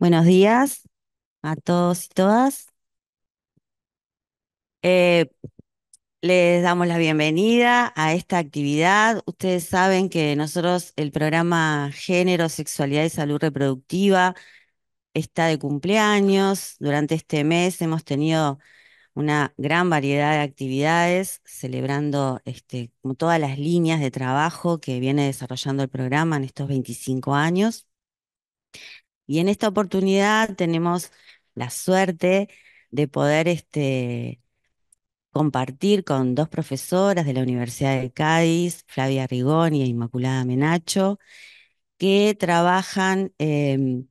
Buenos días a todos y todas. Eh, les damos la bienvenida a esta actividad. Ustedes saben que nosotros el programa Género, Sexualidad y Salud Reproductiva está de cumpleaños. Durante este mes hemos tenido una gran variedad de actividades, celebrando este, como todas las líneas de trabajo que viene desarrollando el programa en estos 25 años. Y en esta oportunidad tenemos la suerte de poder este, compartir con dos profesoras de la Universidad de Cádiz, Flavia Rigón y e Inmaculada Menacho, que trabajan em,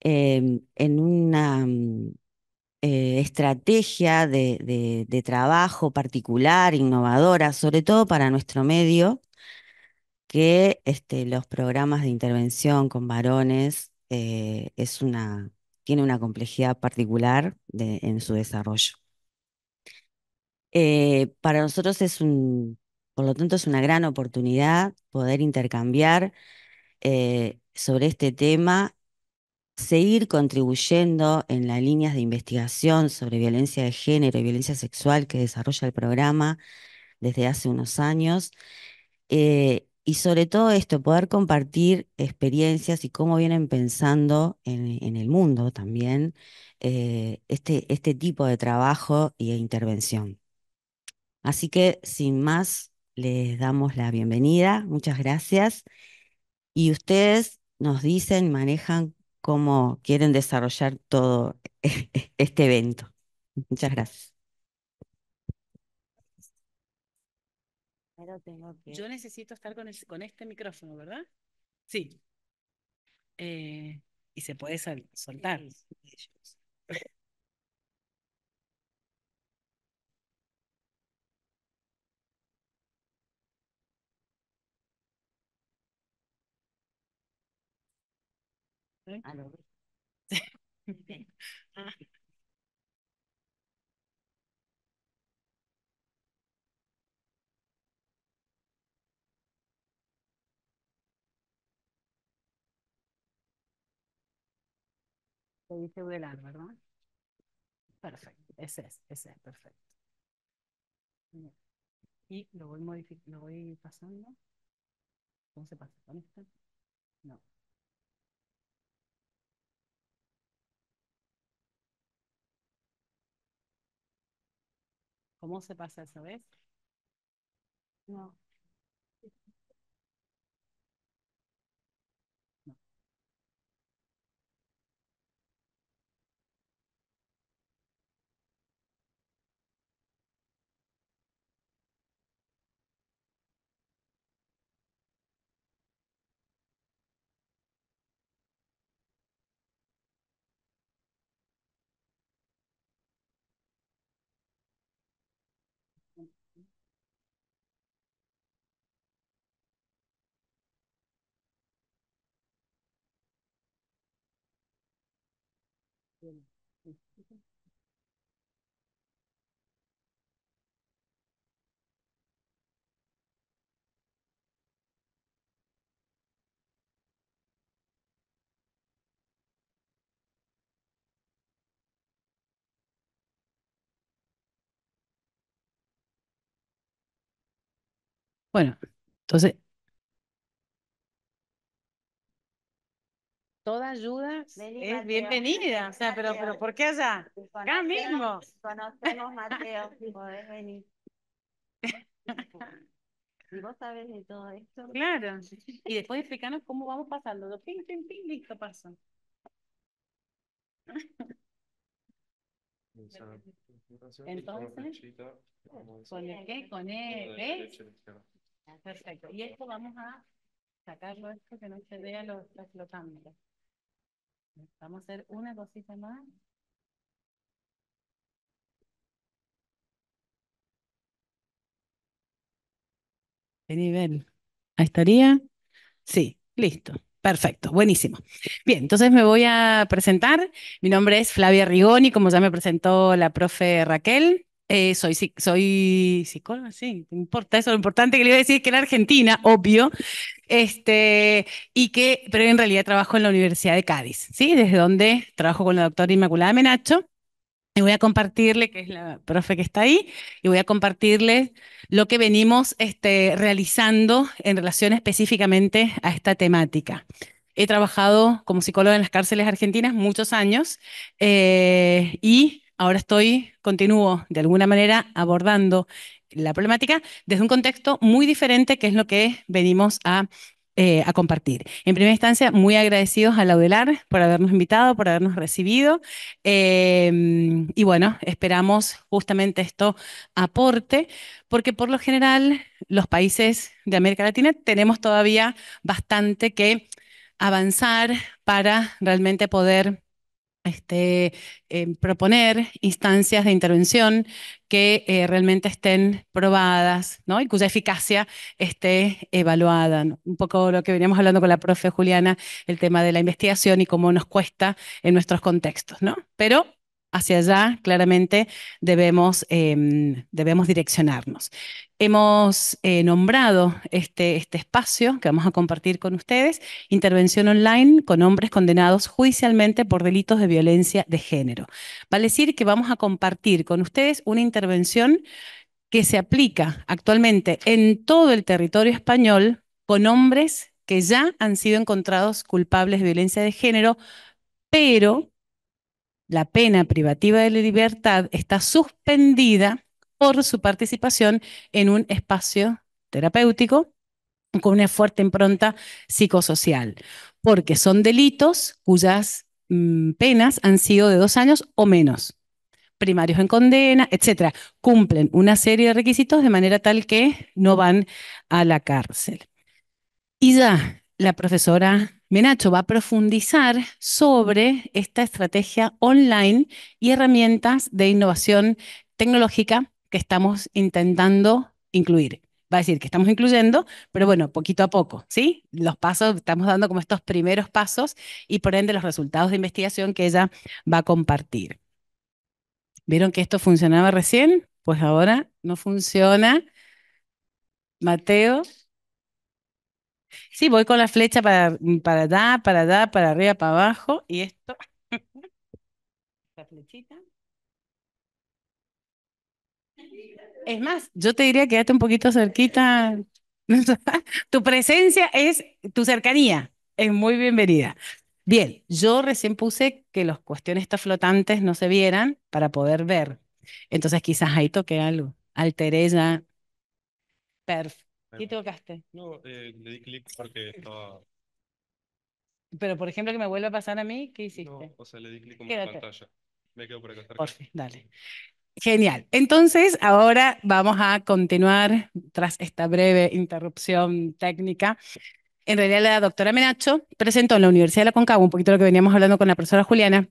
em, en una eh, estrategia de, trabajo particular, innovadora, sobre todo para nuestro medio, que este, los programas de intervención con varones eh, es una, tiene una complejidad particular en su desarrollo. Eh, para nosotros es un, por lo tanto, es una gran oportunidad poder intercambiar eh, sobre este tema, seguir contribuyendo en las líneas de investigación sobre violencia de género y violencia sexual que desarrolla el programa desde hace unos años. Y sobre todo esto, poder compartir experiencias y cómo vienen pensando en, el mundo también eh, este, este tipo de trabajo e intervención. Así que sin más, les damos la bienvenida, muchas gracias. Y ustedes nos dicen, manejan cómo quieren desarrollar todo este evento. Muchas gracias. Yo necesito estar con, este micrófono, ¿verdad? Sí. Eh, y se puede soltar. Ah. dice ¿verdad? Perfecto, ese es, ese es, perfecto. Y lo voy, lo voy pasando. ¿Cómo se pasa? ¿Con esto? No. ¿Cómo se pasa esa vez? No. Bueno, entonces toda ayuda es bienvenida. O sea, pero, pero ¿por qué allá? Acá mismo. Conocemos Mateo, podés venir. Y vos sabés de todo esto. Claro. Y después explicarnos cómo vamos pasando. pin, pin, pin, listo, paso. Entonces, ¿con el qué? Con el ¿ves? Ah, perfecto. Y esto vamos a sacarlo, esto que no se vea, lo está Vamos a hacer una cosita más. ¿Qué nivel? Ahí estaría. Sí, listo. Perfecto, buenísimo. Bien, entonces me voy a presentar. Mi nombre es Flavia Rigoni, como ya me presentó la profe Raquel. Eh, soy, soy psicóloga, sí, no importa eso. Lo importante que le iba a decir es que en argentina, obvio, este, y que, pero en realidad trabajo en la Universidad de Cádiz, ¿sí? Desde donde trabajo con la doctora Inmaculada Menacho. Y voy a compartirle, que es la profe que está ahí, y voy a compartirle lo que venimos este, realizando en relación específicamente a esta temática. He trabajado como psicóloga en las cárceles argentinas muchos años eh, y ahora estoy, continúo de alguna manera abordando la problemática desde un contexto muy diferente, que es lo que venimos a, eh, compartir. En primera instancia, muy agradecidos a Laudelar por habernos invitado, por habernos recibido. Em, y bueno, esperamos justamente esto aporte, porque por lo general los países de América Latina tenemos todavía bastante que avanzar para realmente poder este, eh, proponer instancias de intervención que eh, realmente estén probadas ¿no? y cuya eficacia esté evaluada. Un poco lo que veníamos hablando con la profe Juliana, el tema de la investigación y cómo nos cuesta en nuestros contextos. ¿no? Pero hacia allá, claramente debemos, em, debemos direccionarnos. Hemos eh, nombrado este, este espacio que vamos a compartir con ustedes, intervención online con hombres condenados judicialmente por delitos de violencia de género. Vale decir que vamos a compartir con ustedes una intervención que se aplica actualmente en todo el territorio español con hombres que ya han sido encontrados culpables de violencia de género, pero la pena privativa de la libertad está suspendida por su participación en un espacio terapéutico con una fuerte impronta psicosocial, porque son delitos cuyas mm, penas han sido de dos años o menos, primarios en condena, etcétera, cumplen una serie de requisitos de manera tal que no van a la cárcel. Y ya la profesora Menacho va a profundizar sobre esta estrategia online y herramientas de innovación tecnológica que estamos intentando incluir. Va a decir que estamos incluyendo, pero bueno, poquito a poco, ¿sí? Los pasos, estamos dando como estos primeros pasos y por ende los resultados de investigación que ella va a compartir. ¿Vieron que esto funcionaba recién? Pues ahora no funciona. Mateo, Sí, voy con la flecha para, para allá, para allá, para arriba, para abajo. Y esto. La flechita. Es más, yo te diría quédate un poquito cerquita. tu presencia es, tu cercanía es muy bienvenida. Bien, yo recién puse que los cuestiones estas flotantes no se vieran para poder ver. Entonces quizás ahí toque algo. ya Perfecto. ¿Qué tocaste? No, eh, le di clic porque estaba. Pero, por ejemplo, que me vuelva a pasar a mí, ¿qué hiciste? No, o sea, le di clic en pantalla. Me quedo por acá Por fin, dale. Genial. Entonces, ahora vamos a continuar tras esta breve interrupción técnica. En realidad, la doctora Menacho presentó en la Universidad de la Concagua un poquito lo que veníamos hablando con la profesora Juliana,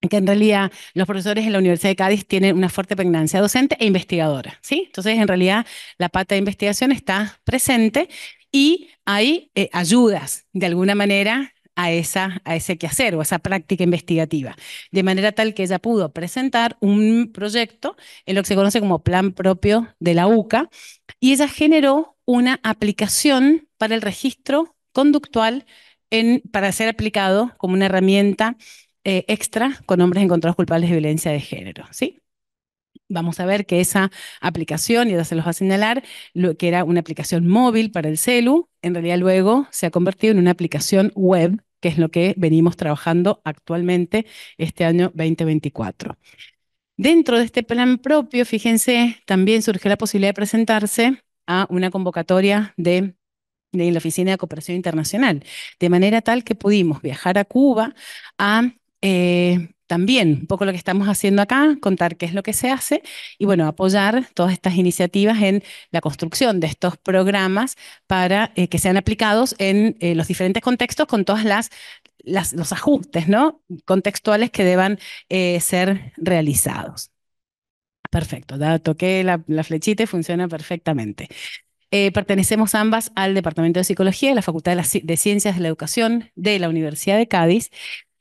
que en realidad los profesores en la Universidad de Cádiz tienen una fuerte pregnancia docente e investigadora, ¿sí? Entonces, en realidad, la pata de investigación está presente y hay eh, ayudas, de alguna manera, a, esa, a ese quehacer o a esa práctica investigativa, de manera tal que ella pudo presentar un proyecto en lo que se conoce como plan propio de la UCA, y ella generó una aplicación para el registro conductual en, para ser aplicado como una herramienta eh, extra con hombres encontrados culpables de violencia de género, ¿sí? Vamos a ver que esa aplicación, y ya se los va a señalar, que era una aplicación móvil para el celu, en realidad luego se ha convertido en una aplicación web, que es lo que venimos trabajando actualmente este año 2024. Dentro de este plan propio, fíjense, también surgió la posibilidad de presentarse a una convocatoria de de la Oficina de Cooperación Internacional, de manera tal que pudimos viajar a Cuba a eh, también un poco lo que estamos haciendo acá, contar qué es lo que se hace y bueno, apoyar todas estas iniciativas en la construcción de estos programas para eh, que sean aplicados en eh, los diferentes contextos con todas las, los ajustes ¿no? contextuales que deban ser realizados. Perfecto, toqué la, flechita y funciona perfectamente. pertenecemos ambas al Departamento de Psicología de la Facultad de, Ciencias de la Educación de la Universidad de Cádiz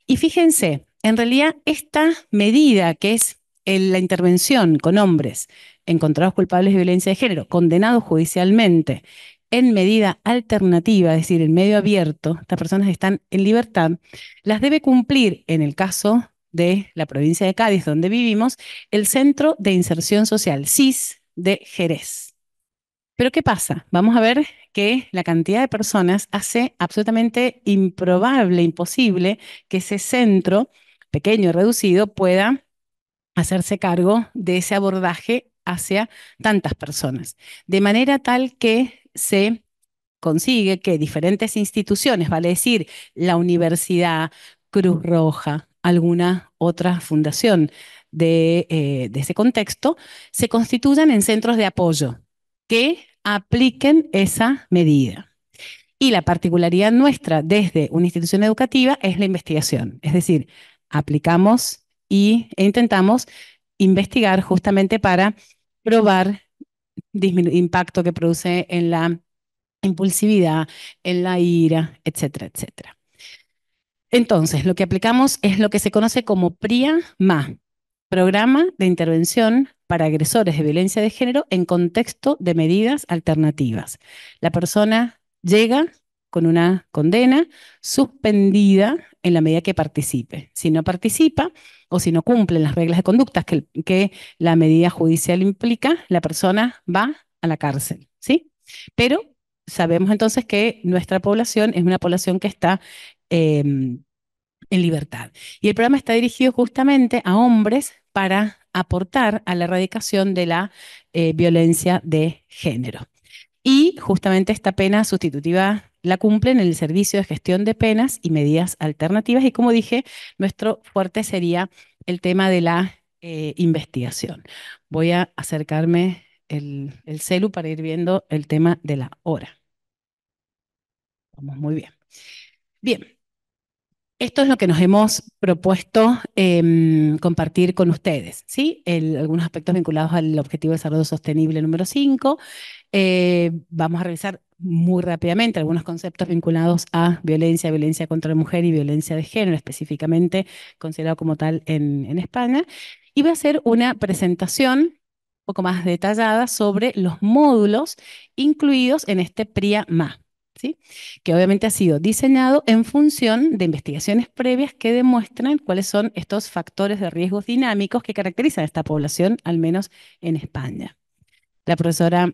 y fíjense, en realidad esta medida que es eh, la intervención con hombres encontrados culpables de violencia de género, condenados judicialmente en medida alternativa, es decir, en medio abierto, estas personas están en libertad, las debe cumplir en el caso de la provincia de Cádiz, donde vivimos, el Centro de Inserción Social, CIS de Jerez. Pero ¿qué pasa? Vamos a ver que la cantidad de personas hace absolutamente improbable, imposible que ese centro pequeño, y reducido, pueda hacerse cargo de ese abordaje hacia tantas personas. De manera tal que se consigue que diferentes instituciones, vale decir, la universidad, Cruz Roja, alguna otra fundación de, eh, de ese contexto, se constituyan en centros de apoyo que apliquen esa medida. Y la particularidad nuestra desde una institución educativa es la investigación, es decir, aplicamos y, e intentamos investigar justamente para probar el impacto que produce en la impulsividad, en la ira, etcétera, etcétera. Entonces, lo que aplicamos es lo que se conoce como PRIAMA, Programa de Intervención para agresores de violencia de género en contexto de medidas alternativas. La persona llega con una condena suspendida en la medida que participe. Si no participa o si no cumple las reglas de conductas que, la medida judicial implica, la persona va a la cárcel, ¿sí? Pero sabemos entonces que nuestra población es una población que está em, en libertad. Y el programa está dirigido justamente a hombres para aportar a la erradicación de la eh, violencia de género. Y justamente esta pena sustitutiva la cumplen el Servicio de Gestión de Penas y Medidas Alternativas. Y como dije, nuestro fuerte sería el tema de la eh, investigación. Voy a acercarme el, el celu para ir viendo el tema de la hora. Vamos muy bien. Bien, esto es lo que nos hemos propuesto em, compartir con ustedes, ¿sí? algunos aspectos vinculados al Objetivo de Desarrollo Sostenible número 5. Eh, vamos a revisar muy rápidamente algunos conceptos vinculados a violencia, violencia contra la mujer y violencia de género, específicamente considerado como tal en, España. Y voy a hacer una presentación un poco más detallada sobre los módulos incluidos en este pria que obviamente ha sido diseñado en función de investigaciones previas que demuestran cuáles son estos factores de riesgos dinámicos que caracterizan a esta población, al menos en España. La profesora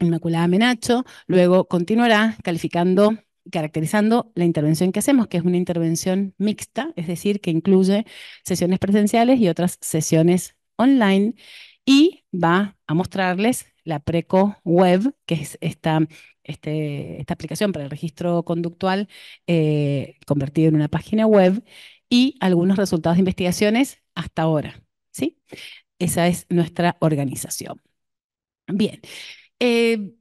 Inmaculada Menacho luego continuará calificando caracterizando la intervención que hacemos, que es una intervención mixta, es decir, que incluye sesiones presenciales y otras sesiones online, y va a mostrarles la Preco Web, que es esta este, esta aplicación para el registro conductual eh, convertido en una página web y algunos resultados de investigaciones hasta ahora. ¿sí? Esa es nuestra organización. Bien. Eh,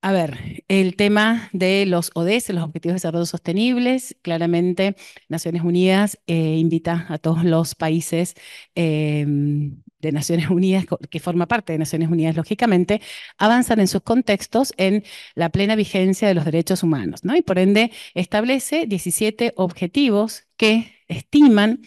a ver, el tema de los ODS, los Objetivos de Desarrollo Sostenibles, claramente Naciones Unidas eh, invita a todos los países em, de Naciones Unidas, que forma parte de Naciones Unidas, lógicamente, avanzan en sus contextos en la plena vigencia de los derechos humanos, ¿no? Y por ende establece 17 objetivos que estiman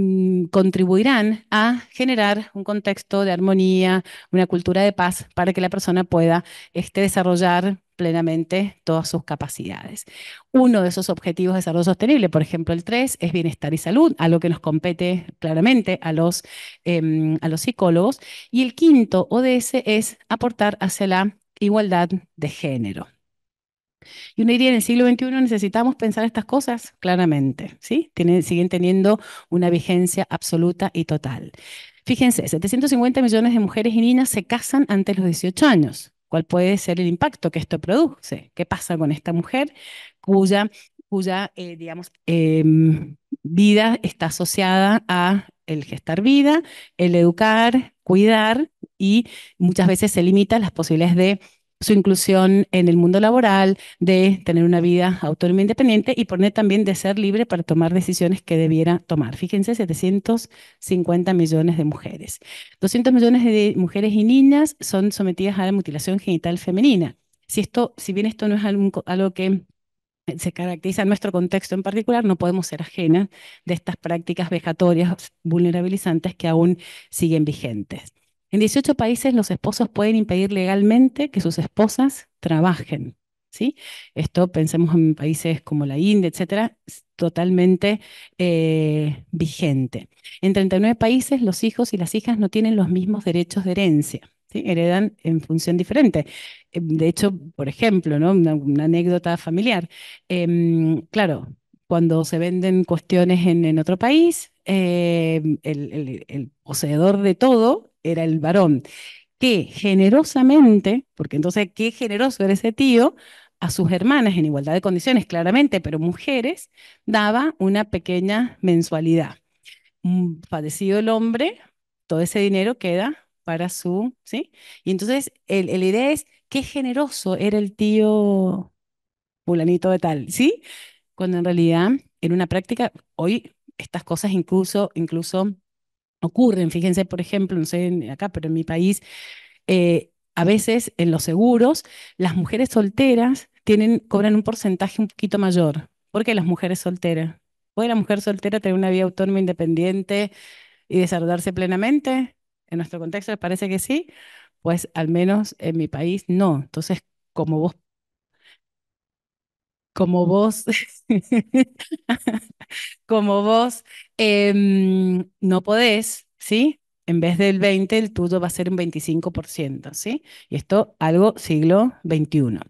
Mm, contribuirán a generar un contexto de armonía, una cultura de paz para que la persona pueda este, desarrollar plenamente todas sus capacidades. Uno de esos objetivos de desarrollo sostenible, por ejemplo el 3, es bienestar y salud, a lo que nos compete claramente a los, em, a los psicólogos. Y el quinto ODS es aportar hacia la igualdad de género. Y uno diría, en el siglo XXI necesitamos pensar estas cosas claramente, ¿sí? siguen teniendo una vigencia absoluta y total. Fíjense, 750 millones de mujeres y niñas se casan antes de los 18 años. ¿Cuál puede ser el impacto que esto produce? ¿Qué pasa con esta mujer cuya, cuya eh, digamos, em, vida está asociada a el gestar vida, el educar, cuidar y muchas veces se limitan las posibilidades de su inclusión en el mundo laboral, de tener una vida autónoma e independiente y poner también de ser libre para tomar decisiones que debiera tomar. Fíjense, 750 millones de mujeres. 200 millones de mujeres y niñas son sometidas a la mutilación genital femenina. Si, esto, si bien esto no es algo, algo que se caracteriza en nuestro contexto en particular, no podemos ser ajenas de estas prácticas vejatorias vulnerabilizantes que aún siguen vigentes. En 18 países los esposos pueden impedir legalmente que sus esposas trabajen. ¿sí? Esto pensemos en países como la India, etcétera, es totalmente eh, vigente. En 39 países los hijos y las hijas no tienen los mismos derechos de herencia. Heredan en función diferente. Eh, de hecho, por ejemplo, ¿no? una, anécdota familiar. Em, claro, cuando se venden cuestiones en, otro país, eh, el poseedor de todo era el varón, que generosamente, porque entonces qué generoso era ese tío, a sus hermanas en igualdad de condiciones, claramente, pero mujeres, daba una pequeña mensualidad. Padecido mm, el hombre, todo ese dinero queda para su, ¿sí? Y entonces el, idea es qué generoso era el tío fulanito de tal, ¿sí? Cuando en realidad en una práctica, hoy estas cosas incluso, incluso ocurren. Fíjense, por ejemplo, no sé acá, pero en mi país, eh, a veces en los seguros, las mujeres solteras tienen, cobran un porcentaje un poquito mayor. ¿Por qué las mujeres solteras? ¿Puede la mujer soltera tener una vida autónoma independiente y desarrollarse plenamente? En nuestro contexto parece que sí, pues al menos en mi país no. Entonces, como vos como vos, como vos, em, no podés, ¿sí? En vez del 20, el tuyo va a ser un 25%, ¿sí? Y esto algo siglo XXI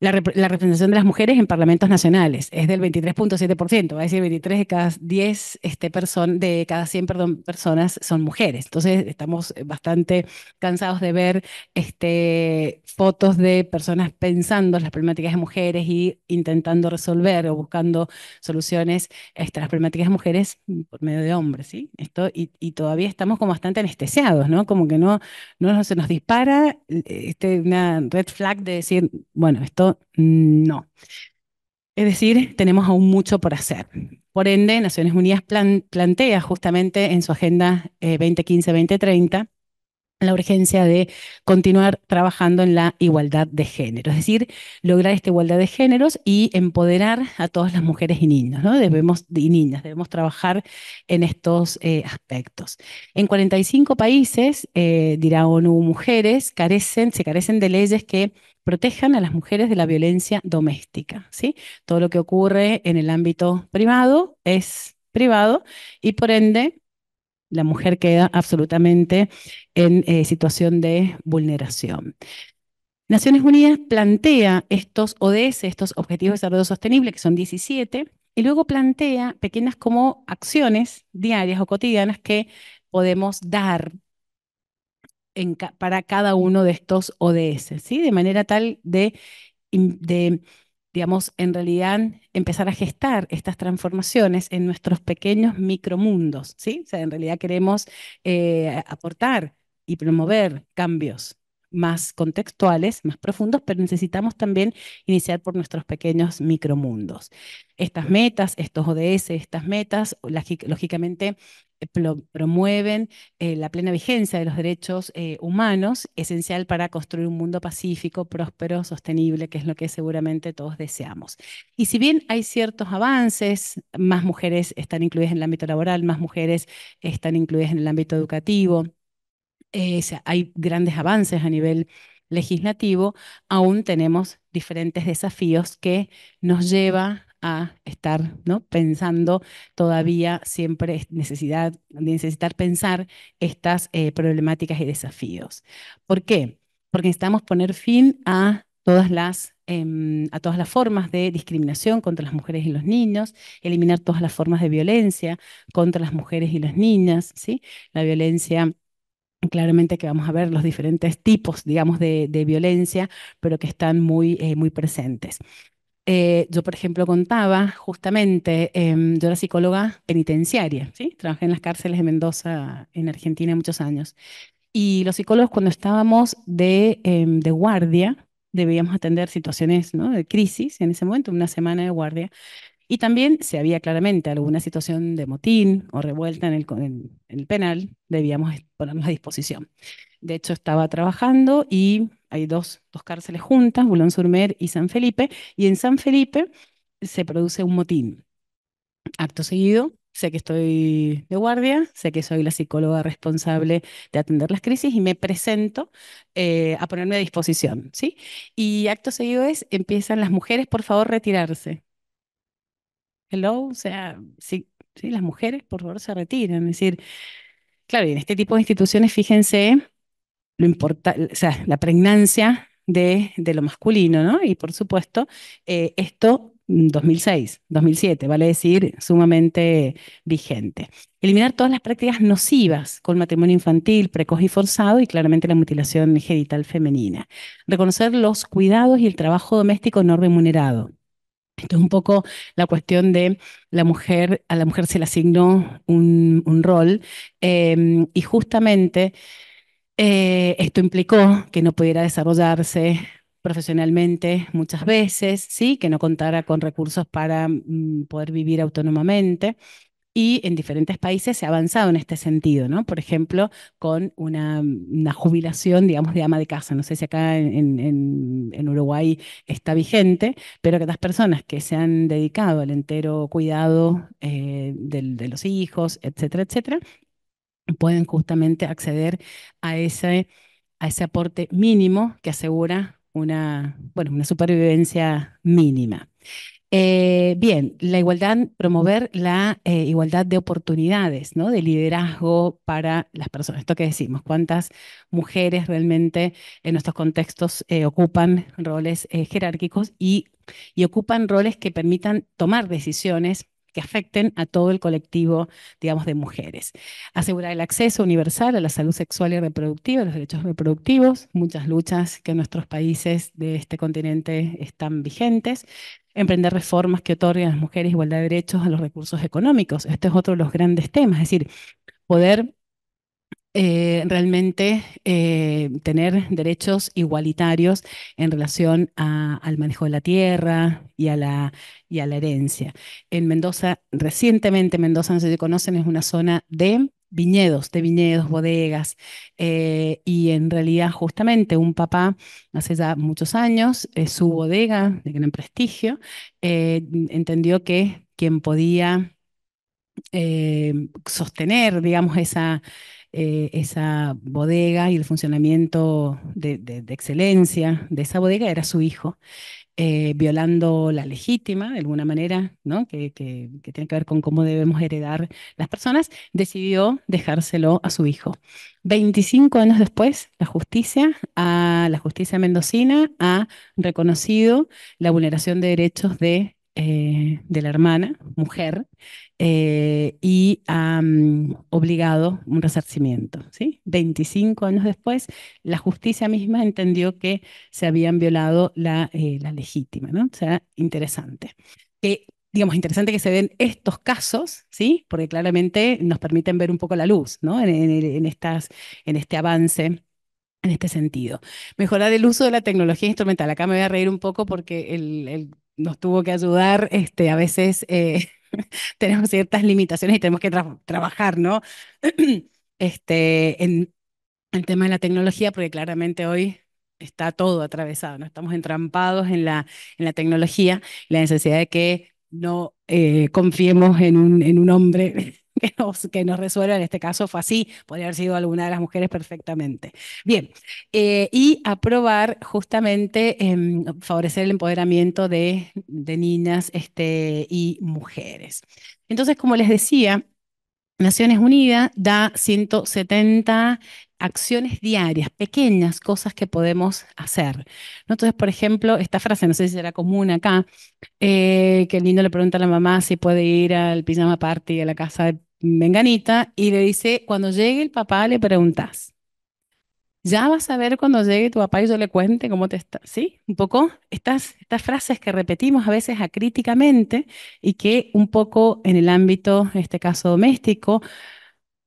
la, representación de las mujeres en parlamentos nacionales es del 23.7%, va a decir 23 de cada 10 este, de cada 100 personas son mujeres. Entonces estamos eh, bastante cansados de ver este, fotos de personas pensando en las problemáticas de mujeres y intentando resolver o buscando soluciones este, a las problemáticas de mujeres por medio de hombres, ¿sí? Esto, y, todavía estamos como bastante anestesiados, ¿no? Como que no, no se nos dispara eh, este, una red flag de decir, bueno, esto no. Es decir, tenemos aún mucho por hacer. Por ende, Naciones Unidas plantea justamente en su Agenda 2015-2030 eh, la urgencia de continuar trabajando en la igualdad de género, es decir, lograr esta igualdad de géneros y empoderar a todas las mujeres y niños, ¿no? Debemos, y niñas, debemos trabajar en estos eh, aspectos. En 45 países, eh, dirá ONU Mujeres, carecen, se carecen de leyes que protejan a las mujeres de la violencia doméstica. ¿sí? Todo lo que ocurre en el ámbito privado es privado y por ende la mujer queda absolutamente en eh, situación de vulneración. Naciones Unidas plantea estos ODS, estos Objetivos de Desarrollo Sostenible, que son 17, y luego plantea pequeñas como acciones diarias o cotidianas que podemos dar para cada uno de estos ODS, ¿sí? De manera tal de, de, digamos, en realidad empezar a gestar estas transformaciones en nuestros pequeños micromundos, ¿sí? O sea, en realidad queremos eh, aportar y promover cambios más contextuales, más profundos, pero necesitamos también iniciar por nuestros pequeños micromundos. Estas metas, estos ODS, estas metas, lógicamente eh, promueven eh, la plena vigencia de los derechos eh, humanos, esencial para construir un mundo pacífico, próspero, sostenible, que es lo que seguramente todos deseamos. Y si bien hay ciertos avances, más mujeres están incluidas en el ámbito laboral, más mujeres están incluidas en el ámbito educativo, hay grandes avances a nivel legislativo, aún tenemos diferentes desafíos que nos lleva a estar ¿no? pensando todavía siempre necesidad necesitar pensar estas eh, problemáticas y desafíos. ¿Por qué? Porque necesitamos poner fin a todas las em, a todas las formas de discriminación contra las mujeres y los niños, eliminar todas las formas de violencia contra las mujeres y las niñas, ¿sí? La violencia claramente que vamos a ver los diferentes tipos, digamos, de, violencia, pero que están muy, eh, muy presentes. Eh, yo, por ejemplo, contaba justamente, em, yo era psicóloga penitenciaria, ¿sí? Trabajé en las cárceles de Mendoza, en Argentina, muchos años. Y los psicólogos cuando estábamos em, de, guardia, debíamos atender situaciones ¿no? de crisis en ese momento, una semana de guardia. Y también si había claramente alguna situación de motín o revuelta en el, en el penal, debíamos ponernos a disposición. De hecho, estaba trabajando y hay dos, dos cárceles juntas, boulogne Surmer y San Felipe, y en San Felipe se produce un motín. Acto seguido, sé que estoy de guardia, sé que soy la psicóloga responsable de atender las crisis y me presento eh, a ponerme a disposición, ¿sí? Y acto seguido es, empiezan las mujeres, por favor, retirarse. Hello, o sea, sí, sí, las mujeres, por favor, se retiran. Es decir, claro, en este tipo de instituciones, fíjense lo o sea, la pregnancia de, lo masculino, ¿no? Y por supuesto, eh, esto en 2006, 2007, vale decir, sumamente vigente. Eliminar todas las prácticas nocivas con matrimonio infantil, precoz y forzado y claramente la mutilación genital femenina. Reconocer los cuidados y el trabajo doméstico no remunerado. Esto es un poco la cuestión de la mujer, a la mujer se le asignó un, rol em, y justamente eh, esto implicó que no pudiera desarrollarse profesionalmente muchas veces, ¿sí? que no contara con recursos para mm, poder vivir autónomamente. Y en diferentes países se ha avanzado en este sentido, ¿no? Por ejemplo, con una, jubilación, digamos, de ama de casa. No sé si acá en, Uruguay está vigente, pero que las personas que se han dedicado al entero cuidado eh, de los hijos, etcétera, etcétera, pueden justamente acceder a ese, a ese aporte mínimo que asegura una, bueno, una supervivencia mínima. Eh, bien, la igualdad, promover la eh, igualdad de oportunidades, ¿no? De liderazgo para las personas. Esto que decimos, cuántas mujeres realmente en nuestros contextos eh, ocupan roles jerárquicos y, y ocupan roles que permitan tomar decisiones que afecten a todo el colectivo, digamos, de mujeres. Asegurar el acceso universal a la salud sexual y reproductiva, los derechos reproductivos, muchas luchas que en nuestros países de este continente están vigentes. Emprender reformas que otorguen a las mujeres igualdad de derechos a los recursos económicos. Este es otro de los grandes temas, es decir, poder eh, realmente eh, tener derechos igualitarios en relación al manejo de la tierra y a la, y a la herencia. En Mendoza, recientemente Mendoza, no sé si conocen, es una zona de viñedos, de viñedos, bodegas, eh, y en realidad justamente un papá hace ya muchos años, su bodega de gran prestigio, entendió que quien podía sostener, digamos, esa eh, esa bodega y el funcionamiento de, excelencia de esa bodega era su hijo, eh, violando la legítima, de alguna manera, ¿no? Que, que, tiene que ver con cómo debemos heredar las personas, decidió dejárselo a su hijo. 25 años después, la justicia, a la justicia mendocina ha reconocido la vulneración de derechos de eh, de la hermana, mujer, eh, y ha obligado un resarcimiento. ¿sí? 25 años después, la justicia misma entendió que se habían violado la, eh, la legítima. ¿no? O sea, interesante. Que digamos, interesante que se den estos casos, ¿sí? Porque claramente nos permiten ver un poco la luz, ¿no? En, estas, en este avance. En este sentido, mejorar el uso de la tecnología instrumental. Acá me voy a reír un poco porque el nos tuvo que ayudar, este, a veces eh, tenemos ciertas limitaciones y tenemos que trabajar, ¿no? este, en el tema de la tecnología, porque claramente hoy está todo atravesado, ¿no? Estamos entrampados en la, en la tecnología, la necesidad de que no eh, confiemos en un, en un hombre que nos, resuelve, resuelva. En este caso fue así, podría haber sido alguna de las mujeres perfectamente. Bien, eh, y aprobar justamente em, favorecer el empoderamiento de, de niñas este, y mujeres. Entonces, como les decía, Naciones Unidas da 170 acciones diarias, pequeñas cosas que podemos hacer. Entonces, por ejemplo, esta frase, no sé si será común acá, eh, que el niño le pregunta a la mamá si puede ir al pijama party, a la casa de Menganita, y le dice, cuando llegue el papá le preguntas, ya vas a ver cuando llegue tu papá y yo le cuente cómo te está, ¿sí? Un poco estas, estas frases que repetimos a veces acríticamente y que un poco en el ámbito, en este caso doméstico,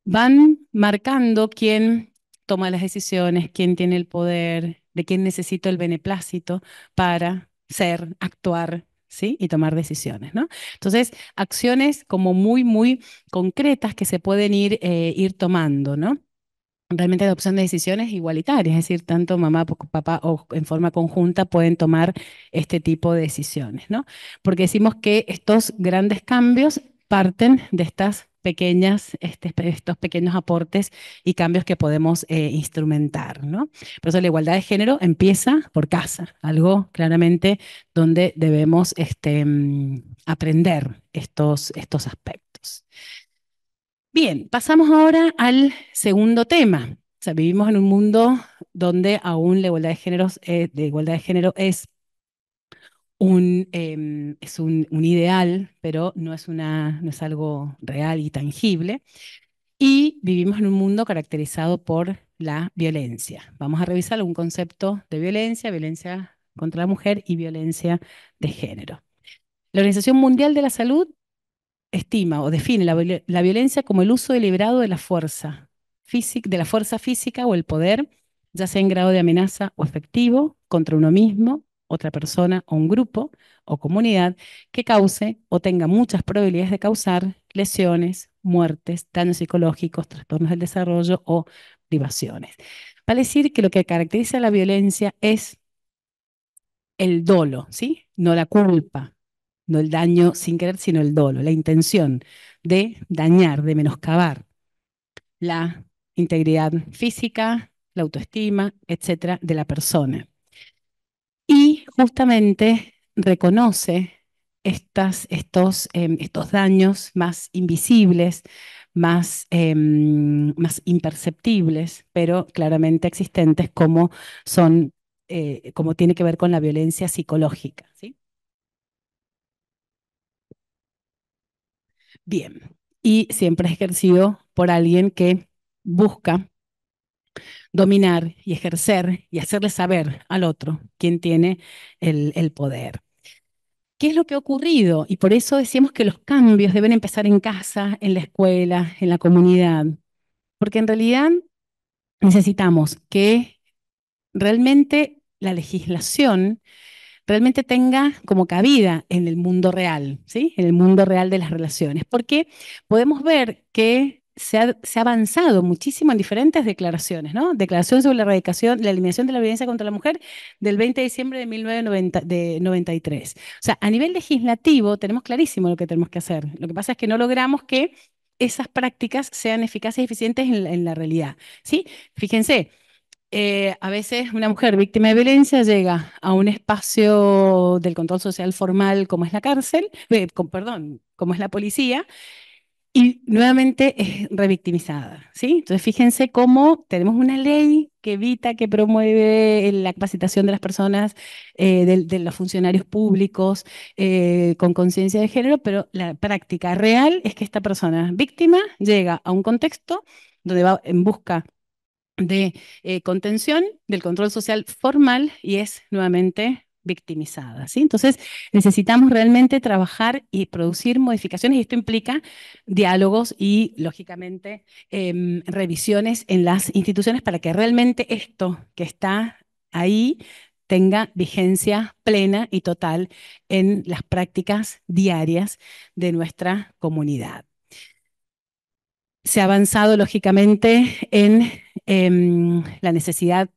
van marcando quién toma las decisiones, quién tiene el poder, de quién necesito el beneplácito para ser, actuar, y tomar decisiones, ¿no? Entonces, acciones como muy, muy concretas que se pueden ir, eh, ir tomando, ¿no? realmente adopción de decisiones igualitarias, es decir, tanto mamá, papá o en forma conjunta pueden tomar este tipo de decisiones, ¿no? Porque decimos que estos grandes cambios parten de estas pequeñas, este, estos pequeños aportes y cambios que podemos eh, instrumentar. ¿no? Por eso la igualdad de género empieza por casa, algo claramente donde debemos este, mm, aprender estos, estos aspectos. Bien, pasamos ahora al segundo tema. vivimos en un mundo donde aún la igualdad de, eh, igualdad de género es Em, es un, ideal, pero no es, no es algo real y tangible. Y vivimos en un mundo caracterizado por la violencia. Vamos a revisar un concepto de violencia, violencia contra la mujer y violencia de género. La Organización Mundial de la Salud estima o define la, violencia como el uso deliberado de la fuerza física, de la fuerza física o el poder, ya sea en grado de amenaza o efectivo, contra uno mismo, otra persona o un grupo o comunidad que cause o tenga muchas probabilidades de causar lesiones, muertes, daños psicológicos, trastornos del desarrollo o privaciones. Para decir que lo que caracteriza la violencia es el dolo, ¿sí? No la culpa, no el daño sin querer, sino el dolo, la intención de dañar, de menoscabar la integridad física, la autoestima, etcétera, de la persona justamente reconoce estas, estos, em, estos daños más invisibles, más, em, más imperceptibles, pero claramente existentes como son, eh, como tiene que ver con la violencia psicológica. Bien, y siempre ejercido por alguien que busca dominar y ejercer y hacerle saber al otro quién tiene el, poder. ¿Qué es lo que ha ocurrido? Y por eso decimos que los cambios deben empezar en casa, en la escuela, en la comunidad, porque en realidad necesitamos que realmente la legislación realmente tenga como cabida en el mundo real, ¿sí? En el mundo real de las relaciones, porque podemos ver que se ha, avanzado muchísimo en diferentes declaraciones, ¿no? Declaración sobre la erradicación, la eliminación de la violencia contra la mujer del 20 de diciembre de 1993. O sea, a nivel legislativo tenemos clarísimo lo que tenemos que hacer. Lo que pasa es que no logramos que esas prácticas sean eficaces y eficientes en la, realidad, ¿sí? Fíjense, eh, a veces una mujer víctima de violencia llega a un espacio del control social formal como es la cárcel, eh, con, perdón, como es la policía, y nuevamente es revictimizada, ¿sí? Entonces fíjense cómo tenemos una ley que evita, que promueve eh, la capacitación de las personas, eh, de, los funcionarios públicos eh, con conciencia de género, pero la práctica real es que esta persona víctima llega a un contexto donde va en busca de contención, del control social formal y es nuevamente victimizadas. ¿sí? Entonces, necesitamos realmente trabajar y producir modificaciones y esto implica diálogos y, lógicamente, em, revisiones en las instituciones para que realmente esto que está ahí tenga vigencia plena y total en las prácticas diarias de nuestra comunidad. Se ha avanzado, lógicamente, en em, la necesidad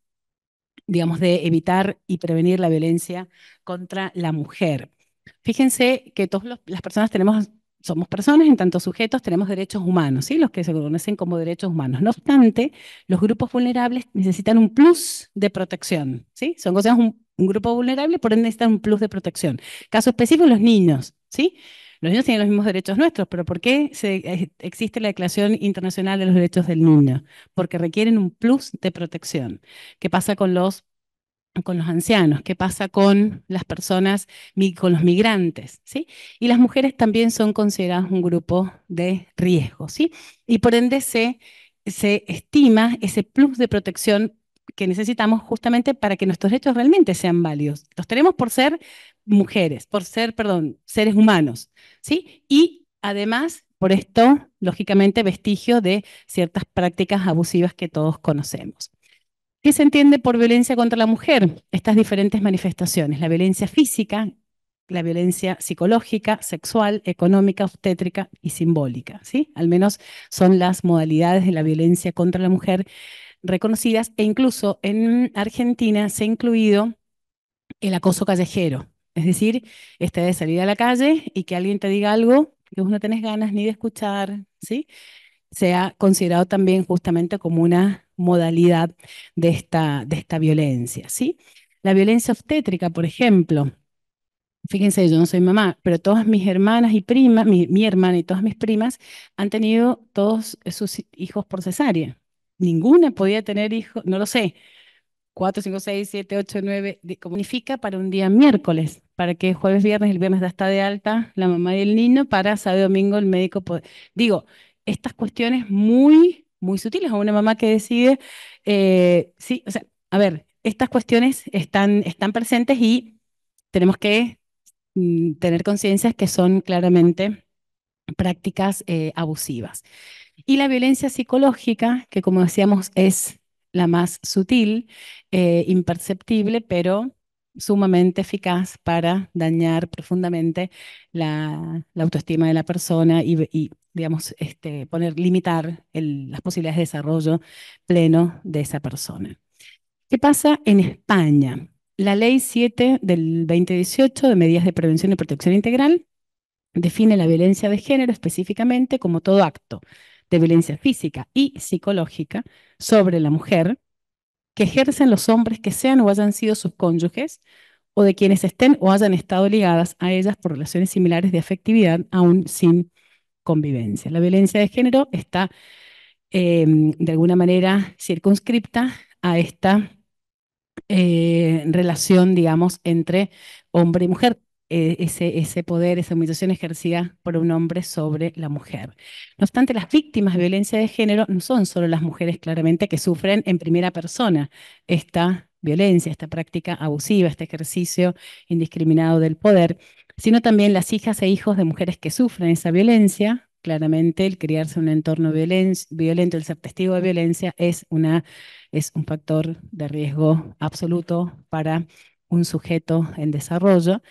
digamos, de evitar y prevenir la violencia contra la mujer. Fíjense que todas las personas tenemos, somos personas, en tanto sujetos tenemos derechos humanos, ¿sí? los que se conocen como derechos humanos. No obstante, los grupos vulnerables necesitan un plus de protección. ¿sí? Son cosas un, grupo vulnerable, por ende necesitan un plus de protección. Caso específico, los niños. ¿sí? Los niños tienen los mismos derechos nuestros, pero ¿por qué eh, existe la Declaración Internacional de los Derechos del Niño? Porque requieren un plus de protección. ¿Qué pasa con los con los ancianos, qué pasa con las personas, con los migrantes, ¿sí? Y las mujeres también son consideradas un grupo de riesgo, ¿sí? Y por ende se, se estima ese plus de protección que necesitamos justamente para que nuestros derechos realmente sean válidos. Los tenemos por ser mujeres, por ser, perdón, seres humanos, ¿sí? Y además, por esto, lógicamente, vestigio de ciertas prácticas abusivas que todos conocemos. ¿Qué se entiende por violencia contra la mujer? Estas diferentes manifestaciones, la violencia física, la violencia psicológica, sexual, económica, obstétrica y simbólica, ¿sí? Al menos son las modalidades de la violencia contra la mujer reconocidas e incluso en Argentina se ha incluido el acoso callejero. Es decir, esta de salir a la calle y que alguien te diga algo que vos no tenés ganas ni de escuchar, ¿sí? Se ha considerado también justamente como una modalidad de esta, de esta violencia, ¿sí? La violencia obstétrica, por ejemplo, fíjense, yo no soy mamá, pero todas mis hermanas y primas, mi hermana y todas mis primas han tenido todos sus hijos por cesárea, ninguna podía tener hijos, no lo sé, 4, 5, 6, 7, 8, 9, como significa para un día miércoles, para que jueves, viernes, el viernes ya está de alta la mamá y el niño, para sábado domingo el médico. Puede... Digo, estas cuestiones muy, muy sutiles, a una mamá que decide, eh, sí, o sea, a ver, estas cuestiones están, están presentes y tenemos que mm, tener conciencia que son claramente prácticas eh, abusivas. Y la violencia psicológica, que como decíamos es la más sutil, eh, imperceptible, pero sumamente eficaz para dañar profundamente la, autoestima de la persona y, digamos, este, poner, limitar las posibilidades de desarrollo pleno de esa persona. ¿Qué pasa en España? La ley 7 del 2018 de medidas de prevención y protección integral define la violencia de género específicamente como todo acto de violencia física y psicológica sobre la mujer que ejercen los hombres que sean o hayan sido sus cónyuges o de quienes estén o hayan estado ligadas a ellas por relaciones similares de afectividad, aún sin convivencia. La violencia de género está em, de alguna manera circunscripta a esta eh, relación, digamos, entre hombre y mujer, eh, ese, ese poder, esa humillación ejercida por un hombre sobre la mujer. No obstante, las víctimas de violencia de género no son solo las mujeres claramente que sufren en primera persona esta violencia, esta práctica abusiva, este ejercicio indiscriminado del poder, sino también las hijas e hijos de mujeres que sufren esa violencia. Claramente, el criarse en un entorno violento, el ser testigo de violencia, es, una, es un factor de riesgo absoluto para un sujeto en desarrollo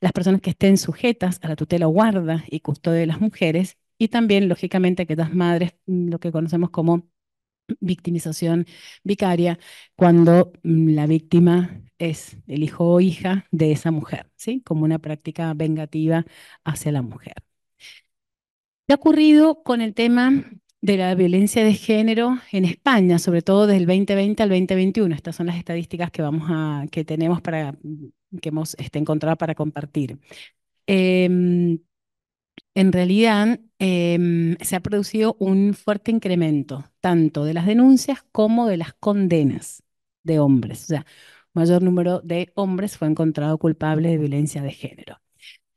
las personas que estén sujetas a la tutela guarda y custodia de las mujeres y también, lógicamente, aquellas madres, mm, lo que conocemos como victimización vicaria, cuando mm, la víctima es el hijo o hija de esa mujer, ¿sí? como una práctica vengativa hacia la mujer. ¿Qué ha ocurrido con el tema de la violencia de género en España, sobre todo desde el 2020 al 2021. Estas son las estadísticas que, vamos a, que tenemos para, que hemos este, encontrado para compartir. Em, en realidad, em, se ha producido un fuerte incremento, tanto de las denuncias como de las condenas de hombres. O sea, mayor número de hombres fue encontrado culpable de violencia de género.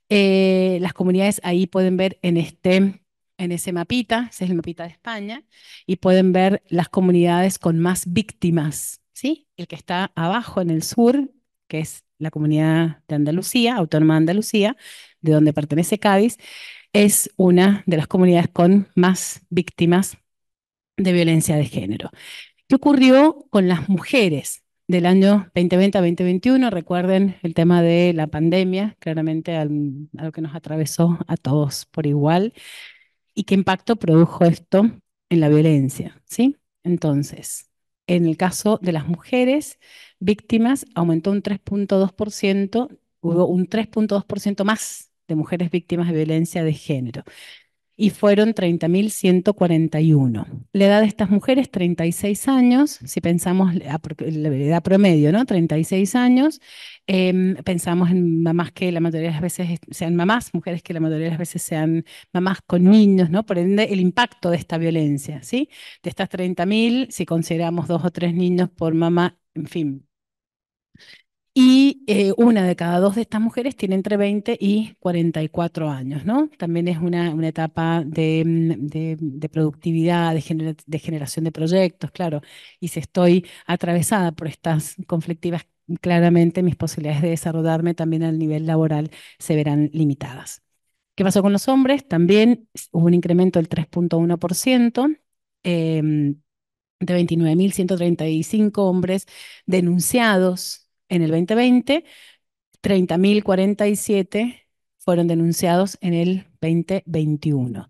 Eh, las comunidades ahí pueden ver en este en ese mapita, ese es el mapita de España, y pueden ver las comunidades con más víctimas, ¿sí? El que está abajo en el sur, que es la comunidad de Andalucía, Autónoma de Andalucía, de donde pertenece Cádiz, es una de las comunidades con más víctimas de violencia de género. ¿Qué ocurrió con las mujeres del año 2020 2021? Recuerden el tema de la pandemia, claramente algo que nos atravesó a todos por igual y qué impacto produjo esto en la violencia, ¿sí? Entonces, en el caso de las mujeres víctimas, aumentó un 3.2%, hubo un 3.2% más de mujeres víctimas de violencia de género y fueron 30.141. La edad de estas mujeres, 36 años, si pensamos la edad promedio, ¿no? 36 años, em, pensamos en mamás que la mayoría de las veces sean mamás, mujeres que la mayoría de las veces sean mamás con niños, ¿no? Por ende, el impacto de esta violencia, ¿sí? De estas 30.000, si consideramos dos o tres niños por mamá, en fin, y eh, una de cada dos de estas mujeres tiene entre 20 y 44 años, ¿no? También es una, una etapa de, mm, productividad, de, de, generación de proyectos, claro. Y si estoy atravesada por estas conflictivas, claramente mis posibilidades de desarrollarme también al nivel laboral se verán limitadas. ¿Qué pasó con los hombres? También hubo un incremento del 3.1%. Em, de 29.135 hombres denunciados en el 2020, 30.047 fueron denunciados en el 2021.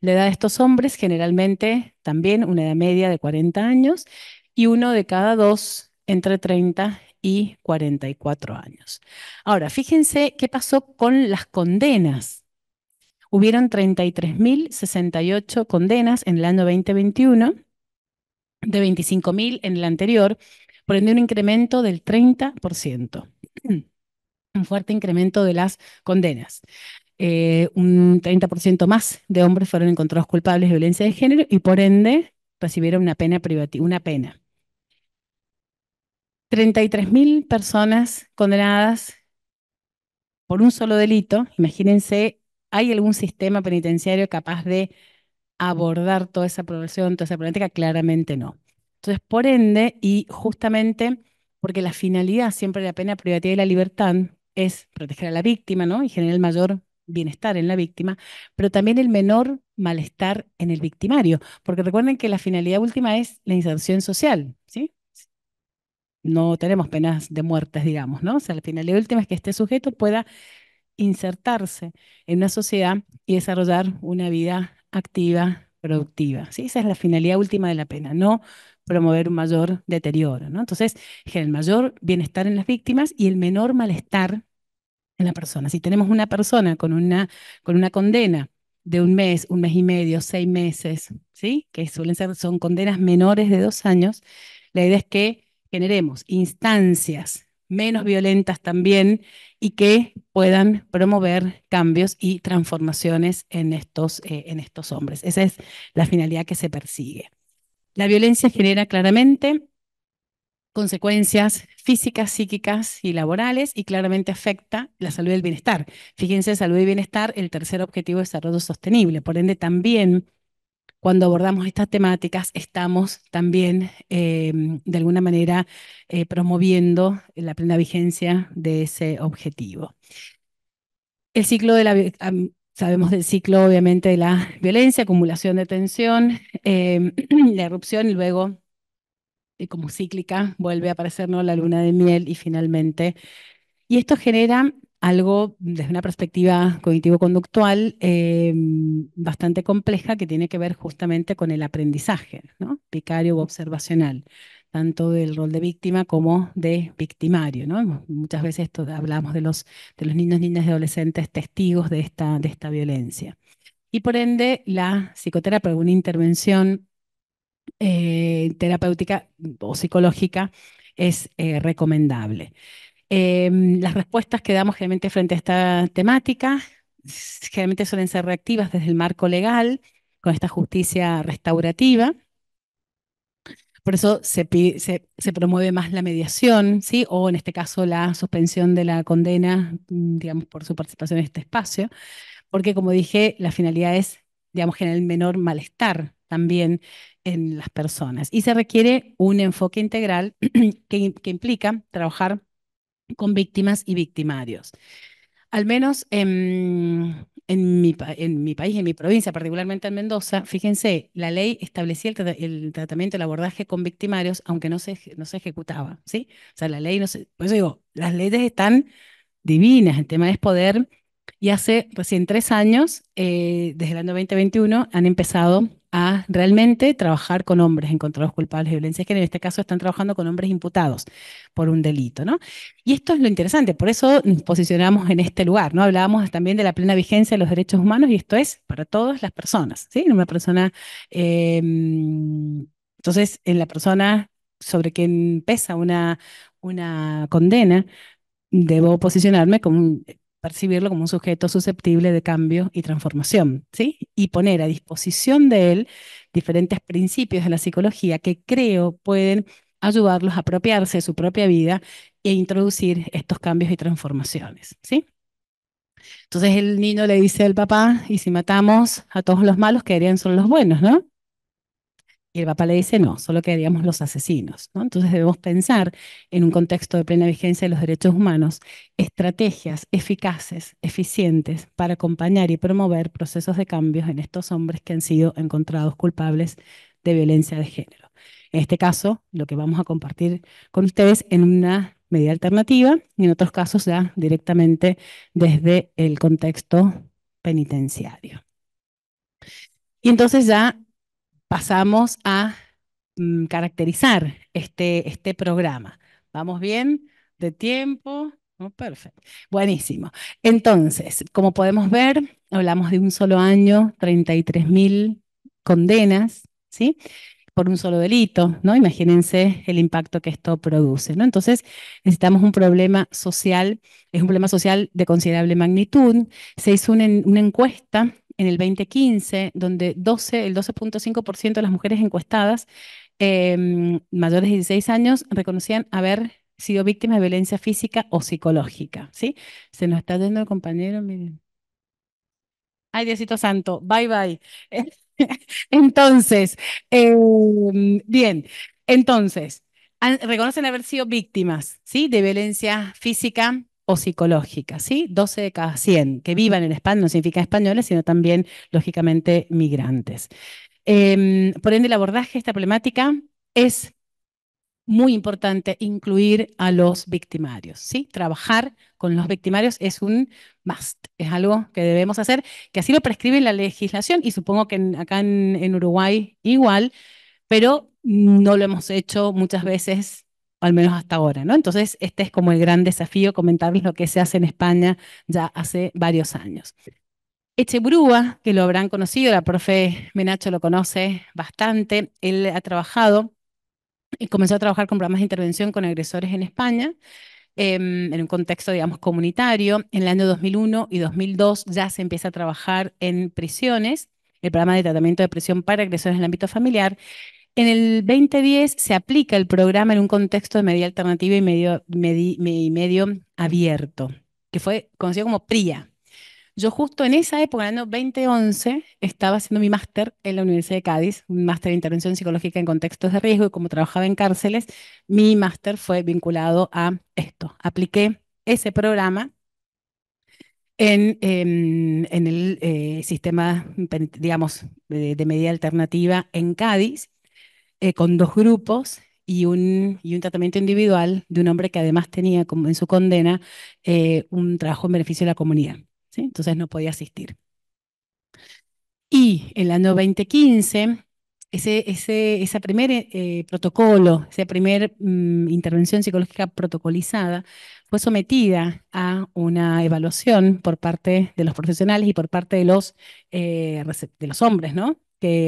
La edad de estos hombres generalmente también una edad media de 40 años y uno de cada dos entre 30 y 44 años. Ahora, fíjense qué pasó con las condenas. Hubieron 33.068 condenas en el año 2021, de 25.000 en el anterior, por ende, un incremento del 30%, un fuerte incremento de las condenas. Eh, un 30% más de hombres fueron encontrados culpables de violencia de género y por ende recibieron una pena privativa, una pena. 33.000 personas condenadas por un solo delito. Imagínense, ¿hay algún sistema penitenciario capaz de abordar toda esa población, toda esa problemática? Claramente no. Entonces, por ende, y justamente porque la finalidad siempre de la pena privativa y la libertad es proteger a la víctima, ¿no? Y generar el mayor bienestar en la víctima, pero también el menor malestar en el victimario, porque recuerden que la finalidad última es la inserción social, ¿sí? No tenemos penas de muertes, digamos, ¿no? O sea, la finalidad última es que este sujeto pueda insertarse en una sociedad y desarrollar una vida activa, productiva, ¿sí? Esa es la finalidad última de la pena, no promover un mayor deterioro. ¿no? Entonces, el mayor bienestar en las víctimas y el menor malestar en la persona. Si tenemos una persona con una, con una condena de un mes, un mes y medio, seis meses, ¿sí? que suelen ser, son condenas menores de dos años, la idea es que generemos instancias menos violentas también y que puedan promover cambios y transformaciones en estos, eh, en estos hombres. Esa es la finalidad que se persigue. La violencia genera claramente consecuencias físicas, psíquicas y laborales y claramente afecta la salud y el bienestar. Fíjense, salud y bienestar, el tercer objetivo de desarrollo sostenible. Por ende, también cuando abordamos estas temáticas estamos también em, de alguna manera eh, promoviendo la plena vigencia de ese objetivo. El ciclo de la, Sabemos del ciclo, obviamente, de la violencia, acumulación de tensión, em, la erupción y luego, eh, como cíclica, vuelve a aparecernos la luna de miel y finalmente. Y esto genera algo desde una perspectiva cognitivo-conductual em, bastante compleja que tiene que ver justamente con el aprendizaje, ¿no? Vicario o observacional tanto del rol de víctima como de victimario, Muchas veces hablamos de los, niños, niñas y adolescentes testigos de esta, violencia. Y por ende, la psicoterapia, una intervención eh, terapéutica o psicológica es eh, recomendable. Em, las respuestas que damos generalmente frente a esta temática generalmente suelen ser reactivas desde el marco legal, con esta justicia restaurativa, por eso se, se, promueve más la mediación, ¿sí? o en este caso la suspensión de la condena, mm, digamos, por su participación en este espacio, porque como dije, la finalidad es, digamos, generar el menor malestar también en las personas. Y se requiere un enfoque integral que, implica trabajar con víctimas y victimarios. Al menos en mi, país, en mi provincia, particularmente en Mendoza, fíjense, la ley establecía el, tratamiento, el abordaje con victimarios, aunque no se, no se ejecutaba, ¿sí? O sea, la ley no se... Por eso digo, las leyes están divinas, el tema es poder y hace recién tres años, eh, desde el año 2021, han empezado a realmente trabajar con hombres encontrados culpables de violencia que En este caso están trabajando con hombres imputados por un delito, ¿no? Y esto es lo interesante, por eso nos posicionamos en este lugar, ¿no? Hablábamos también de la plena vigencia de los derechos humanos y esto es para todas las personas, ¿sí? Una persona... Em, entonces, en la persona sobre quien pesa una, una condena, debo posicionarme como percibirlo como un sujeto susceptible de cambio y transformación, ¿sí? Y poner a disposición de él diferentes principios de la psicología que creo pueden ayudarlos a apropiarse de su propia vida e introducir estos cambios y transformaciones, ¿sí? Entonces el niño le dice al papá, y si matamos a todos los malos, quedarían solo los buenos, ¿no? Y el papá le dice, no, solo quedaríamos los asesinos. ¿no? Entonces debemos pensar en un contexto de plena vigencia de los derechos humanos, estrategias eficaces, eficientes, para acompañar y promover procesos de cambios en estos hombres que han sido encontrados culpables de violencia de género. En este caso, lo que vamos a compartir con ustedes en una medida alternativa y en otros casos ya directamente desde el contexto penitenciario. Y entonces ya pasamos a mm, caracterizar este, este programa. ¿Vamos bien? ¿De tiempo? Oh, perfecto. Buenísimo. Entonces, como podemos ver, hablamos de un solo año, 33.000 condenas, ¿sí? Por un solo delito, ¿no? Imagínense el impacto que esto produce, ¿no? Entonces, necesitamos un problema social, es un problema social de considerable magnitud. Se hizo una encuesta en el 2015, donde el 12.5% de las mujeres encuestadas em, mayores de 16 años reconocían haber sido víctimas de violencia física o psicológica. ¿sí? Se nos está yendo el compañero, miren. Ay, Diosito Santo, bye bye. Entonces, em, bien, entonces, reconocen haber sido víctimas ¿sí? de violencia física o psicológica, ¿sí? 12 de cada 100 que vivan en España, no significa españoles, sino también, lógicamente, migrantes. Em, por ende, el abordaje de esta problemática es muy importante incluir a los victimarios, ¿sí? Trabajar con los victimarios es un must, es algo que debemos hacer, que así lo prescribe la legislación y supongo que acá en, en Uruguay igual, pero no lo hemos hecho muchas veces al menos hasta ahora, ¿no? Entonces, este es como el gran desafío, comentarles lo que se hace en España ya hace varios años. Echeburúa, que lo habrán conocido, la profe Menacho lo conoce bastante, él ha trabajado y eh, comenzó a trabajar con programas de intervención con agresores en España, em, en un contexto, digamos, comunitario. En el año 2001 y 2002 ya se empieza a trabajar en prisiones el programa de tratamiento de prisión para agresores en el ámbito familiar, en el 2010 se aplica el programa en un contexto de media alternativa y medio, abierto, que fue conocido como PRIA. Yo justo en esa época, en el año 2011, estaba haciendo mi máster en la Universidad de Cádiz, un máster de intervención psicológica en contextos de riesgo y como trabajaba en cárceles, mi máster fue vinculado a esto. Apliqué ese programa en, em, el eh, sistema, digamos, de, de, media alternativa en Cádiz eh, con dos grupos y un, y un tratamiento individual de un hombre que además tenía como en su condena eh, un trabajo en beneficio de la comunidad. Entonces no podía asistir. Y en el año 2015, ese, ese esa primer eh, protocolo, esa primera mm, intervención psicológica protocolizada, fue sometida a una evaluación por parte de los profesionales y por parte de los, de los hombres, ¿no?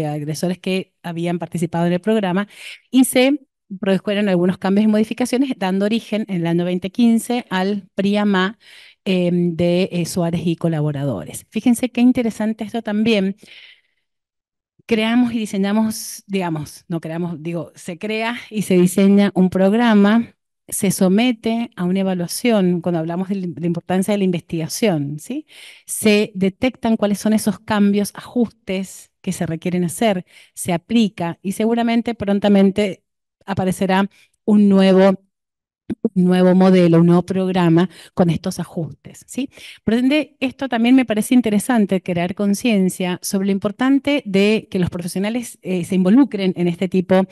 agresores que habían participado en el programa y se produjeron algunos cambios y modificaciones dando origen en el año 2015 al PRIAMA em, de eh, Suárez y colaboradores. Fíjense qué interesante esto también. Creamos y diseñamos, digamos, no creamos, digo, se crea y se diseña un programa se somete a una evaluación cuando hablamos de la importancia de la investigación, ¿sí? Se detectan cuáles son esos cambios, ajustes, que se requieren hacer, se aplica y seguramente prontamente aparecerá un nuevo nuevo modelo, un nuevo programa con estos ajustes. ¿sí? Por ende, esto también me parece interesante, crear conciencia sobre lo importante de que los profesionales eh, se involucren en este tipo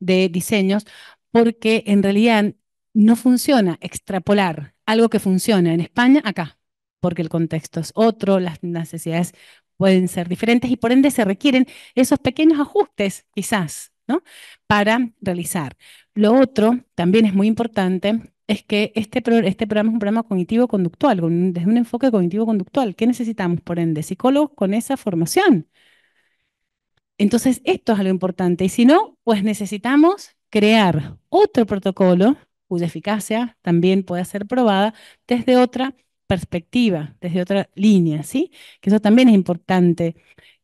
de diseños, porque en realidad no funciona extrapolar algo que funciona en España acá, porque el contexto es otro, las necesidades pueden ser diferentes y por ende se requieren esos pequeños ajustes quizás, ¿no? Para realizar. Lo otro también es muy importante es que este, este programa es un programa cognitivo-conductual, desde un enfoque cognitivo-conductual. ¿Qué necesitamos, por ende? Psicólogos con esa formación. Entonces, esto es lo importante. Y si no, pues necesitamos crear otro protocolo cuya eficacia también puede ser probada desde otra perspectiva, desde otra línea, ¿sí? Que eso también es importante.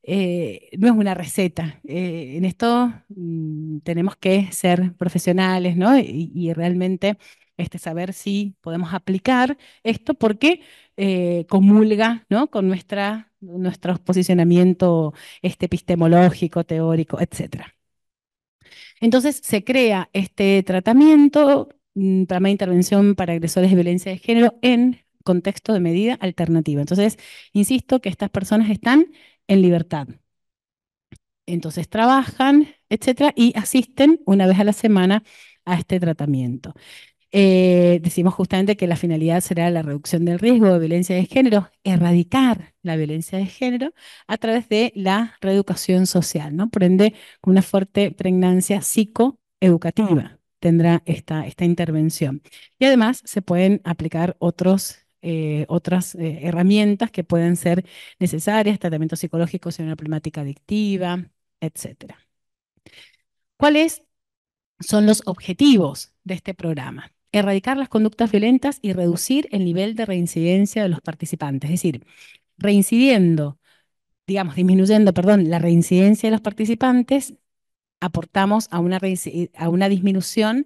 Eh, no es una receta. Eh, en esto mm, tenemos que ser profesionales, ¿no? Y, realmente este, saber si podemos aplicar esto porque eh, comulga, ¿no? Con nuestra, nuestro posicionamiento este, epistemológico, teórico, etc. Entonces se crea este tratamiento programa mm, de intervención para agresores de violencia de género en contexto de medida alternativa. Entonces, insisto que estas personas están en libertad. Entonces trabajan, etcétera, y asisten una vez a la semana a este tratamiento. Eh, decimos justamente que la finalidad será la reducción del riesgo de violencia de género, erradicar la violencia de género a través de la reeducación social, ¿no? Por ende, con una fuerte pregnancia psicoeducativa tendrá esta, esta intervención. Y además se pueden aplicar otros eh, otras eh, herramientas que pueden ser necesarias, tratamientos psicológicos en una problemática adictiva, etc. ¿Cuáles son los objetivos de este programa? Erradicar las conductas violentas y reducir el nivel de reincidencia de los participantes, es decir, reincidiendo, digamos, disminuyendo, perdón, la reincidencia de los participantes, aportamos a una, disminución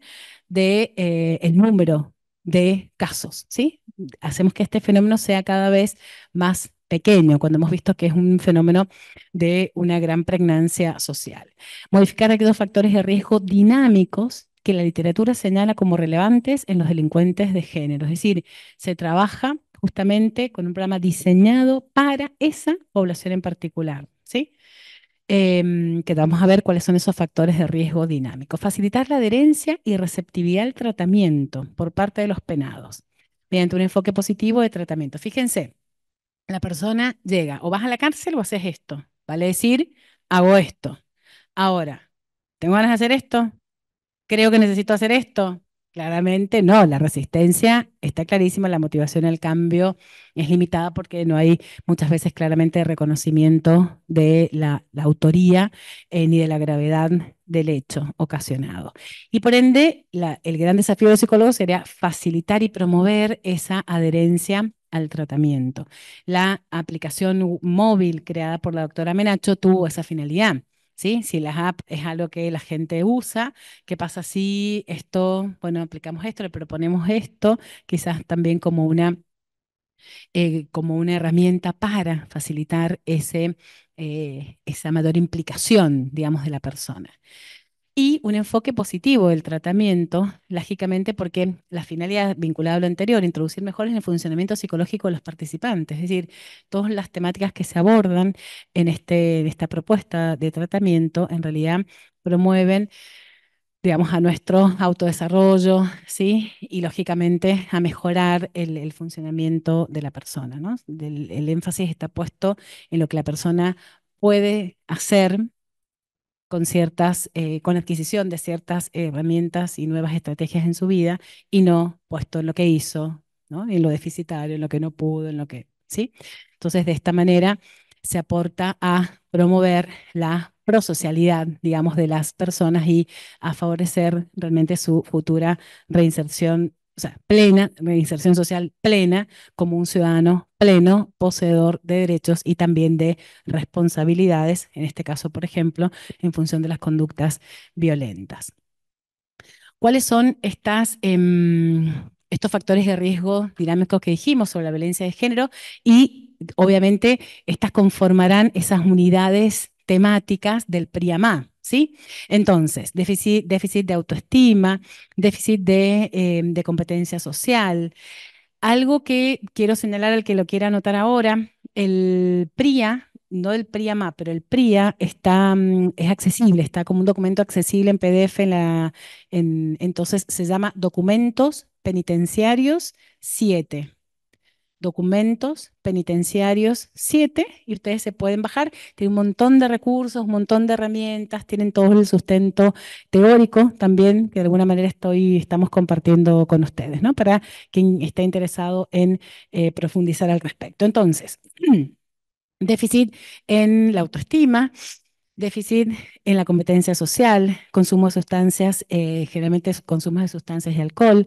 del de, eh, el número de casos, ¿sí? Hacemos que este fenómeno sea cada vez más pequeño, cuando hemos visto que es un fenómeno de una gran pregnancia social. Modificar aquellos factores de riesgo dinámicos que la literatura señala como relevantes en los delincuentes de género, es decir, se trabaja justamente con un programa diseñado para esa población en particular, ¿sí? Em, que vamos a ver cuáles son esos factores de riesgo dinámico. Facilitar la adherencia y receptividad al tratamiento por parte de los penados mediante un enfoque positivo de tratamiento. Fíjense, la persona llega o vas a la cárcel o haces esto. Vale decir, hago esto. Ahora, ¿tengo ganas de hacer esto? Creo que necesito hacer esto. Claramente no, la resistencia está clarísima, la motivación al cambio es limitada porque no hay muchas veces claramente reconocimiento de la, autoría eh, ni de la gravedad del hecho ocasionado. Y por ende, el gran desafío del psicólogo sería facilitar y promover esa adherencia al tratamiento. La aplicación móvil creada por la doctora Menacho tuvo esa finalidad si las app es algo que la gente usa, ¿qué pasa si esto, bueno, aplicamos esto, le proponemos esto, quizás también como una, eh, como una herramienta para facilitar ese, eh, esa mayor implicación, digamos, de la persona y un enfoque positivo del tratamiento, lógicamente porque la finalidad vinculada a lo anterior, introducir mejores en el funcionamiento psicológico de los participantes, es decir, todas las temáticas que se abordan en, este, esta propuesta de tratamiento en realidad promueven digamos, a nuestro autodesarrollo, ¿sí? Y lógicamente a mejorar el, funcionamiento de la persona, el énfasis está puesto en lo que la persona puede hacer con ciertas, eh, con adquisición de ciertas herramientas y nuevas estrategias en su vida y no puesto en lo que hizo, en lo deficitario, en lo que no pudo, en lo que, ¿sí? Entonces, de esta manera se aporta a promover la prosocialidad, digamos, de las personas y a favorecer realmente su futura reinserción, o sea, plena, reinserción social plena como un ciudadano pleno poseedor de derechos y también de responsabilidades, en este caso, por ejemplo, en función de las conductas violentas. ¿Cuáles son em, estos factores de riesgo dinámicos que dijimos sobre la violencia de género? Y obviamente estas conformarán esas unidades temáticas del PRIAMA, ¿sí? Entonces, déficit, de autoestima, déficit de em, competencia social, algo que quiero señalar al que lo quiera anotar ahora, el PRIA, no el PRIA pero el PRIA está, mm, es accesible, está como un documento accesible en PDF, la, entonces se llama Documentos Penitenciarios 7 documentos penitenciarios siete, y ustedes se pueden bajar. tienen un montón de recursos, un montón de herramientas, tienen todo el sustento teórico también que de alguna manera estoy, estamos compartiendo con ustedes, ¿no? Para quien está interesado en eh, profundizar al respecto. Entonces, déficit en la autoestima, déficit en la competencia social, consumo de sustancias, eh, generalmente consumo de sustancias y alcohol,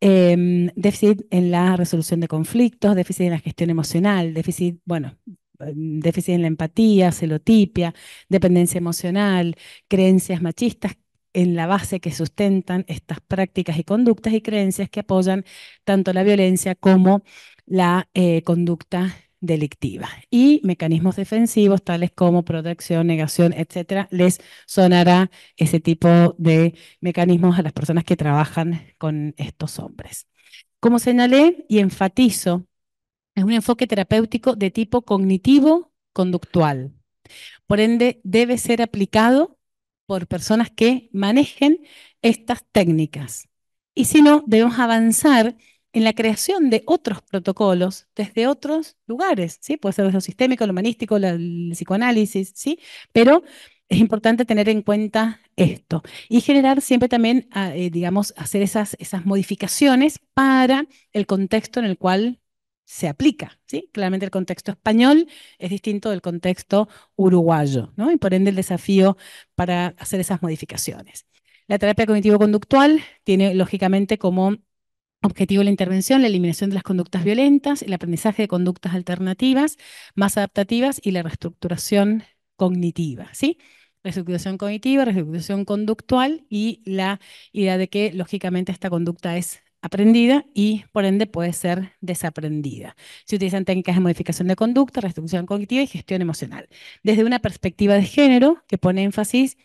Em, déficit en la resolución de conflictos, déficit en la gestión emocional, déficit, bueno, em, déficit en la empatía, celotipia, dependencia emocional, creencias machistas en la base que sustentan estas prácticas y conductas y creencias que apoyan tanto la violencia como la eh, conducta delictiva. Y mecanismos defensivos, tales como protección, negación, etcétera, les sonará ese tipo de mecanismos a las personas que trabajan con estos hombres. Como señalé y enfatizo, es un enfoque terapéutico de tipo cognitivo conductual. Por ende, debe ser aplicado por personas que manejen estas técnicas. Y si no, debemos avanzar en la creación de otros protocolos desde otros lugares, ¿sí? Puede ser desde lo sistémico, lo humanístico, el psicoanálisis, ¿sí? Pero es importante tener en cuenta esto y generar siempre también, ah, eh, digamos, hacer esas, esas modificaciones para el contexto en el cual se aplica. ¿sí? Claramente el contexto español es distinto del contexto uruguayo, ¿no? y por ende el desafío para hacer esas modificaciones. La terapia cognitivo-conductual tiene, lógicamente, como Objetivo de la intervención, la eliminación de las conductas violentas, el aprendizaje de conductas alternativas, más adaptativas y la reestructuración cognitiva, ¿sí? Reestructuración cognitiva, reestructuración conductual y la idea de que lógicamente esta conducta es aprendida y por ende puede ser desaprendida. Se utilizan técnicas de modificación de conducta, reestructuración cognitiva y gestión emocional. Desde una perspectiva de género que pone énfasis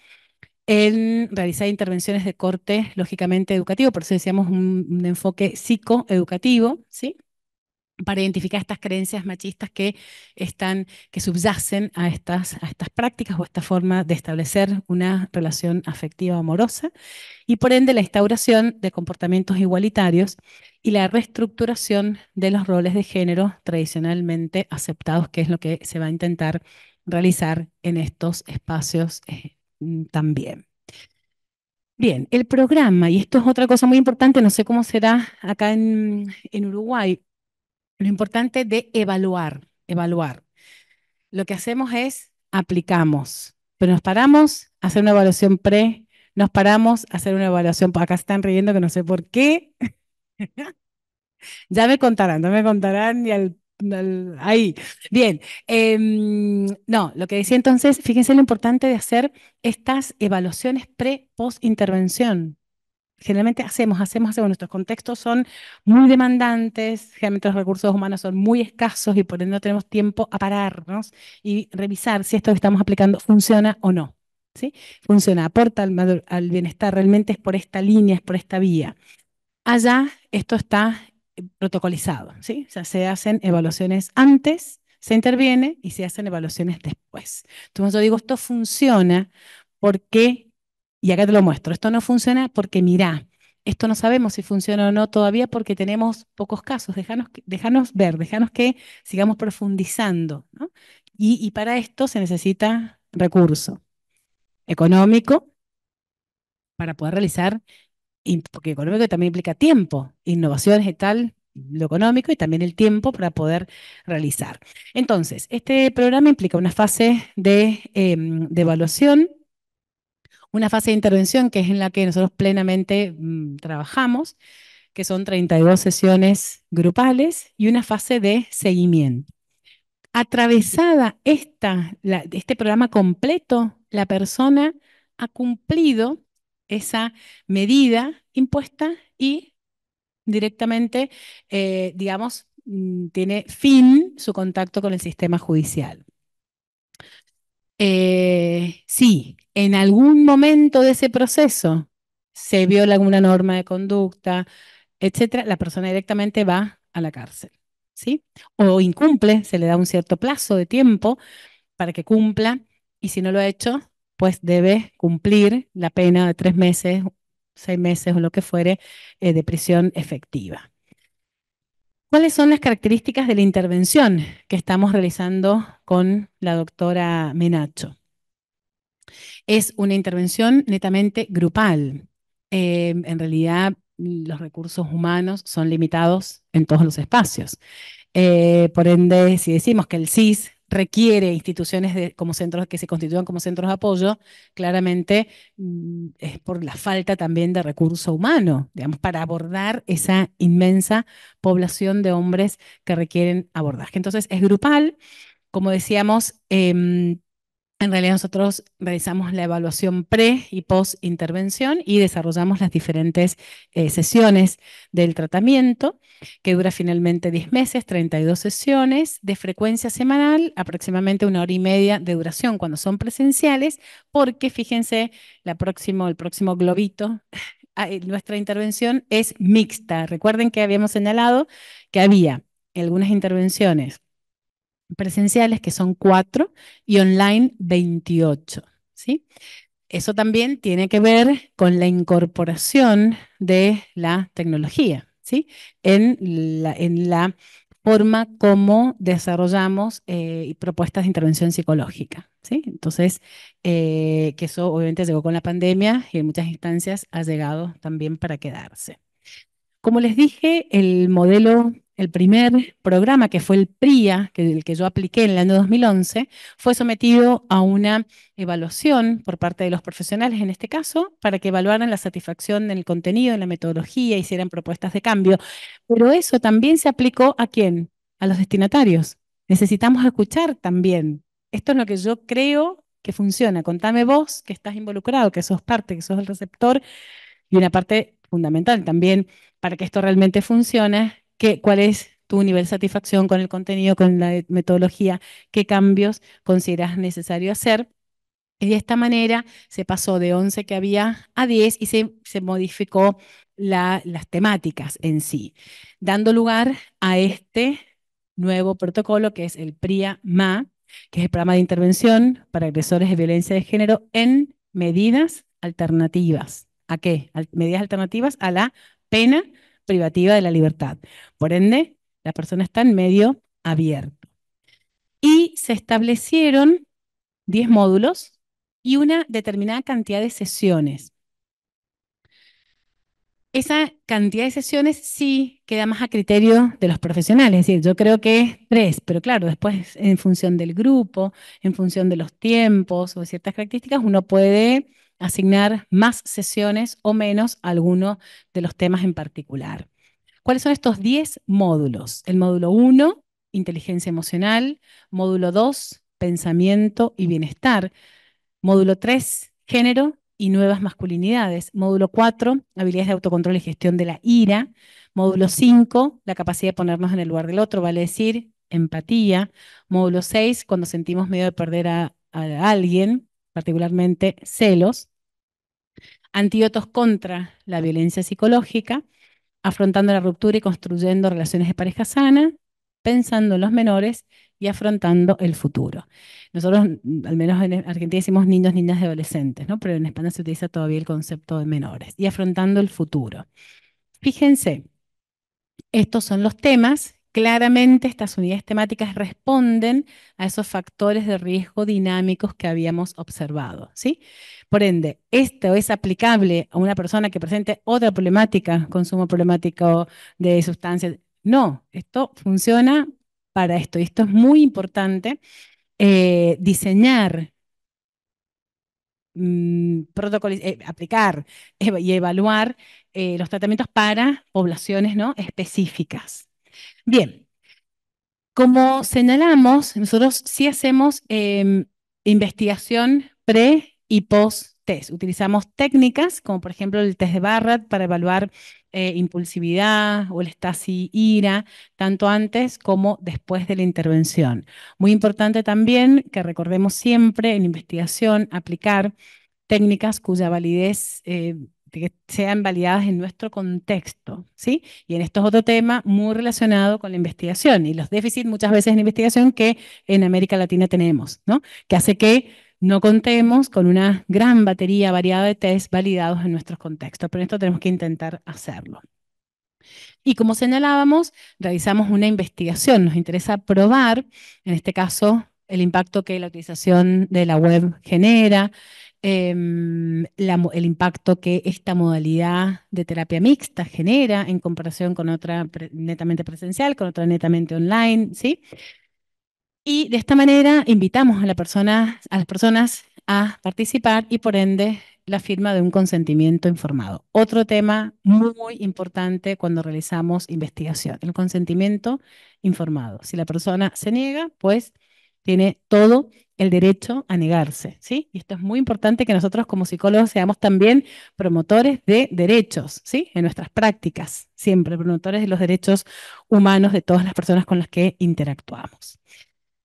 en realizar intervenciones de corte, lógicamente, educativo, por eso decíamos un, enfoque psicoeducativo, ¿sí? para identificar estas creencias machistas que están, que subyacen a estas, a estas prácticas o a esta forma de establecer una relación afectiva amorosa y por ende la instauración de comportamientos igualitarios y la reestructuración de los roles de género tradicionalmente aceptados, que es lo que se va a intentar realizar en estos espacios eh, Mm, también. Bien, el programa, y esto es otra cosa muy importante, no sé cómo será acá en, Uruguay, lo importante de evaluar, evaluar. Lo que hacemos es aplicamos, pero nos paramos a hacer una evaluación pre, nos paramos a hacer una evaluación, acá están riendo que no sé por qué. ya me contarán, no me contarán y al Ahí. Bien. Em, no, lo que decía entonces, fíjense lo importante de hacer estas evaluaciones pre-post-intervención. Generalmente hacemos, hacemos, hacemos. Nuestros contextos son muy demandantes, generalmente los recursos humanos son muy escasos y por ende no tenemos tiempo a pararnos y revisar si esto que estamos aplicando funciona o no. ¿sí? Funciona, aporta al bienestar, realmente es por esta línea, es por esta vía. Allá esto está eh, protocolizado, ¿sí? O sea, se hacen evaluaciones antes, se interviene y se hacen evaluaciones después. Entonces yo digo, esto funciona porque, y acá te lo muestro, esto no funciona porque mira esto no sabemos si funciona o no todavía porque tenemos pocos casos, déjanos, déjanos ver, déjanos que sigamos profundizando, ¿no? y para esto se necesita recurso económico para poder realizar porque económico también implica tiempo. Innovación tal lo económico y también el tiempo para poder realizar. Entonces, este programa implica una fase de, em, evaluación, una fase de intervención que es en la que nosotros plenamente mm, trabajamos, que son 32 sesiones grupales y una fase de seguimiento. Atravesada esta, este programa completo, la persona ha cumplido esa medida impuesta y directamente, eh, digamos, mm, tiene fin su contacto con el sistema judicial. Eh, si en algún momento de ese proceso se viola alguna norma de conducta, etcétera, la persona directamente va a la cárcel, ¿sí? O incumple, se le da un cierto plazo de tiempo para que cumpla, y si no lo ha hecho, pues debe cumplir la pena de tres meses, seis meses o lo que fuere eh, de prisión efectiva. ¿Cuáles son las características de la intervención que estamos realizando con la doctora Menacho? Es una intervención netamente grupal. Em, en realidad, los recursos humanos son limitados en todos los espacios. Eh, por ende, si decimos que el CIS requiere instituciones como centros que se constituyan como centros de apoyo, claramente mm, es por la falta también de recurso humano, digamos, para abordar esa inmensa población de hombres que requieren abordaje. Entonces, es grupal, como decíamos, em, en realidad nosotros realizamos la evaluación pre y post intervención y desarrollamos las diferentes eh, sesiones del tratamiento, que dura finalmente 10 meses, 32 sesiones de frecuencia semanal, aproximadamente una hora y media de duración cuando son presenciales, porque fíjense, el próximo globito ah, eh, nuestra intervención es mixta. Recuerden que habíamos señalado que había algunas intervenciones presenciales, que son cuatro, y online 28. ¿sí? Eso también tiene que ver con la incorporación de la tecnología ¿sí? en, la, en la forma como desarrollamos eh, propuestas de intervención psicológica. ¿sí? Entonces, eh, que eso obviamente llegó con la pandemia y en muchas instancias ha llegado también para quedarse. Como les dije, el modelo el primer programa, que fue el PRIA, que, el que yo apliqué en el año 2011, fue sometido a una evaluación por parte de los profesionales, en este caso, para que evaluaran la satisfacción del contenido, en la metodología, hicieran propuestas de cambio. Pero eso también se aplicó a quién? A los destinatarios. Necesitamos escuchar también. Esto es lo que yo creo que funciona. Contame vos que estás involucrado, que sos parte, que sos el receptor. Y una parte fundamental también para que esto realmente funcione cuál es tu nivel de satisfacción con el contenido, con la metodología, qué cambios consideras necesario hacer. Y de esta manera se pasó de 11 que había a 10 y se, modificó las temáticas en sí, dando lugar a este nuevo protocolo que es el PRIA-MA, que es el programa de intervención para agresores de violencia de género en medidas alternativas. ¿A qué? medidas alternativas a la pena privativa de la libertad. Por ende, la persona está en medio abierto. Y se establecieron 10 módulos y una determinada cantidad de sesiones. Esa cantidad de sesiones sí queda más a criterio de los profesionales, es decir, yo creo que es tres, pero claro, después en función del grupo, en función de los tiempos o de ciertas características, uno puede asignar más sesiones o menos a alguno de los temas en particular. ¿Cuáles son estos 10 módulos? El módulo 1, inteligencia emocional, módulo 2, pensamiento y bienestar, módulo 3, género y nuevas masculinidades, módulo 4, habilidades de autocontrol y gestión de la ira, módulo 5, la capacidad de ponernos en el lugar del otro, vale decir, empatía, módulo 6, cuando sentimos miedo de perder a, a alguien, particularmente celos, antídotos contra la violencia psicológica, afrontando la ruptura y construyendo relaciones de pareja sana, pensando en los menores y afrontando el futuro. Nosotros, mm, al menos en Argentina, decimos niños, niñas y adolescentes, ¿no? pero en España se utiliza todavía el concepto de menores y afrontando el futuro. Fíjense, estos son los temas Claramente estas unidades temáticas responden a esos factores de riesgo dinámicos que habíamos observado, ¿sí? Por ende, esto es aplicable a una persona que presente otra problemática, consumo problemático de sustancias. No, esto funciona para esto y esto es muy importante eh, diseñar mm, eh, aplicar y evaluar eh, los tratamientos para poblaciones ¿no? específicas. Bien, como señalamos, nosotros sí hacemos em, investigación pre y post test. Utilizamos técnicas como por ejemplo el test de Barrat para evaluar eh, impulsividad o el estasi ira, tanto antes como después de la intervención. Muy importante también que recordemos siempre en investigación aplicar técnicas cuya validez eh, que sean validadas en nuestro contexto, ¿sí? Y en esto es otro tema muy relacionado con la investigación y los déficits muchas veces en investigación que en América Latina tenemos, ¿no? Que hace que no contemos con una gran batería variada de test validados en nuestros contextos, pero esto tenemos que intentar hacerlo. Y como señalábamos, realizamos una investigación, nos interesa probar, en este caso, el impacto que la utilización de la web genera, Em, el impacto que esta modalidad de terapia mixta genera en comparación con otra netamente presencial, con otra netamente online, ¿sí? Y de esta manera invitamos a, a las personas a participar y por ende la firma de un consentimiento informado. Otro tema muy importante cuando realizamos investigación, el consentimiento informado. Si la persona se niega, pues tiene todo el derecho a negarse, ¿sí? Y esto es muy importante que nosotros como psicólogos seamos también promotores de derechos, ¿sí? En nuestras prácticas, siempre promotores de los derechos humanos de todas las personas con las que interactuamos.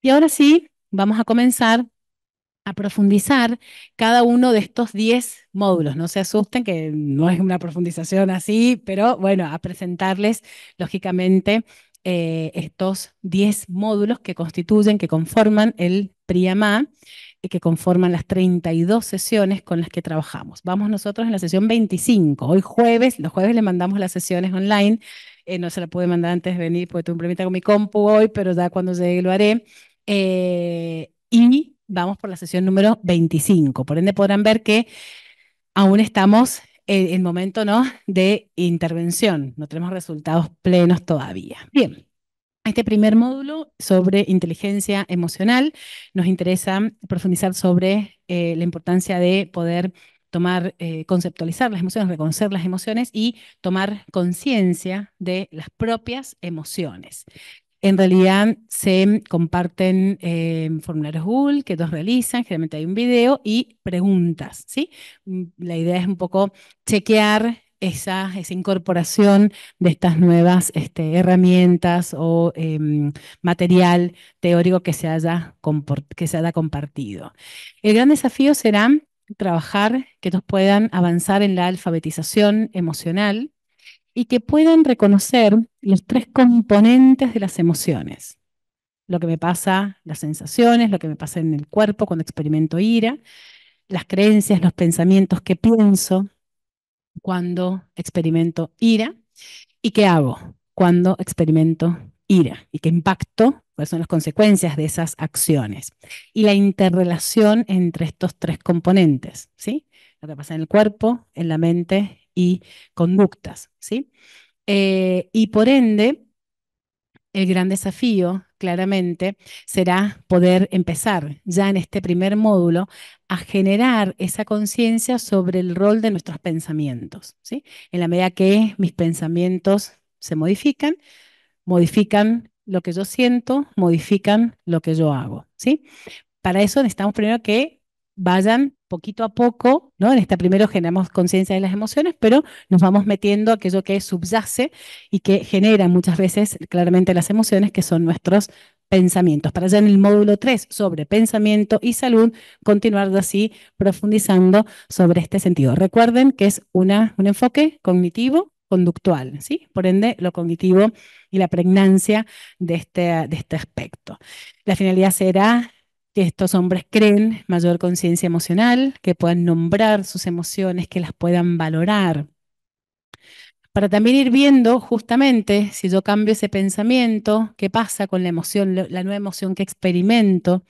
Y ahora sí, vamos a comenzar a profundizar cada uno de estos 10 módulos. No se asusten que no es una profundización así, pero bueno, a presentarles lógicamente eh, estos 10 módulos que constituyen, que conforman el PRIAMA, y eh, que conforman las 32 sesiones con las que trabajamos. Vamos nosotros en la sesión 25, hoy jueves, los jueves le mandamos las sesiones online, eh, no se la pude mandar antes de venir porque tuve un problema con mi compu hoy, pero ya cuando llegue lo haré. y vamos por la sesión número 25, por ende podrán ver que aún estamos en momento ¿no? de intervención. No tenemos resultados plenos todavía. Bien. Este primer módulo sobre inteligencia emocional nos interesa profundizar sobre eh, la importancia de poder tomar, eh, conceptualizar las emociones, reconocer las emociones y tomar conciencia de las propias emociones. En realidad se comparten eh, formularios Google que todos realizan, generalmente hay un video y preguntas, ¿sí? Mm, la idea es un poco chequear esa, incorporación de estas nuevas este, herramientas o em, material teórico que se, haya que se haya compartido. El gran desafío será trabajar que todos puedan avanzar en la alfabetización emocional, y que puedan reconocer los tres componentes de las emociones. Lo que me pasa, las sensaciones, lo que me pasa en el cuerpo cuando experimento ira, las creencias, los pensamientos que pienso cuando experimento ira y qué hago cuando experimento ira y qué impacto, cuáles son las consecuencias de esas acciones y la interrelación entre estos tres componentes, ¿sí? Lo que pasa en el cuerpo, en la mente y conductas, ¿sí? Eh, y por ende, el gran desafío, claramente, será poder empezar ya en este primer módulo a generar esa conciencia sobre el rol de nuestros pensamientos. ¿sí? En la medida que mis pensamientos se modifican, modifican lo que yo siento, modifican lo que yo hago. ¿sí? Para eso necesitamos primero que vayan poquito a poco, ¿no? En esta primero generamos conciencia de las emociones, pero nos vamos metiendo aquello que subyace y que genera muchas veces claramente las emociones, que son nuestros pensamientos. Para allá en el módulo 3 sobre pensamiento y salud, continuar así profundizando sobre este sentido. Recuerden que es una, un enfoque cognitivo conductual, ¿sí? Por ende, lo cognitivo y la pregnancia de este, de este aspecto. La finalidad será que estos hombres creen mayor conciencia emocional, que puedan nombrar sus emociones, que las puedan valorar. Para también ir viendo justamente si yo cambio ese pensamiento, qué pasa con la emoción, la nueva emoción que experimento,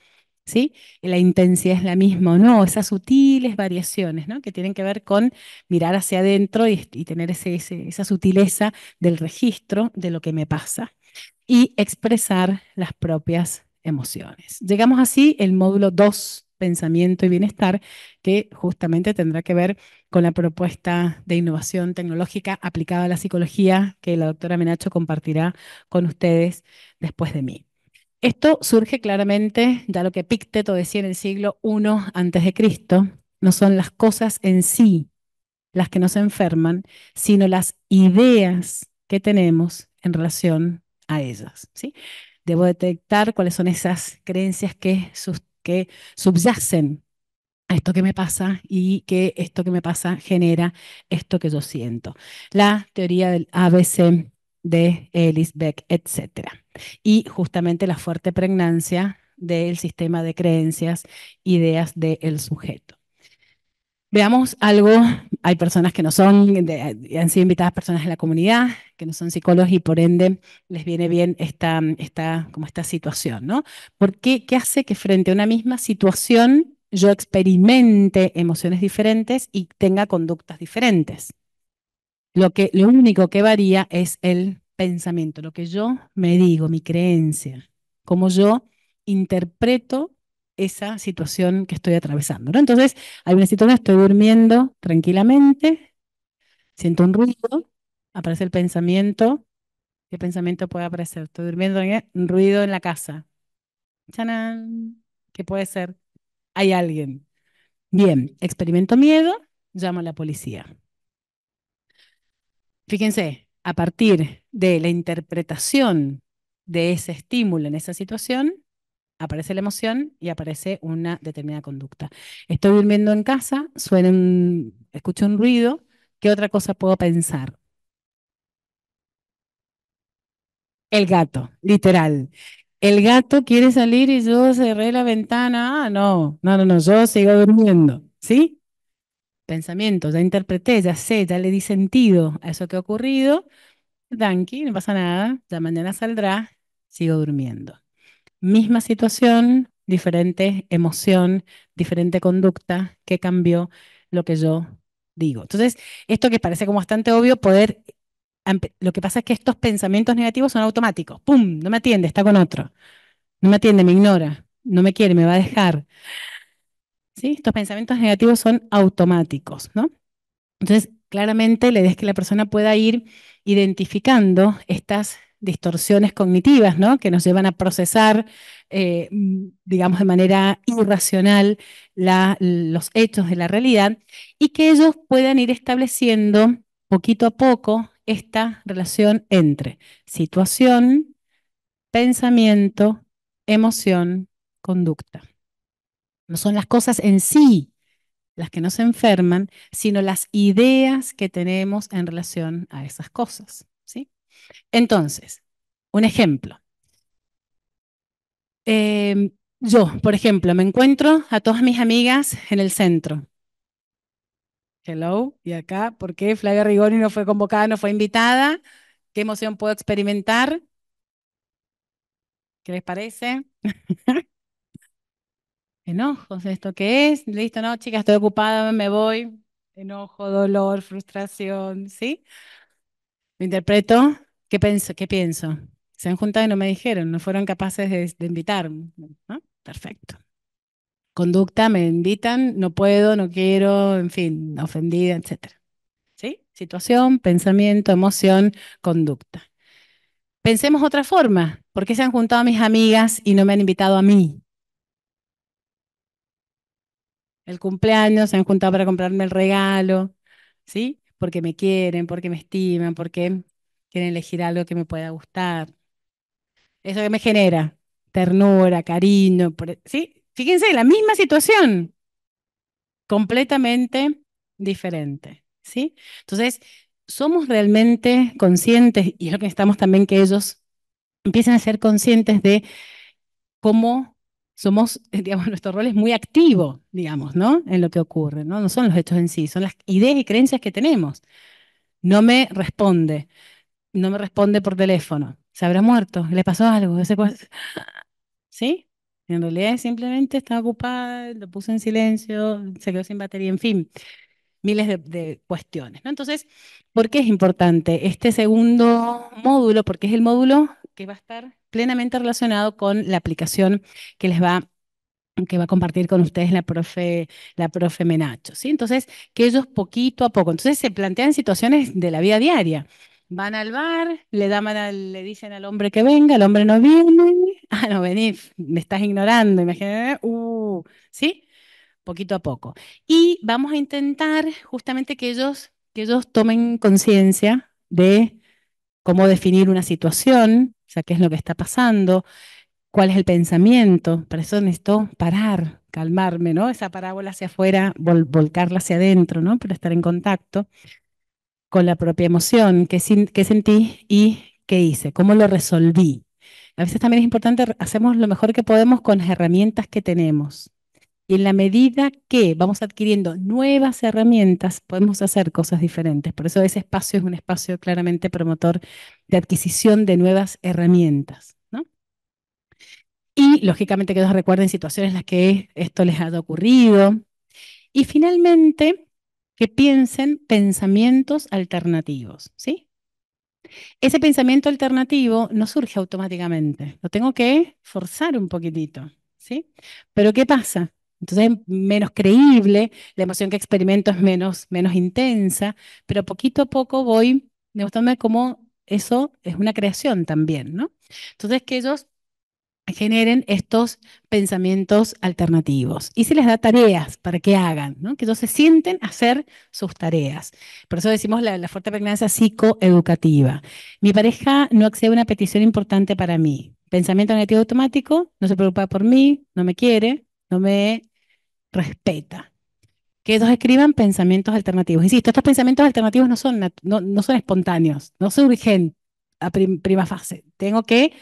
¿sí? La intensidad es la misma o no, esas sutiles variaciones, ¿no? Que tienen que ver con mirar hacia adentro y, tener ese, esa sutileza del registro de lo que me pasa y expresar las propias emociones. Llegamos así al módulo 2, pensamiento y bienestar, que justamente tendrá que ver con la propuesta de innovación tecnológica aplicada a la psicología que la doctora Menacho compartirá con ustedes después de mí. Esto surge claramente, ya lo que Pícteto decía en el siglo I antes de Cristo, no son las cosas en sí las que nos enferman, sino las ideas que tenemos en relación a ellas. ¿sí? Debo detectar cuáles son esas creencias que, subyacen a esto que me pasa y que esto que me pasa genera esto que yo siento. La teoría del ABC de Beck etc. Y justamente la fuerte pregnancia del sistema de creencias, ideas del sujeto veamos algo, hay personas que no son, han sido invitadas personas de la comunidad, que no son psicólogos y por ende les viene bien esta, esta, como esta situación, ¿no? ¿qué hace que frente a una misma situación yo experimente emociones diferentes y tenga conductas diferentes? Lo, que, lo único que varía es el pensamiento, lo que yo me digo, mi creencia, cómo yo interpreto esa situación que estoy atravesando. ¿no? Entonces, hay una situación, estoy durmiendo tranquilamente, siento un ruido, aparece el pensamiento. ¿Qué pensamiento puede aparecer? Estoy durmiendo, ¿eh? un ruido en la casa. ¿Qué puede ser? Hay alguien. Bien, experimento miedo, llamo a la policía. Fíjense, a partir de la interpretación de ese estímulo en esa situación, aparece la emoción y aparece una determinada conducta. Estoy durmiendo en casa, suena escucho un ruido, ¿qué otra cosa puedo pensar? El gato, literal. El gato quiere salir y yo cerré la ventana. Ah, no, no, no, no, yo sigo durmiendo, ¿sí? Pensamiento, ya interpreté, ya sé, ya le di sentido a eso que ha ocurrido. Danke, no pasa nada, ya mañana saldrá, sigo durmiendo misma situación, diferente emoción, diferente conducta, qué cambió lo que yo digo. Entonces, esto que parece como bastante obvio, poder... Lo que pasa es que estos pensamientos negativos son automáticos. ¡Pum! No me atiende, está con otro. No me atiende, me ignora. No me quiere, me va a dejar. ¿Sí? Estos pensamientos negativos son automáticos, ¿no? Entonces, claramente le des que la persona pueda ir identificando estas distorsiones cognitivas, ¿no? Que nos llevan a procesar, eh, digamos, de manera irracional los hechos de la realidad y que ellos puedan ir estableciendo poquito a poco esta relación entre situación, pensamiento, emoción, conducta. No son las cosas en sí las que nos enferman, sino las ideas que tenemos en relación a esas cosas. Entonces, un ejemplo. Em, yo, por ejemplo, me encuentro a todas mis amigas en el centro. Hello, y acá, ¿por qué Flavia Rigoni no fue convocada, no fue invitada? ¿Qué emoción puedo experimentar? ¿Qué les parece? Enojos, ¿esto qué es? Listo, no, chicas, estoy ocupada, me voy. Enojo, dolor, frustración, ¿sí? me interpreto ¿Qué pienso? ¿Qué pienso? Se han juntado y no me dijeron, no fueron capaces de, invitarme. Perfecto. Conducta, me invitan, no puedo, no quiero, en fin, ofendida, etc. ¿Sí? Situación, pensamiento, emoción, conducta. Pensemos otra forma. ¿Por qué se han juntado a mis amigas y no me han invitado a mí? El cumpleaños, se han juntado para comprarme el regalo, ¿sí? Porque me quieren, porque me estiman, porque quieren elegir algo que me pueda gustar. Eso que me genera ternura, cariño, e-, ¿sí? Fíjense, la misma situación, completamente diferente, ¿sí? Entonces, somos realmente conscientes, y es lo que necesitamos también que ellos empiecen a ser conscientes de cómo somos, digamos, nuestro rol es muy activo, digamos, ¿no? En lo que ocurre, ¿no? No son los hechos en sí, son las ideas y creencias que tenemos. No me responde, no me responde por teléfono. Se habrá muerto, le pasó algo. ¿Sí? En realidad simplemente estaba ocupada, lo puse en silencio, se quedó sin batería, en fin, miles de, cuestiones. Entonces, ¿por qué es importante este segundo módulo? Porque es el módulo que va a estar plenamente relacionado con la aplicación que les va que va a compartir con ustedes la profe, la profe Menacho, ¿sí? Entonces, que ellos poquito a poco, entonces se plantean situaciones de la vida diaria. Van al bar, le, dan le dicen al hombre que venga, el hombre no viene. Ah, no, venís, me estás ignorando, imagínate. ¿eh? Uh, ¿sí? Poquito a poco. Y vamos a intentar justamente que ellos, que ellos tomen conciencia de cómo definir una situación, o sea, qué es lo que está pasando, cuál es el pensamiento. Para eso necesito parar, calmarme, ¿no? Esa parábola hacia afuera, volcarla hacia adentro, ¿no? Pero estar en contacto con la propia emoción, que sentí y qué hice, cómo lo resolví. A veces también es importante, hacemos lo mejor que podemos con las herramientas que tenemos. Y en la medida que vamos adquiriendo nuevas herramientas, podemos hacer cosas diferentes. Por eso ese espacio es un espacio claramente promotor de adquisición de nuevas herramientas. Y lógicamente que nos recuerden situaciones en las que esto les ha ocurrido. Y finalmente, que piensen pensamientos alternativos, ¿sí? Ese pensamiento alternativo no surge automáticamente, lo tengo que forzar un poquitito, ¿sí? Pero ¿qué pasa? Entonces es menos creíble, la emoción que experimento es menos, menos intensa, pero poquito a poco voy ver cómo eso es una creación también, ¿no? Entonces que ellos generen estos pensamientos alternativos. Y se les da tareas para que hagan, ¿no? que se sienten hacer sus tareas. Por eso decimos la, fuerte pregnancia psicoeducativa. Mi pareja no accede a una petición importante para mí. Pensamiento negativo automático, no se preocupa por mí, no me quiere, no me respeta. Que ellos escriban pensamientos alternativos. Insisto, estos pensamientos alternativos no son, no, son espontáneos, no surgen a prima fase. Tengo que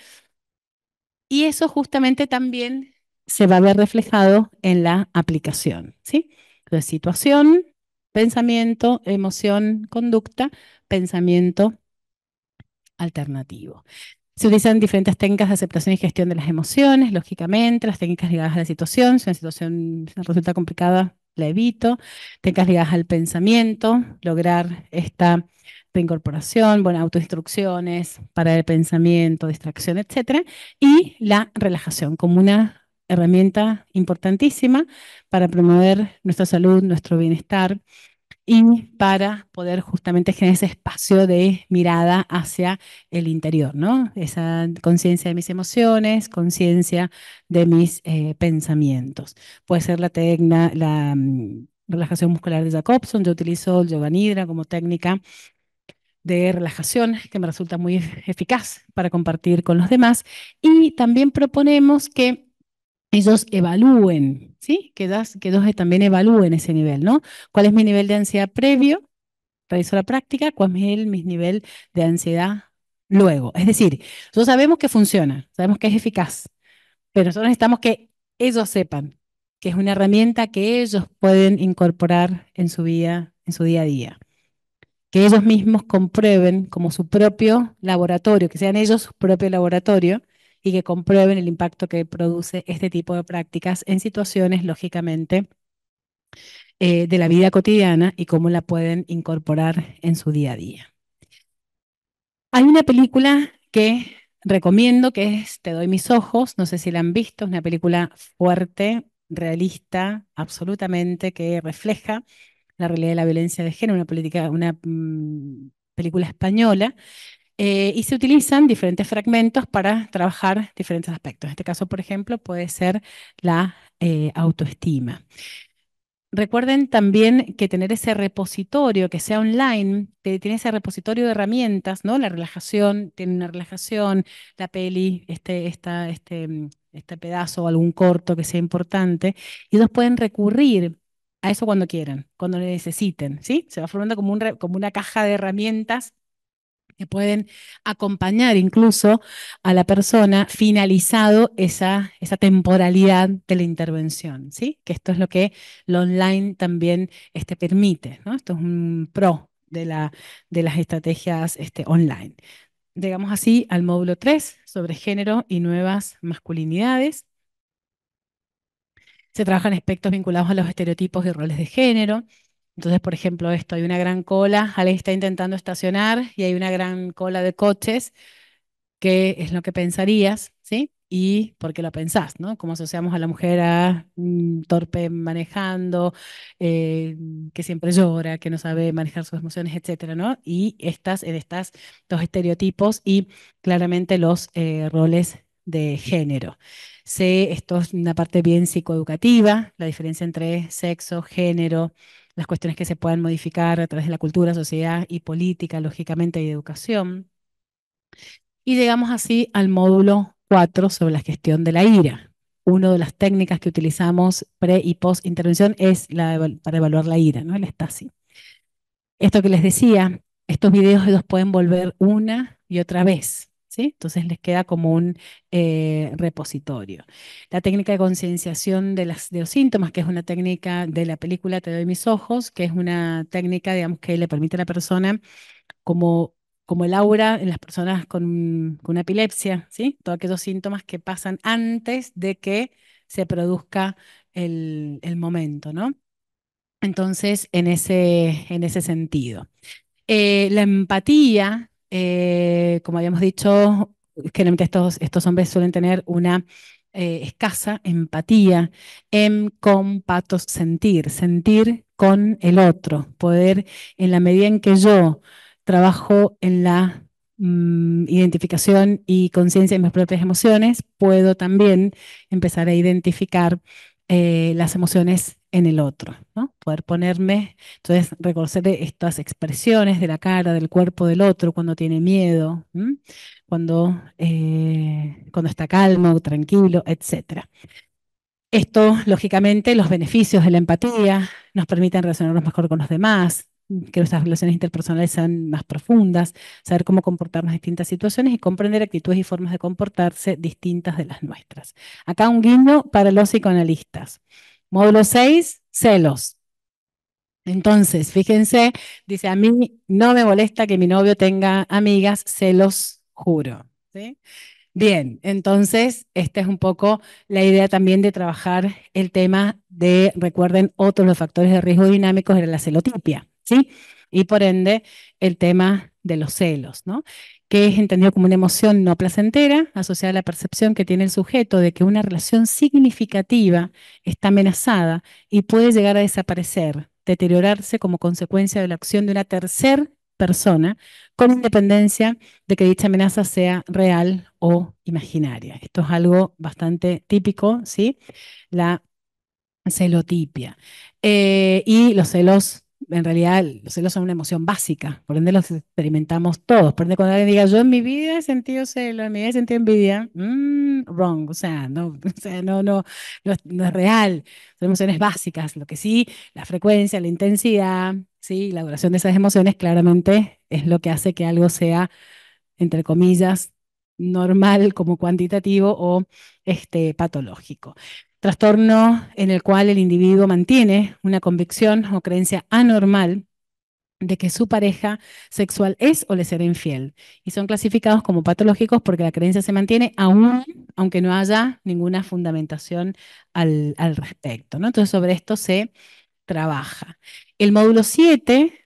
y eso justamente también se va a ver reflejado en la aplicación, ¿sí? Entonces, situación, pensamiento, emoción, conducta, pensamiento alternativo. Se utilizan diferentes técnicas de aceptación y gestión de las emociones, lógicamente, las técnicas ligadas a la situación, si una situación resulta complicada, la evito, técnicas ligadas al pensamiento, lograr esta incorporación, bueno, autoinstrucciones, para el pensamiento, distracción, etcétera, y la relajación como una herramienta importantísima para promover nuestra salud, nuestro bienestar y para poder justamente generar ese espacio de mirada hacia el interior, ¿no? Esa conciencia de mis emociones, conciencia de mis eh, pensamientos. Puede ser la técnica, la mm, relajación muscular de Jacobson, yo utilizo el yoga nidra como técnica de relajación que me resulta muy eficaz para compartir con los demás. Y también proponemos que ellos evalúen, ¿sí? Que, ellos que eh, también evalúen ese nivel, ¿no? ¿Cuál es mi nivel de ansiedad previo? Realizo la práctica. ¿Cuál es mi nivel de ansiedad luego? Es decir, nosotros sabemos que funciona, sabemos que es eficaz, pero nosotros necesitamos que ellos sepan que es una herramienta que ellos pueden incorporar en su vida, en su día a día que ellos mismos comprueben como su propio laboratorio, que sean ellos su propio laboratorio y que comprueben el impacto que produce este tipo de prácticas en situaciones, lógicamente, eh, de la vida cotidiana y cómo la pueden incorporar en su día a día. Hay una película que recomiendo, que es Te doy mis ojos, no sé si la han visto, es una película fuerte, realista, absolutamente, que refleja la realidad de la violencia de género, una, mm, película española, eh, y se utilizan diferentes fragmentos para trabajar diferentes aspectos. En este caso, por ejemplo, puede ser la eh, autoestima. Recuerden también que tener ese repositorio que sea online, que tiene ese repositorio de herramientas, ¿no? La relajación, tiene una relajación, la peli, este, este, mm, este pedazo o algún corto que sea importante, y dos pueden recurrir a eso cuando quieran, cuando lo necesiten, ¿sí? Se va formando como, como una caja de herramientas que pueden acompañar incluso a la persona finalizado esa, esa temporalidad de la intervención, ¿sí? Que esto es lo que lo online también este, permite, ¿no? Esto es un pro de, la, de las estrategias este, online. Llegamos así al módulo 3 sobre género y nuevas masculinidades se trabajan aspectos vinculados a los estereotipos y roles de género. Entonces, por ejemplo, esto, hay una gran cola, alguien está intentando estacionar y hay una gran cola de coches, ¿Qué es lo que pensarías, ¿sí? Y por qué lo pensás, ¿no? Cómo asociamos a la mujer a mm, torpe manejando, eh, que siempre llora, que no sabe manejar sus emociones, etcétera, ¿no? Y estas, en estas dos estereotipos y claramente los eh, roles de género. C, esto es una parte bien psicoeducativa, la diferencia entre sexo, género, las cuestiones que se puedan modificar a través de la cultura, sociedad y política, lógicamente, y educación. Y llegamos así al módulo 4 sobre la gestión de la ira. Una de las técnicas que utilizamos pre y post intervención es para evaluar la ira, ¿no? El estasi. Esto que les decía, estos videos los pueden volver una y otra vez. Entonces les queda como un eh, repositorio. La técnica de concienciación de, los síntomas, que es una técnica de la película Te doy mis ojos, que es una técnica, digamos, que le permite a la persona como como el aura en las personas con, una epilepsia, ¿sí? Todos aquellos síntomas que pasan antes de que se produzca el, momento, ¿no? Entonces, en ese, en ese sentido. Eh, la empatía eh, como habíamos dicho, generalmente estos, estos hombres suelen tener una eh, escasa empatía en compatos sentir, sentir con el otro, poder en la medida en que yo trabajo en la mm, identificación y conciencia de mis propias emociones, puedo también empezar a identificar eh, las emociones en el otro, ¿no? Poder ponerme, entonces reconocer estas expresiones de la cara, del cuerpo del otro cuando tiene miedo, cuando eh, cuando está calmo, tranquilo, etc. Esto, lógicamente, los beneficios de la empatía nos permiten relacionarnos mejor con los demás, que nuestras relaciones interpersonales sean más profundas, saber cómo comportarnos en distintas situaciones y comprender actitudes y formas de comportarse distintas de las nuestras. Acá un guiño para los psicoanalistas. Módulo 6, celos. Entonces, fíjense, dice, a mí no me molesta que mi novio tenga amigas, celos, juro. Bien, entonces, esta es un poco la idea también de trabajar el tema de, recuerden, otros los factores de riesgo dinámicos era la celotipia. Y por ende, el tema de los celos, ¿no? que es entendido como una emoción no placentera, asociada a la percepción que tiene el sujeto de que una relación significativa está amenazada y puede llegar a desaparecer, deteriorarse como consecuencia de la acción de una tercera persona, con independencia de que dicha amenaza sea real o imaginaria. Esto es algo bastante típico, ¿sí? La celotipia. Eh, y los celos en realidad los celos son una emoción básica, por ende los experimentamos todos. Por ende, cuando alguien diga, yo en mi vida he sentido celos, en mi vida he sentido envidia, mm, wrong, o sea, no, no, no, no, es, real. Son emociones básicas, lo que sí, la frecuencia, la intensidad, ¿sí? la duración de esas emociones claramente es lo que hace que algo sea, entre comillas, normal como cuantitativo o este, patológico trastorno en el cual el individuo mantiene una convicción o creencia anormal de que su pareja sexual es o le será infiel. Y son clasificados como patológicos porque la creencia se mantiene aún, aunque no haya ninguna fundamentación al, respecto. ¿no? Entonces, sobre esto se trabaja. El módulo 7,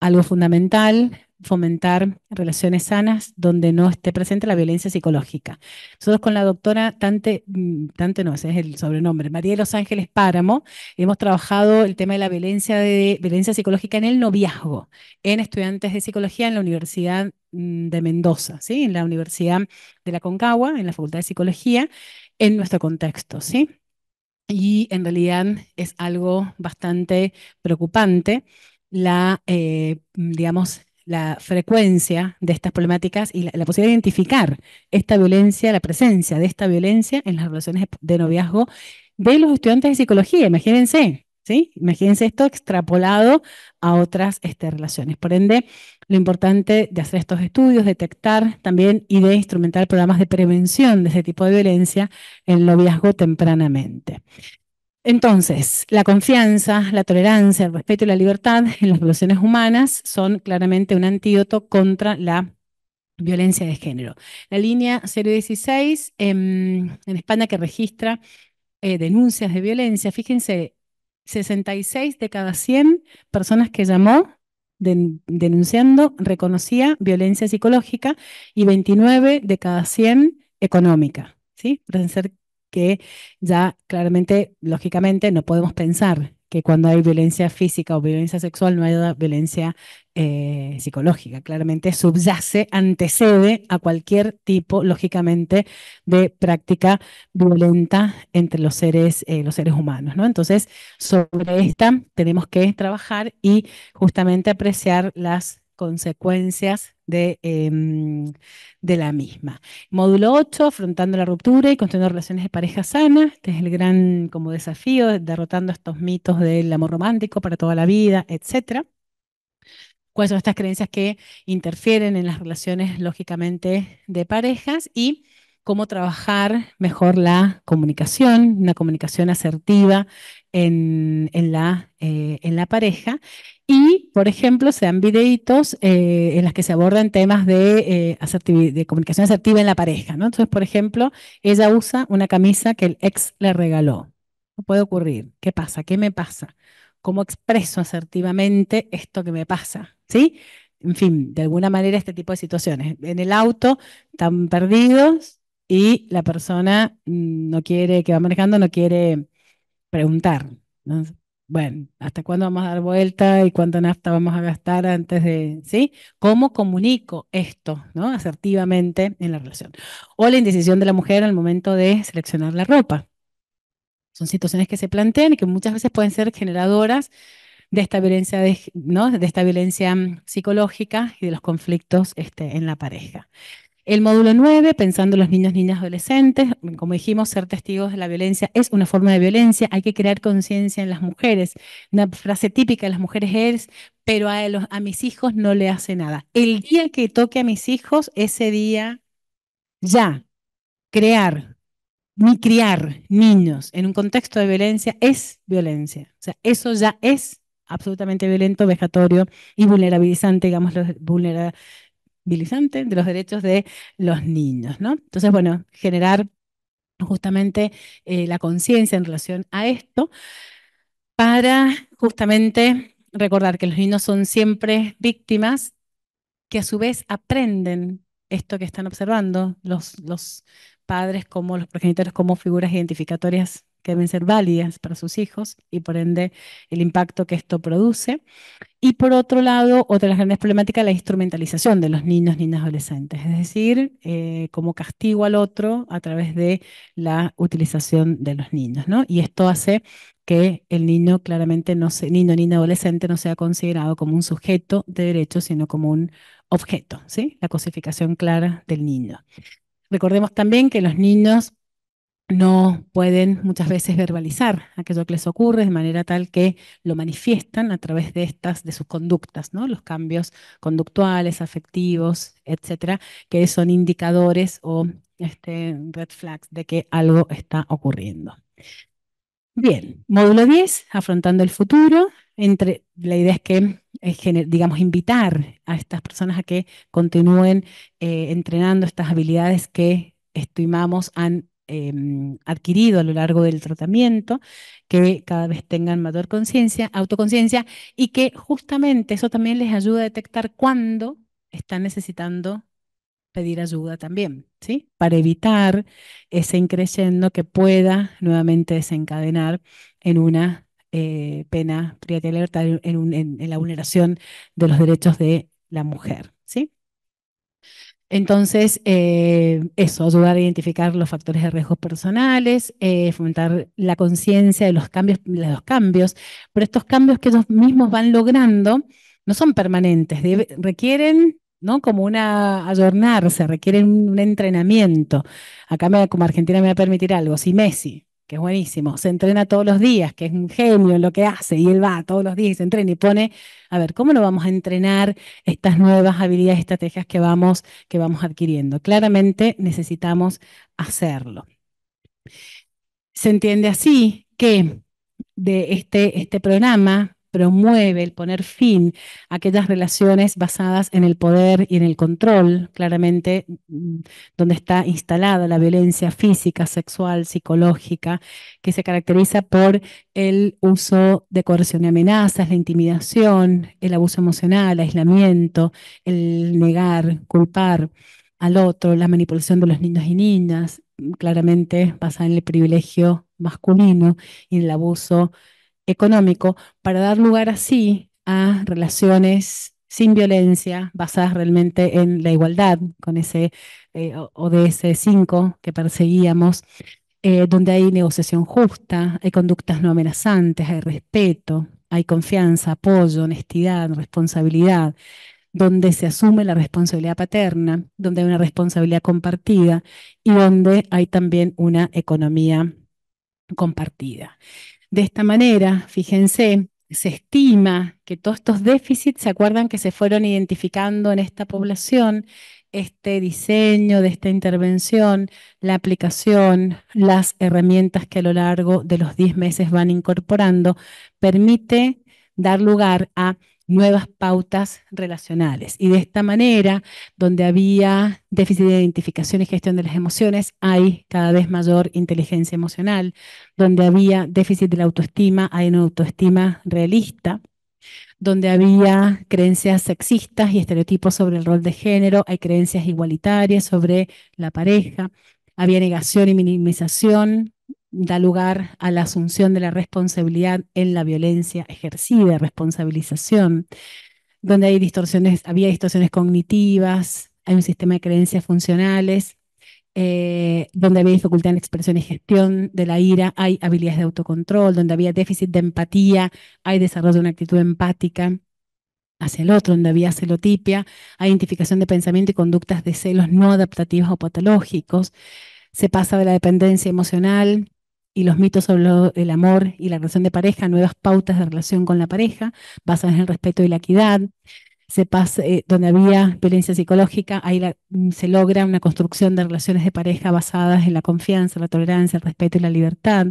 algo fundamental, fomentar relaciones sanas donde no esté presente la violencia psicológica. Nosotros con la doctora Tante, mm, Tante no, ese es el sobrenombre, María de los Ángeles Páramo, hemos trabajado el tema de la violencia, de, violencia psicológica en el noviazgo, en estudiantes de psicología en la Universidad mm, de Mendoza, ¿sí? en la Universidad de la Concagua, en la Facultad de Psicología, en nuestro contexto. ¿sí? Y en realidad es algo bastante preocupante la, eh, mm, digamos, la frecuencia de estas problemáticas y la, posibilidad de identificar esta violencia, la presencia de esta violencia en las relaciones de noviazgo de los estudiantes de psicología. Imagínense, ¿sí? Imagínense esto extrapolado a otras este, relaciones. Por ende, lo importante de hacer estos estudios, detectar también y de instrumentar programas de prevención de ese tipo de violencia en noviazgo tempranamente. Entonces, la confianza, la tolerancia, el respeto y la libertad en las relaciones humanas son claramente un antídoto contra la violencia de género. La línea 016 em, en España que registra eh, denuncias de violencia, fíjense, 66 de cada 100 personas que llamó denunciando reconocía violencia psicológica y 29 de cada 100 económica. ¿sí? que ya claramente, lógicamente, no podemos pensar que cuando hay violencia física o violencia sexual no haya violencia eh, psicológica. Claramente subyace, antecede a cualquier tipo, lógicamente, de práctica violenta entre los seres, eh, los seres humanos. ¿no? Entonces, sobre esta tenemos que trabajar y justamente apreciar las consecuencias Em, de, la misma. Módulo 8, afrontando la ruptura y construyendo relaciones de pareja sanas. Este es el gran como desafío, derrotando estos mitos del amor romántico para toda la vida, etcétera cuáles son estas creencias que interfieren en las relaciones, lógicamente, de parejas y cómo trabajar mejor la comunicación, una comunicación asertiva en, eh, la, pareja. Y, por ejemplo, se dan videitos eh, en las que se abordan temas de, eh, comunicación asertiva en la pareja. Entonces, por ejemplo, ella usa una camisa que el ex le regaló. No puede ocurrir. ¿Qué pasa? ¿Qué me pasa? ¿Cómo expreso asertivamente esto que me pasa? ¿Sí? en fin, de alguna manera este tipo de situaciones. En el auto, están perdidos, y la persona mm, no quiere, que va manejando, no quiere preguntar. Bueno, ¿hasta cuándo vamos a dar vuelta y cuánto nafta vamos a gastar antes de, ¿sí? ¿Cómo comunico esto, ¿no? Asertivamente en la relación. O la indecisión de la mujer al momento de seleccionar la ropa. Son situaciones que se plantean y que muchas veces pueden ser generadoras de esta violencia, ¿no? de esta violencia mm, psicológica y de los conflictos este, en la pareja. El módulo 9, pensando los niños, niñas, adolescentes, como dijimos, ser testigos de la violencia es una forma de violencia, hay que crear conciencia en las mujeres. Una frase típica de las mujeres es, pero a, a mis hijos no le hace nada. El día que toque a mis hijos, ese día ya, crear, ni criar niños en un contexto de violencia es violencia. O sea, eso ya es absolutamente violento, vejatorio y vulnerabilizante, digamos, vulnera, de los derechos de los niños, ¿no? Entonces, bueno, generar justamente eh, la conciencia en relación a esto para justamente recordar que los niños son siempre víctimas que a su vez aprenden esto que están observando los, los padres como los progenitores como figuras identificatorias que deben ser válidas para sus hijos y por ende el impacto que esto produce. Y por otro lado, otra de las grandes problemáticas, la instrumentalización de los niños, niñas, adolescentes, es decir, eh, como castigo al otro a través de la utilización de los niños, ¿no? Y esto hace que el niño claramente no niño, niña, adolescente no sea considerado como un sujeto de derechos, sino como un objeto, ¿sí? La cosificación clara del niño. Recordemos también que los niños no pueden muchas veces verbalizar aquello que les ocurre de manera tal que lo manifiestan a través de estas, de sus conductas, ¿no? Los cambios conductuales, afectivos, etcétera, que son indicadores o este, red flags de que algo está ocurriendo. Bien, módulo 10, afrontando el futuro. Entre, la idea es que, eh, digamos, invitar a estas personas a que continúen eh, entrenando estas habilidades que estimamos han Em, adquirido a lo largo del tratamiento, que cada vez tengan mayor conciencia, autoconciencia y que justamente eso también les ayuda a detectar cuándo están necesitando pedir ayuda también, ¿sí? Para evitar ese increyendo que pueda nuevamente desencadenar en una eh, pena privativa en, en la vulneración de los derechos de la mujer, ¿sí? Entonces, eh, eso, ayudar a identificar los factores de riesgos personales, eh, fomentar la conciencia de los cambios, de los cambios, pero estos cambios que ellos mismos van logrando no son permanentes, requieren ¿no? como una ayornarse, requieren un entrenamiento. Acá me, como Argentina me va a permitir algo, si Messi que es buenísimo, se entrena todos los días, que es un genio en lo que hace, y él va todos los días y se entrena y pone, a ver, ¿cómo lo vamos a entrenar estas nuevas habilidades, y estrategias que vamos, que vamos adquiriendo? Claramente necesitamos hacerlo. Se entiende así que de este, este programa promueve el poner fin a aquellas relaciones basadas en el poder y en el control, claramente mm, donde está instalada la violencia física, sexual, psicológica, que se caracteriza por el uso de coerción y amenazas, la intimidación, el abuso emocional, el aislamiento, el negar, culpar al otro, la manipulación de los niños y niñas, mm, claramente basada en el privilegio masculino y en el abuso económico para dar lugar así a relaciones sin violencia, basadas realmente en la igualdad, con ese eh, ODS 5 que perseguíamos, eh, donde hay negociación justa, hay conductas no amenazantes, hay respeto, hay confianza, apoyo, honestidad, responsabilidad, donde se asume la responsabilidad paterna, donde hay una responsabilidad compartida y donde hay también una economía compartida. De esta manera, fíjense, se estima que todos estos déficits, ¿se acuerdan que se fueron identificando en esta población? Este diseño de esta intervención, la aplicación, las herramientas que a lo largo de los 10 meses van incorporando, permite dar lugar a nuevas pautas relacionales. Y de esta manera, donde había déficit de identificación y gestión de las emociones, hay cada vez mayor inteligencia emocional. Donde había déficit de la autoestima, hay una autoestima realista donde había creencias sexistas y estereotipos sobre el rol de género, hay creencias igualitarias sobre la pareja, había negación y minimización da lugar a la asunción de la responsabilidad en la violencia ejercida, responsabilización, donde hay distorsiones, había distorsiones cognitivas, hay un sistema de creencias funcionales, eh, donde había dificultad en expresión y gestión de la ira, hay habilidades de autocontrol, donde había déficit de empatía, hay desarrollo de una actitud empática hacia el otro, donde había celotipia, hay identificación de pensamiento y conductas de celos no adaptativos o patológicos, se pasa de la dependencia emocional y los mitos sobre el amor y la relación de pareja, nuevas pautas de relación con la pareja, basadas en el respeto y la equidad. Se pasa, eh, donde había violencia psicológica, ahí mm, se logra una construcción de relaciones de pareja basadas en la confianza, la tolerancia, el respeto y la libertad.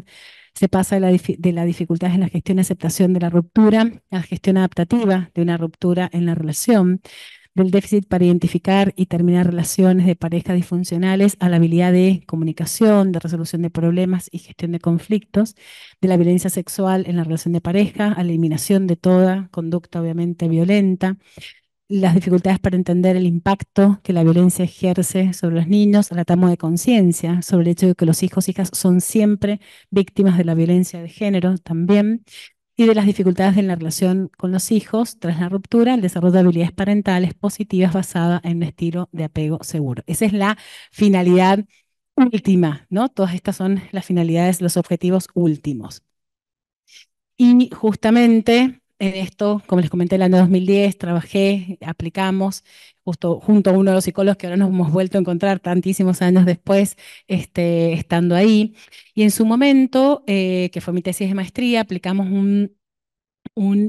Se pasa de la, de la dificultad en la gestión y aceptación de la ruptura a la gestión adaptativa de una ruptura en la relación del déficit para identificar y terminar relaciones de pareja disfuncionales a la habilidad de comunicación, de resolución de problemas y gestión de conflictos, de la violencia sexual en la relación de pareja, a la eliminación de toda conducta obviamente violenta, las dificultades para entender el impacto que la violencia ejerce sobre los niños, la atamo de conciencia sobre el hecho de que los hijos y hijas son siempre víctimas de la violencia de género también, y de las dificultades en la relación con los hijos tras la ruptura, el desarrollo de habilidades parentales positivas basada en un estilo de apego seguro. Esa es la finalidad última, ¿no? Todas estas son las finalidades, los objetivos últimos. Y justamente en esto, como les comenté, el año 2010 trabajé, aplicamos, justo junto a uno de los psicólogos que ahora nos hemos vuelto a encontrar tantísimos años después, este, estando ahí. Y en su momento, eh, que fue mi tesis de maestría, aplicamos un,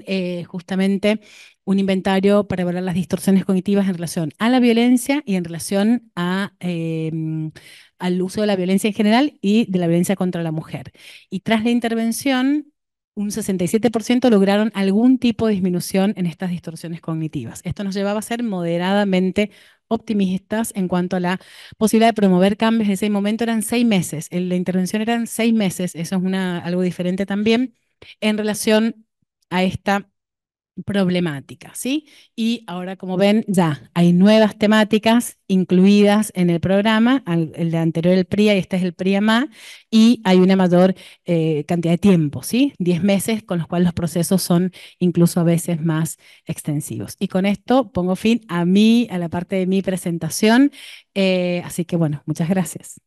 eh, justamente un inventario para evaluar las distorsiones cognitivas en relación a la violencia y en relación em, al uso de la violencia en general y de la violencia contra la mujer. Y tras la intervención, un 67% lograron algún tipo de disminución en estas distorsiones cognitivas. Esto nos llevaba a ser moderadamente optimistas en cuanto a la posibilidad de promover cambios. En ese momento eran seis meses, la intervención eran seis meses, eso es algo diferente también, en relación a esta problemática, ¿sí? Y ahora, como ven, ya hay nuevas temáticas incluidas en el programa, el anterior el PRIA y este es el pria y hay una mayor eh, cantidad de tiempo, ¿sí? 10 meses, con los cuales los procesos son incluso a veces más extensivos. Y con esto pongo fin a mí, a la parte de mi presentación, eh, así que bueno, muchas gracias.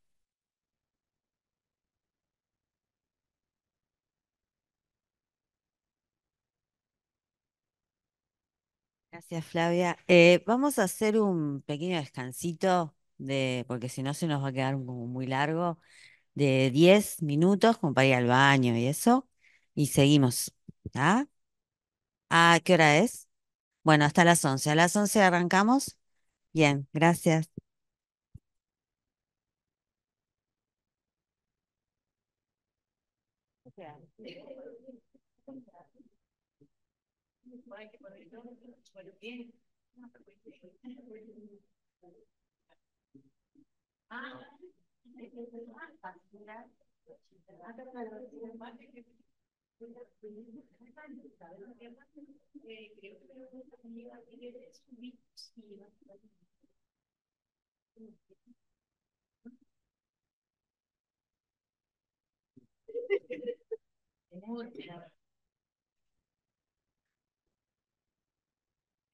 Gracias, Flavia. Eh, vamos a hacer un pequeño descansito, de, porque si no se nos va a quedar muy largo, de 10 minutos como para ir al baño y eso. Y seguimos. ¿Ah? ¿A ah, qué hora es? Bueno, hasta las 11. ¿A las 11 arrancamos? Bien, gracias. Bueno, bien. Ah, creo que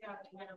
ya claro,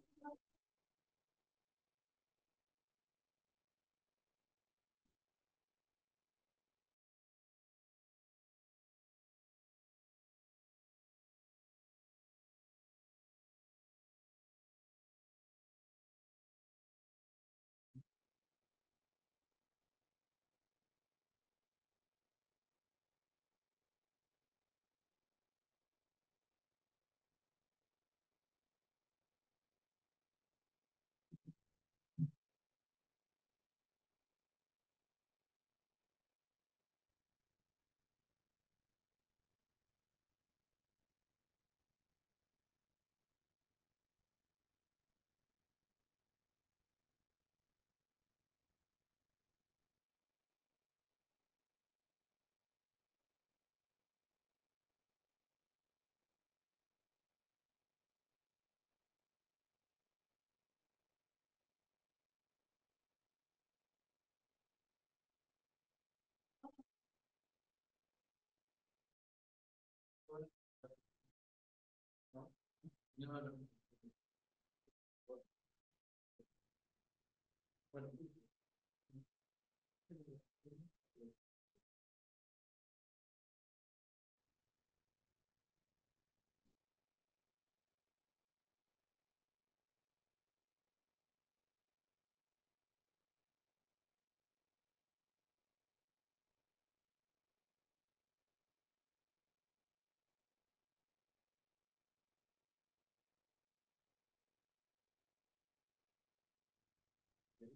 No, no.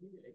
community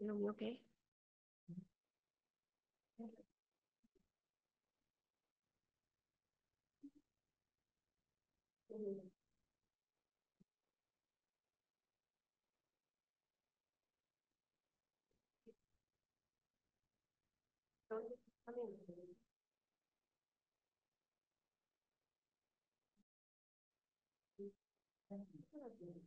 know you okay? Thank you.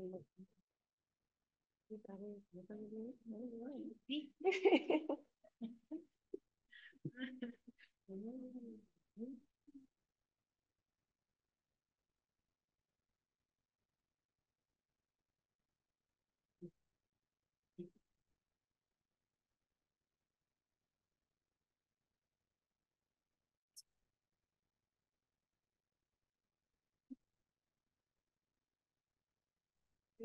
no Gracias.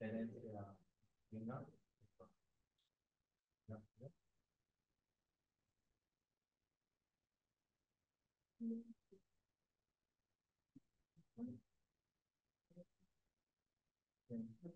tenant winner. Yeah. Yeah. Thank you.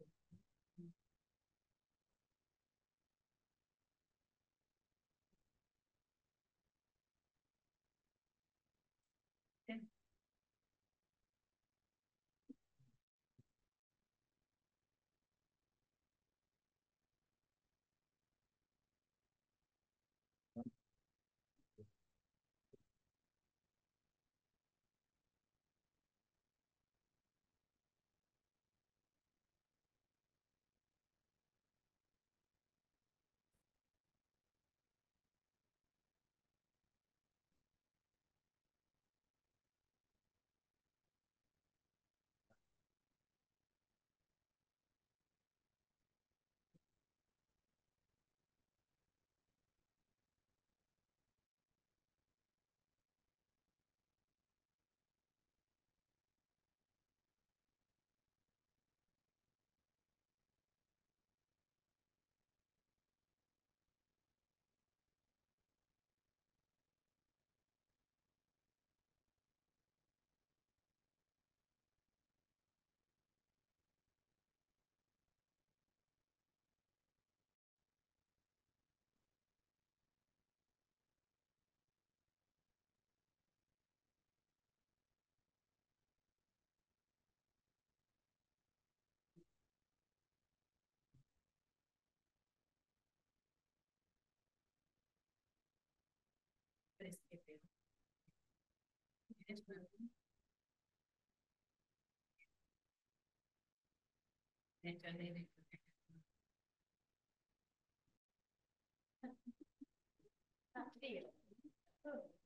respeitero. Derecho derecho.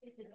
Thank you.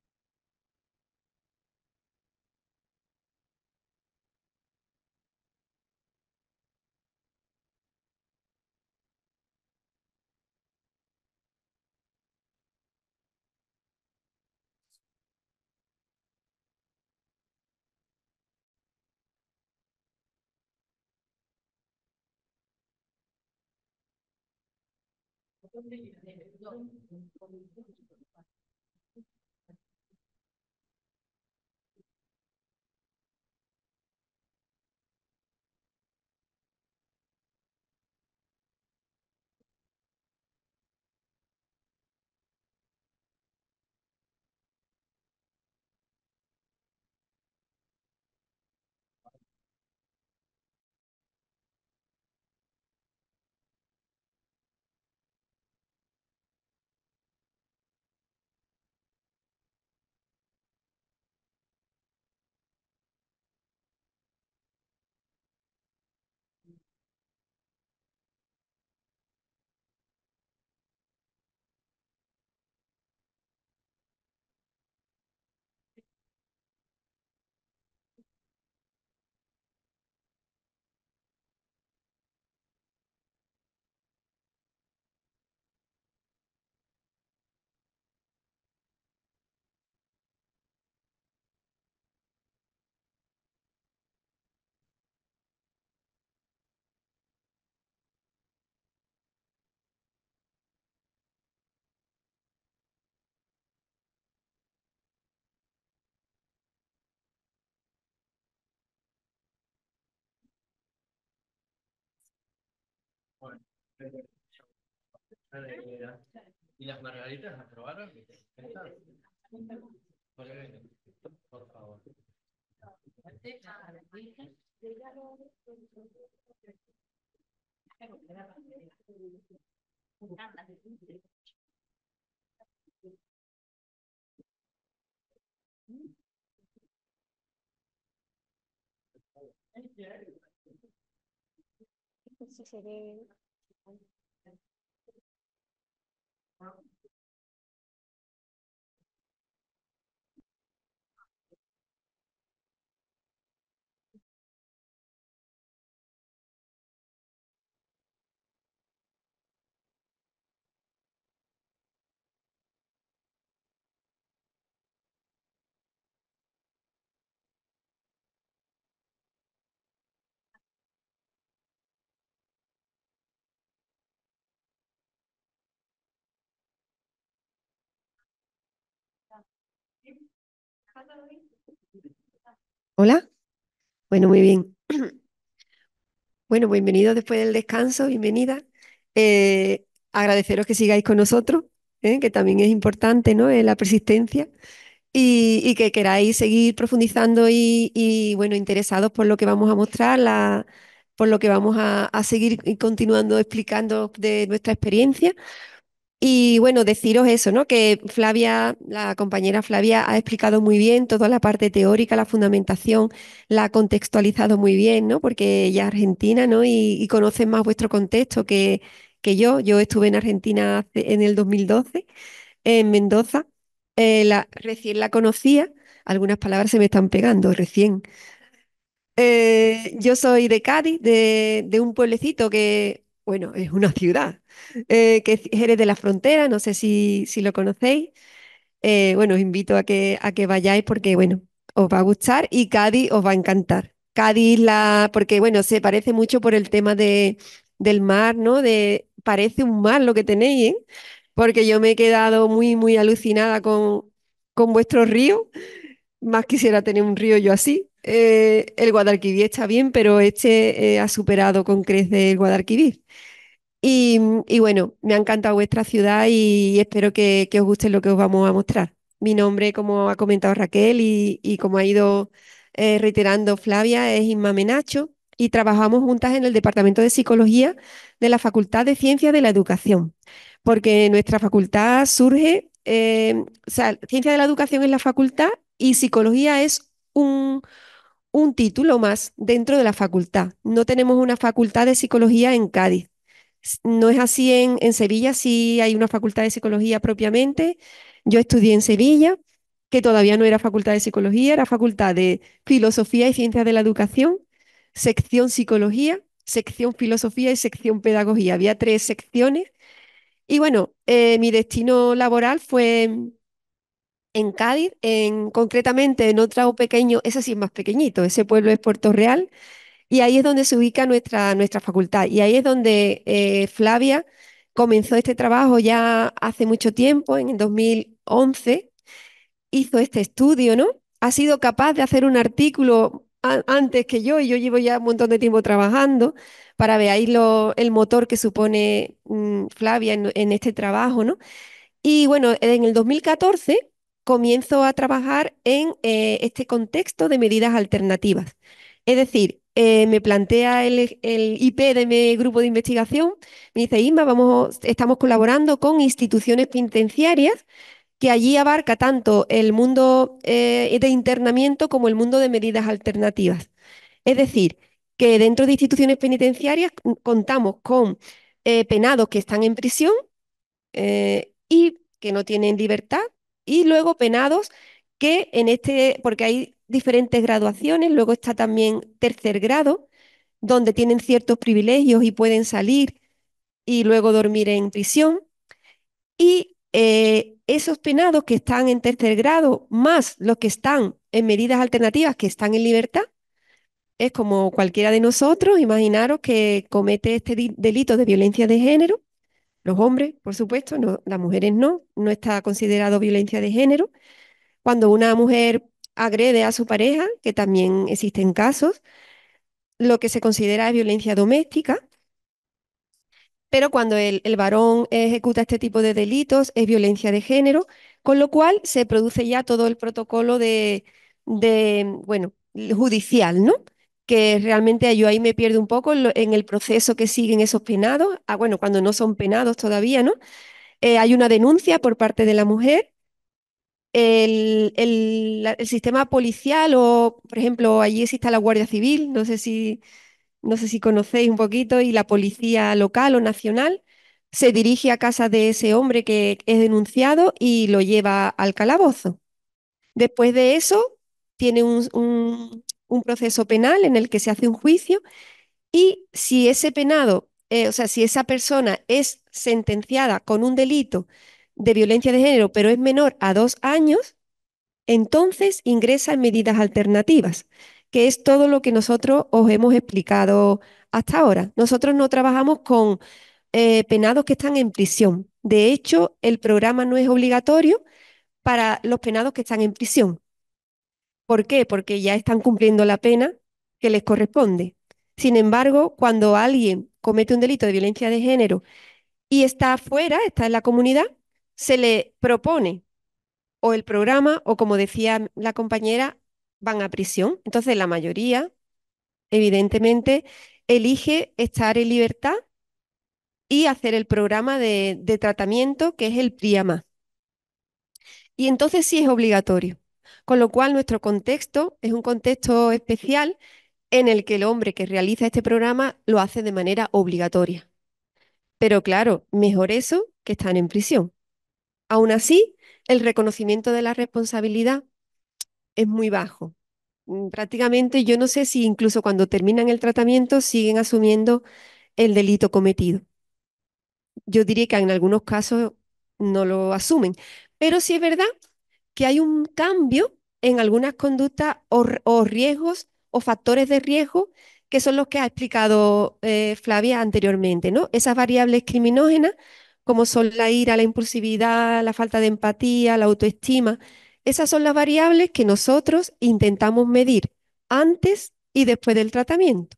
用自己的那个真功夫硬气的干。¿Y las margaritas las probaron? Por favor. Well, Hola. Bueno, muy bien. Bueno, bienvenidos después del descanso, bienvenida. Eh, agradeceros que sigáis con nosotros, ¿eh? que también es importante ¿no? la persistencia y, que queráis seguir profundizando y, bueno, interesados por lo que vamos a mostrar, por lo que vamos a, a seguir continuando explicando de nuestra experiencia. Y bueno, deciros eso, ¿no? Que Flavia, la compañera Flavia, ha explicado muy bien toda la parte teórica, la fundamentación, la ha contextualizado muy bien, ¿no? Porque ella es argentina, ¿no? Y, conoce más vuestro contexto que, que yo. Yo estuve en Argentina en el 2012, en Mendoza. Eh, recién la conocía. Algunas palabras se me están pegando, recién. Eh, yo soy de Cádiz, de, de un pueblecito que bueno, es una ciudad, eh, que es de la Frontera, no sé si, si lo conocéis. Eh, bueno, os invito a que, a que vayáis porque, bueno, os va a gustar y Cádiz os va a encantar. Cádiz, la, porque, bueno, se parece mucho por el tema de, del mar, ¿no? De, parece un mar lo que tenéis, ¿eh? Porque yo me he quedado muy, muy alucinada con, con vuestro río. Más quisiera tener un río yo así. Eh, el Guadalquivir está bien, pero este eh, ha superado con crece el Guadalquivir. Y, bueno, me ha encantado vuestra ciudad y espero que, os guste lo que os vamos a mostrar. Mi nombre, como ha comentado Raquel y, como ha ido eh, reiterando Flavia, es Inma Menacho y trabajamos juntas en el Departamento de Psicología de la Facultad de Ciencias de la Educación, porque nuestra facultad surge, o sea, Ciencia de la Educación es la facultad y Psicología es un, un título más dentro de la facultad. No tenemos una facultad de psicología en Cádiz. No es así en, Sevilla, sí hay una facultad de psicología propiamente. Yo estudié en Sevilla, que todavía no era facultad de psicología, era facultad de filosofía y ciencias de la educación, sección psicología, sección filosofía y sección pedagogía. Había tres secciones. Y bueno, eh, mi destino laboral fue en Cádiz, en, concretamente en otro pequeño, ese sí es más pequeñito, ese pueblo es Puerto Real, y ahí es donde se ubica nuestra, nuestra facultad. Y ahí es donde eh, Flavia comenzó este trabajo ya hace mucho tiempo, en el 2011, hizo este estudio, ¿no? Ha sido capaz de hacer un artículo antes que yo, y yo llevo ya un montón de tiempo trabajando, para ver ahí el motor que supone mm, Flavia en este trabajo, ¿no? Y bueno, en el 2014 comienzo a trabajar en eh, este contexto de medidas alternativas. Es decir, eh, me plantea el, IP de mi grupo de investigación, me dice, Isma, vamos, estamos colaborando con instituciones penitenciarias que allí abarca tanto el mundo eh, de internamiento como el mundo de medidas alternativas. Es decir, que dentro de instituciones penitenciarias contamos con penados que están en prisión y que no tienen libertad, y luego penados que en este, porque hay diferentes graduaciones, luego está también tercer grado, donde tienen ciertos privilegios y pueden salir y luego dormir en prisión. Y eh, esos penados que están en tercer grado, más los que están en medidas alternativas, que están en libertad, es como cualquiera de nosotros, imaginaros que comete este delito de violencia de género los hombres, por supuesto, las mujeres no, no está considerado violencia de género. Cuando una mujer agrede a su pareja, que también existen casos, lo que se considera es violencia doméstica, pero cuando el, varón ejecuta este tipo de delitos es violencia de género, con lo cual se produce ya todo el protocolo de, de bueno, judicial, ¿no? que realmente yo ahí me pierdo un poco en, el proceso que siguen esos penados, ah, bueno, cuando no son penados todavía, ¿no? Eh, hay una denuncia por parte de la mujer. El, sistema policial o, por ejemplo, allí existe la Guardia Civil, no sé si, no sé si conocéis un poquito, y la policía local o nacional se dirige a casa de ese hombre que es denunciado y lo lleva al calabozo. Después de eso, tiene un, un proceso penal en el que se hace un juicio y si ese penado, eh, o sea, si esa persona es sentenciada con un delito de violencia de género, pero es menor a dos años, entonces ingresa en medidas alternativas, que es todo lo que nosotros os hemos explicado hasta ahora. Nosotros no trabajamos con eh, penados que están en prisión. De hecho, el programa no es obligatorio para los penados que están en prisión. ¿Por qué? Porque ya están cumpliendo la pena que les corresponde. Sin embargo, cuando alguien comete un delito de violencia de género y está afuera, está en la comunidad, se le propone o el programa o, como decía la compañera, van a prisión. Entonces, la mayoría, evidentemente, elige estar en libertad y hacer el programa de, de tratamiento que es el PRIAMA. Y entonces sí es obligatorio. Con lo cual, nuestro contexto es un contexto especial en el que el hombre que realiza este programa lo hace de manera obligatoria. Pero claro, mejor eso que estar en prisión. Aún así, el reconocimiento de la responsabilidad es muy bajo. Mm, prácticamente yo no sé si incluso cuando terminan el tratamiento siguen asumiendo el delito cometido. Yo diría que en algunos casos no lo asumen, pero sí es verdad que hay un cambio en algunas conductas o, riesgos o factores de riesgo que son los que ha explicado eh, Flavia anteriormente, ¿no? Esas variables criminógenas, como son la ira, la impulsividad, la falta de empatía, la autoestima, esas son las variables que nosotros intentamos medir antes y después del tratamiento.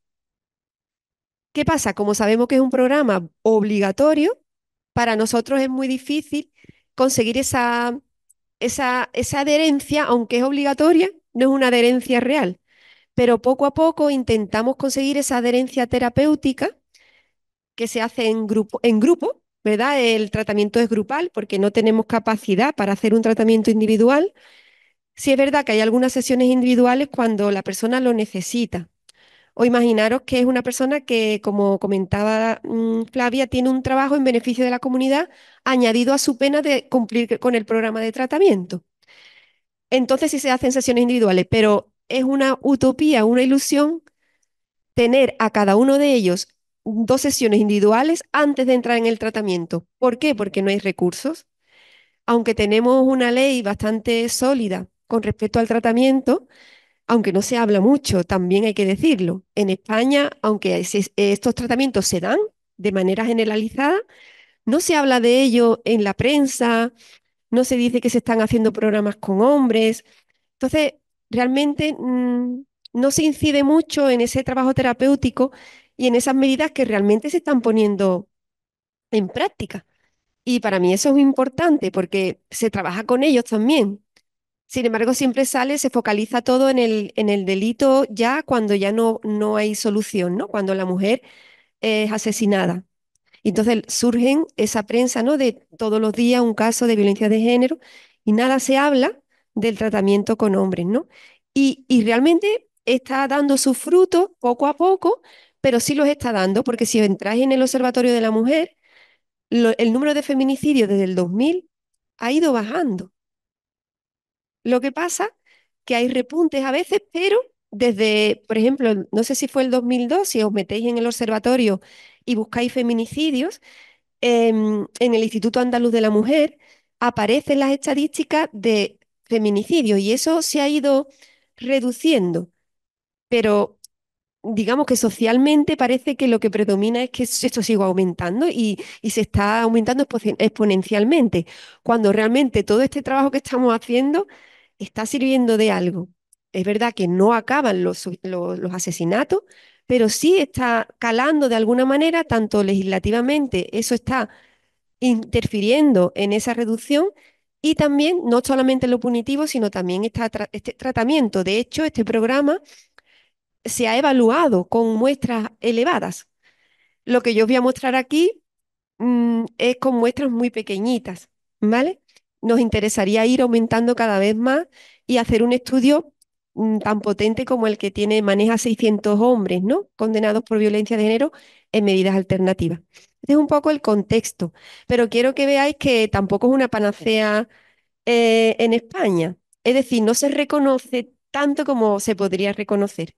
¿Qué pasa? Como sabemos que es un programa obligatorio, para nosotros es muy difícil conseguir esa esa, adherencia, aunque es obligatoria, no es una adherencia real. Pero poco a poco intentamos conseguir esa adherencia terapéutica que se hace en grupo, en grupo, ¿verdad? El tratamiento es grupal porque no tenemos capacidad para hacer un tratamiento individual. Sí es verdad que hay algunas sesiones individuales cuando la persona lo necesita, o imaginaros que es una persona que, como comentaba mm, Flavia, tiene un trabajo en beneficio de la comunidad añadido a su pena de cumplir con el programa de tratamiento. Entonces sí se hacen sesiones individuales, pero es una utopía, una ilusión tener a cada uno de ellos dos sesiones individuales antes de entrar en el tratamiento. ¿Por qué? Porque no hay recursos. Aunque tenemos una ley bastante sólida con respecto al tratamiento, aunque no se habla mucho, también hay que decirlo. En España, aunque estos tratamientos se dan de manera generalizada, no se habla de ello en la prensa, no se dice que se están haciendo programas con hombres. Entonces, realmente mm, no se incide mucho en ese trabajo terapéutico y en esas medidas que realmente se están poniendo en práctica. Y para mí eso es importante porque se trabaja con ellos también. Sin embargo, siempre sale, se focaliza todo en el, en el delito ya cuando ya no, no hay solución, ¿no? Cuando la mujer es asesinada. entonces surgen esa prensa, ¿no? De todos los días un caso de violencia de género y nada se habla del tratamiento con hombres, ¿no? Y, realmente está dando sus frutos poco a poco, pero sí los está dando, porque si entráis en el Observatorio de la Mujer, el número de feminicidios desde el 2000 ha ido bajando. Lo que pasa que hay repuntes a veces, pero desde, por ejemplo, no sé si fue el 2002, si os metéis en el observatorio y buscáis feminicidios, em, en el Instituto Andaluz de la Mujer aparecen las estadísticas de feminicidios y eso se ha ido reduciendo, pero digamos que socialmente parece que lo que predomina es que esto sigue aumentando y, se está aumentando exponencialmente, cuando realmente todo este trabajo que estamos haciendo está sirviendo de algo. Es verdad que no acaban los, asesinatos, pero sí está calando de alguna manera, tanto legislativamente, eso está interfiriendo en esa reducción y también no solamente en lo punitivo, sino también está este tratamiento. De hecho, este programa se ha evaluado con muestras elevadas. Lo que yo os voy a mostrar aquí mm, es con muestras muy pequeñitas, ¿vale? nos interesaría ir aumentando cada vez más y hacer un estudio mm, tan potente como el que tiene maneja 600 hombres, ¿no? Condenados por violencia de género en medidas alternativas. Este es un poco el contexto, pero quiero que veáis que tampoco es una panacea eh, en España. Es decir, no se reconoce tanto como se podría reconocer.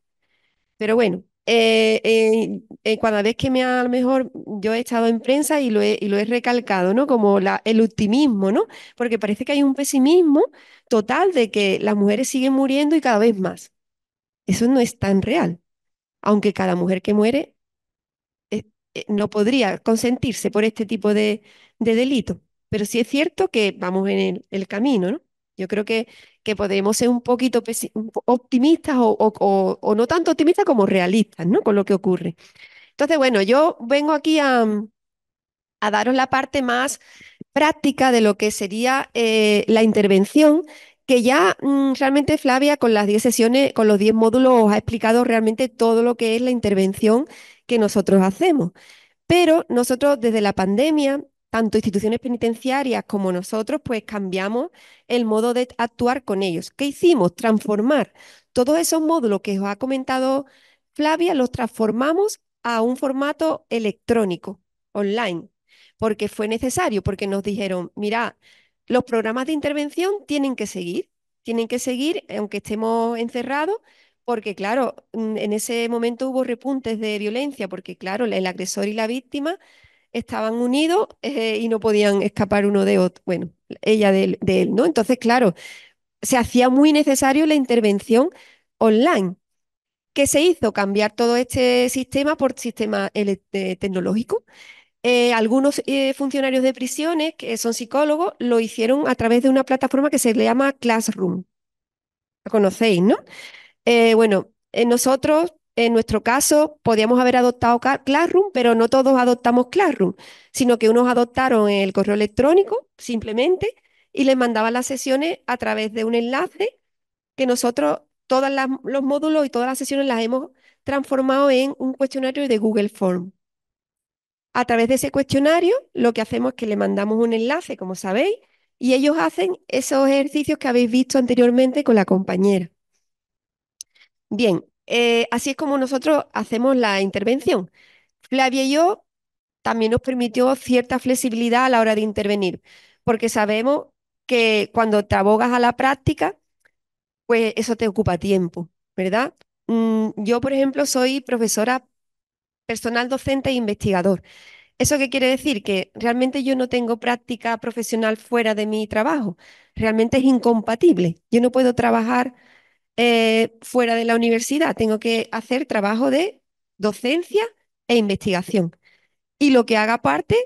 Pero bueno, eh, eh, eh, cuando ves que me ha, a lo mejor yo he estado en prensa y lo he, y lo he recalcado, ¿no? Como el optimismo, ¿no? Porque parece que hay un pesimismo total de que las mujeres siguen muriendo y cada vez más. Eso no es tan real. Aunque cada mujer que muere eh, no podría consentirse por este tipo de, delito. Pero sí es cierto que vamos en el camino, ¿no? Yo creo que, que podemos ser un poquito optimistas o, no tanto optimistas como realistas, ¿no? Con lo que ocurre. Entonces, bueno, yo vengo aquí a, mm, daros la parte más práctica de lo que sería eh, la intervención, que ya mm, realmente Flavia con las 10 sesiones, con los 10 módulos, os ha explicado realmente todo lo que es la intervención que nosotros hacemos. Pero nosotros desde la pandemia tanto instituciones penitenciarias como nosotros, pues cambiamos el modo de actuar con ellos. ¿Qué hicimos? Transformar todos esos módulos que os ha comentado Flavia, los transformamos a un formato electrónico, online, porque fue necesario, porque nos dijeron, mira, los programas de intervención tienen que seguir, tienen que seguir aunque estemos encerrados, porque claro, en ese momento hubo repuntes de violencia, porque claro, el agresor y la víctima estaban unidos eh, y no podían escapar uno de otro, bueno, ella de él, ¿no? Entonces, claro, se hacía muy necesario la intervención online, que se hizo cambiar todo este sistema por sistema tecnológico. Eh, algunos eh, funcionarios de prisiones, que son psicólogos, lo hicieron a través de una plataforma que se le llama Classroom. La conocéis, ¿no? bueno, nosotros en nuestro caso, podíamos haber adoptado Classroom, pero no todos adoptamos Classroom, sino que unos adoptaron el correo electrónico simplemente y les mandaban las sesiones a través de un enlace que nosotros, todos los módulos y todas las sesiones las hemos transformado en un cuestionario de Google Form. A través de ese cuestionario, lo que hacemos es que le mandamos un enlace, como sabéis, y ellos hacen esos ejercicios que habéis visto anteriormente con la compañera. Bien, eh, así es como nosotros hacemos la intervención. Flavia y yo también nos permitió cierta flexibilidad a la hora de intervenir, porque sabemos que cuando te abogas a la práctica, pues eso te ocupa tiempo, ¿verdad? Mm, yo, por ejemplo, soy profesora personal docente e investigador. ¿Eso qué quiere decir? Que realmente yo no tengo práctica profesional fuera de mi trabajo. Realmente es incompatible. Yo no puedo trabajar eh, fuera de la universidad, tengo que hacer trabajo de docencia e investigación. Y lo que haga aparte,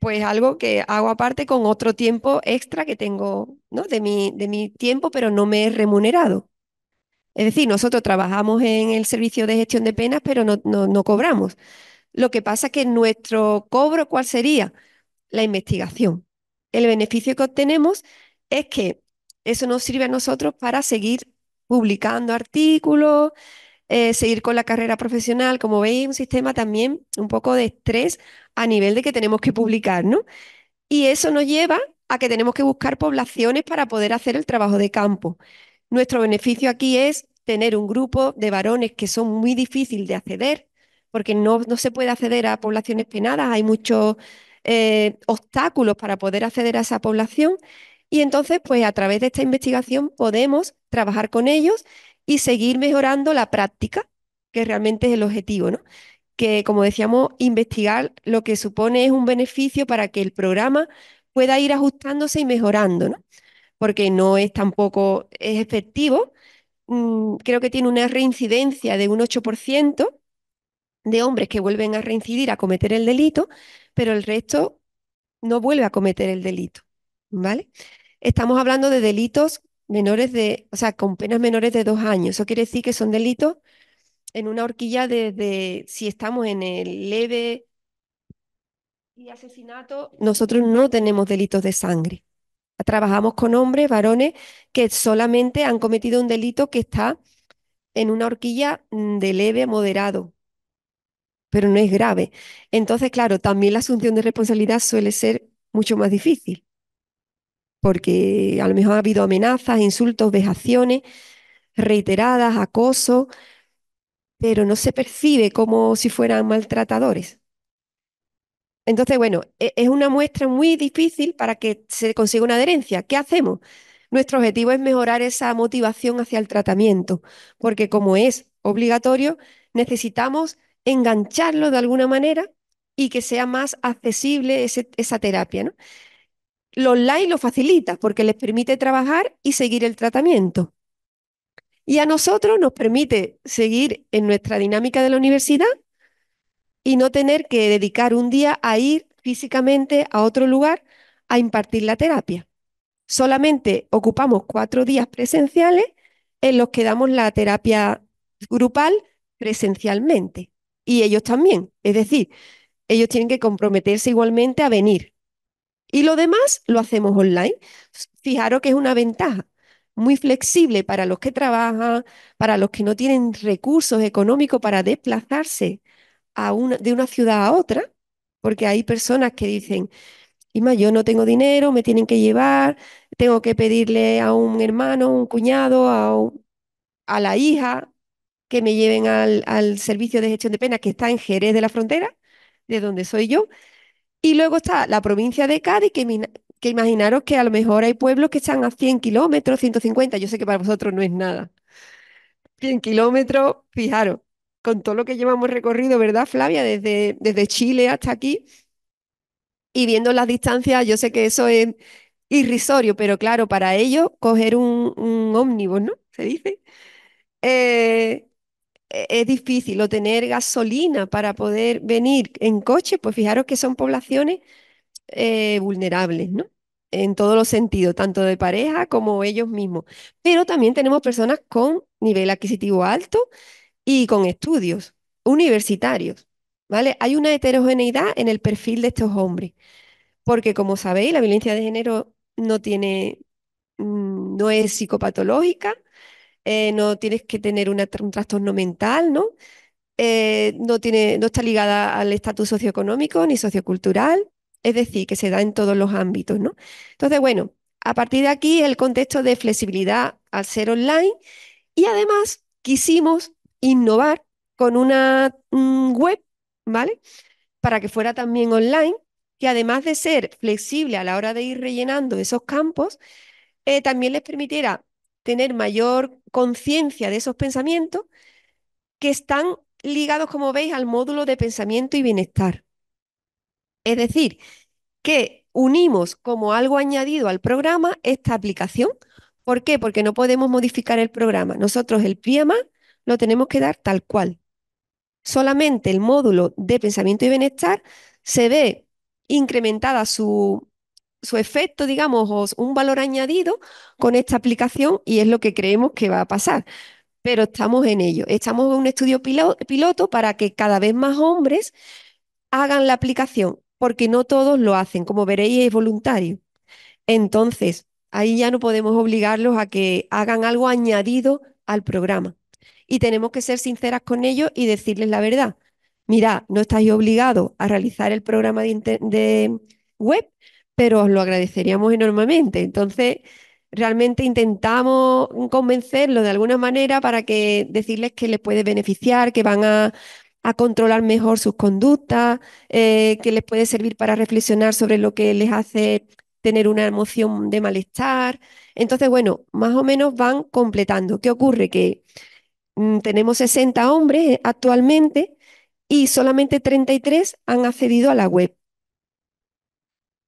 pues algo que hago aparte con otro tiempo extra que tengo ¿no? de, mi, de mi tiempo, pero no me he remunerado. Es decir, nosotros trabajamos en el servicio de gestión de penas, pero no, no cobramos. Lo que pasa es que nuestro cobro, ¿cuál sería? La investigación. El beneficio que obtenemos es que eso nos sirve a nosotros para seguir publicando artículos, eh, seguir con la carrera profesional. Como veis, un sistema también un poco de estrés a nivel de que tenemos que publicar, ¿no? Y eso nos lleva a que tenemos que buscar poblaciones para poder hacer el trabajo de campo. Nuestro beneficio aquí es tener un grupo de varones que son muy difíciles de acceder, porque no, no se puede acceder a poblaciones penadas, hay muchos eh, obstáculos para poder acceder a esa población. Y entonces, pues a través de esta investigación podemos trabajar con ellos y seguir mejorando la práctica, que realmente es el objetivo, ¿no? Que, como decíamos, investigar lo que supone es un beneficio para que el programa pueda ir ajustándose y mejorando, ¿no? Porque no es tampoco es efectivo. Mm, creo que tiene una reincidencia de un 8% de hombres que vuelven a reincidir a cometer el delito, pero el resto no vuelve a cometer el delito, ¿vale? Estamos hablando de delitos menores de, o sea, con penas menores de dos años. Eso quiere decir que son delitos en una horquilla desde, si estamos en el leve y asesinato, nosotros no tenemos delitos de sangre. Trabajamos con hombres, varones, que solamente han cometido un delito que está en una horquilla mm, de leve moderado, pero no es grave. Entonces, claro, también la asunción de responsabilidad suele ser mucho más difícil porque a lo mejor ha habido amenazas, insultos, vejaciones reiteradas, acoso, pero no se percibe como si fueran maltratadores. Entonces, bueno, e-, es una muestra muy difícil para que se consiga una adherencia. ¿Qué hacemos? Nuestro objetivo es mejorar esa motivación hacia el tratamiento, porque como es obligatorio, necesitamos engancharlo de alguna manera y que sea más accesible esa terapia. ¿no? lo online lo facilita porque les permite trabajar y seguir el tratamiento. Y a nosotros nos permite seguir en nuestra dinámica de la universidad y no tener que dedicar un día a ir físicamente a otro lugar a impartir la terapia. Solamente ocupamos cuatro días presenciales en los que damos la terapia grupal presencialmente. Y ellos también. Es decir, ellos tienen que comprometerse igualmente a venir y lo demás lo hacemos online. Fijaros que es una ventaja muy flexible para los que trabajan, para los que no tienen recursos económicos para desplazarse de una ciudad a otra, porque hay personas que dicen, Ima, yo no tengo dinero, me tienen que llevar, tengo que pedirle a un hermano, un cuñado, a, la hija que me lleven al, al servicio de gestión de penas que está en Jerez de la Frontera, de donde soy yo, y luego está la provincia de Cádiz, que, imaginaros que a lo mejor hay pueblos que están a 100 kilómetros, 150, yo sé que para vosotros no es nada. 100 kilómetros, fijaros, con todo lo que llevamos recorrido, ¿verdad, Flavia? Desde, desde Chile hasta aquí. Y viendo las distancias, yo sé que eso es irrisorio, pero claro, para ellos coger un, un ómnibus, ¿no? Se dice. Eh, eh, es difícil o tener gasolina para poder venir en coche, pues fijaros que son poblaciones eh, vulnerables, ¿no? En todos los sentidos, tanto de pareja como ellos mismos. Pero también tenemos personas con nivel adquisitivo alto y con estudios universitarios, ¿vale? Hay una heterogeneidad en el perfil de estos hombres, porque como sabéis, la violencia de género no tiene, mm, no es psicopatológica, eh, no tienes que tener un trastorno mental, ¿no? Eh, no, tiene, no está ligada al estatus socioeconómico ni sociocultural, es decir, que se da en todos los ámbitos, ¿no? Entonces, bueno, a partir de aquí el contexto de flexibilidad al ser online y además quisimos innovar con una mm, web, ¿vale? Para que fuera también online, que además de ser flexible a la hora de ir rellenando esos campos, eh, también les permitiera tener mayor conciencia de esos pensamientos que están ligados, como veis, al módulo de pensamiento y bienestar. Es decir, que unimos como algo añadido al programa esta aplicación. ¿Por qué? Porque no podemos modificar el programa. Nosotros el PIAMA lo tenemos que dar tal cual. Solamente el módulo de pensamiento y bienestar se ve incrementada su su efecto, digamos, o un valor añadido con esta aplicación y es lo que creemos que va a pasar. Pero estamos en ello. Estamos en un estudio piloto para que cada vez más hombres hagan la aplicación, porque no todos lo hacen. Como veréis, es voluntario. Entonces, ahí ya no podemos obligarlos a que hagan algo añadido al programa. Y tenemos que ser sinceras con ellos y decirles la verdad. Mira, no estáis obligados a realizar el programa de web, pero os lo agradeceríamos enormemente. Entonces, realmente intentamos convencerlo de alguna manera para que decirles que les puede beneficiar, que van a, controlar mejor sus conductas, eh, que les puede servir para reflexionar sobre lo que les hace tener una emoción de malestar. Entonces, bueno, más o menos van completando. ¿Qué ocurre? Que mm, tenemos 60 hombres eh, actualmente y solamente 33 han accedido a la web.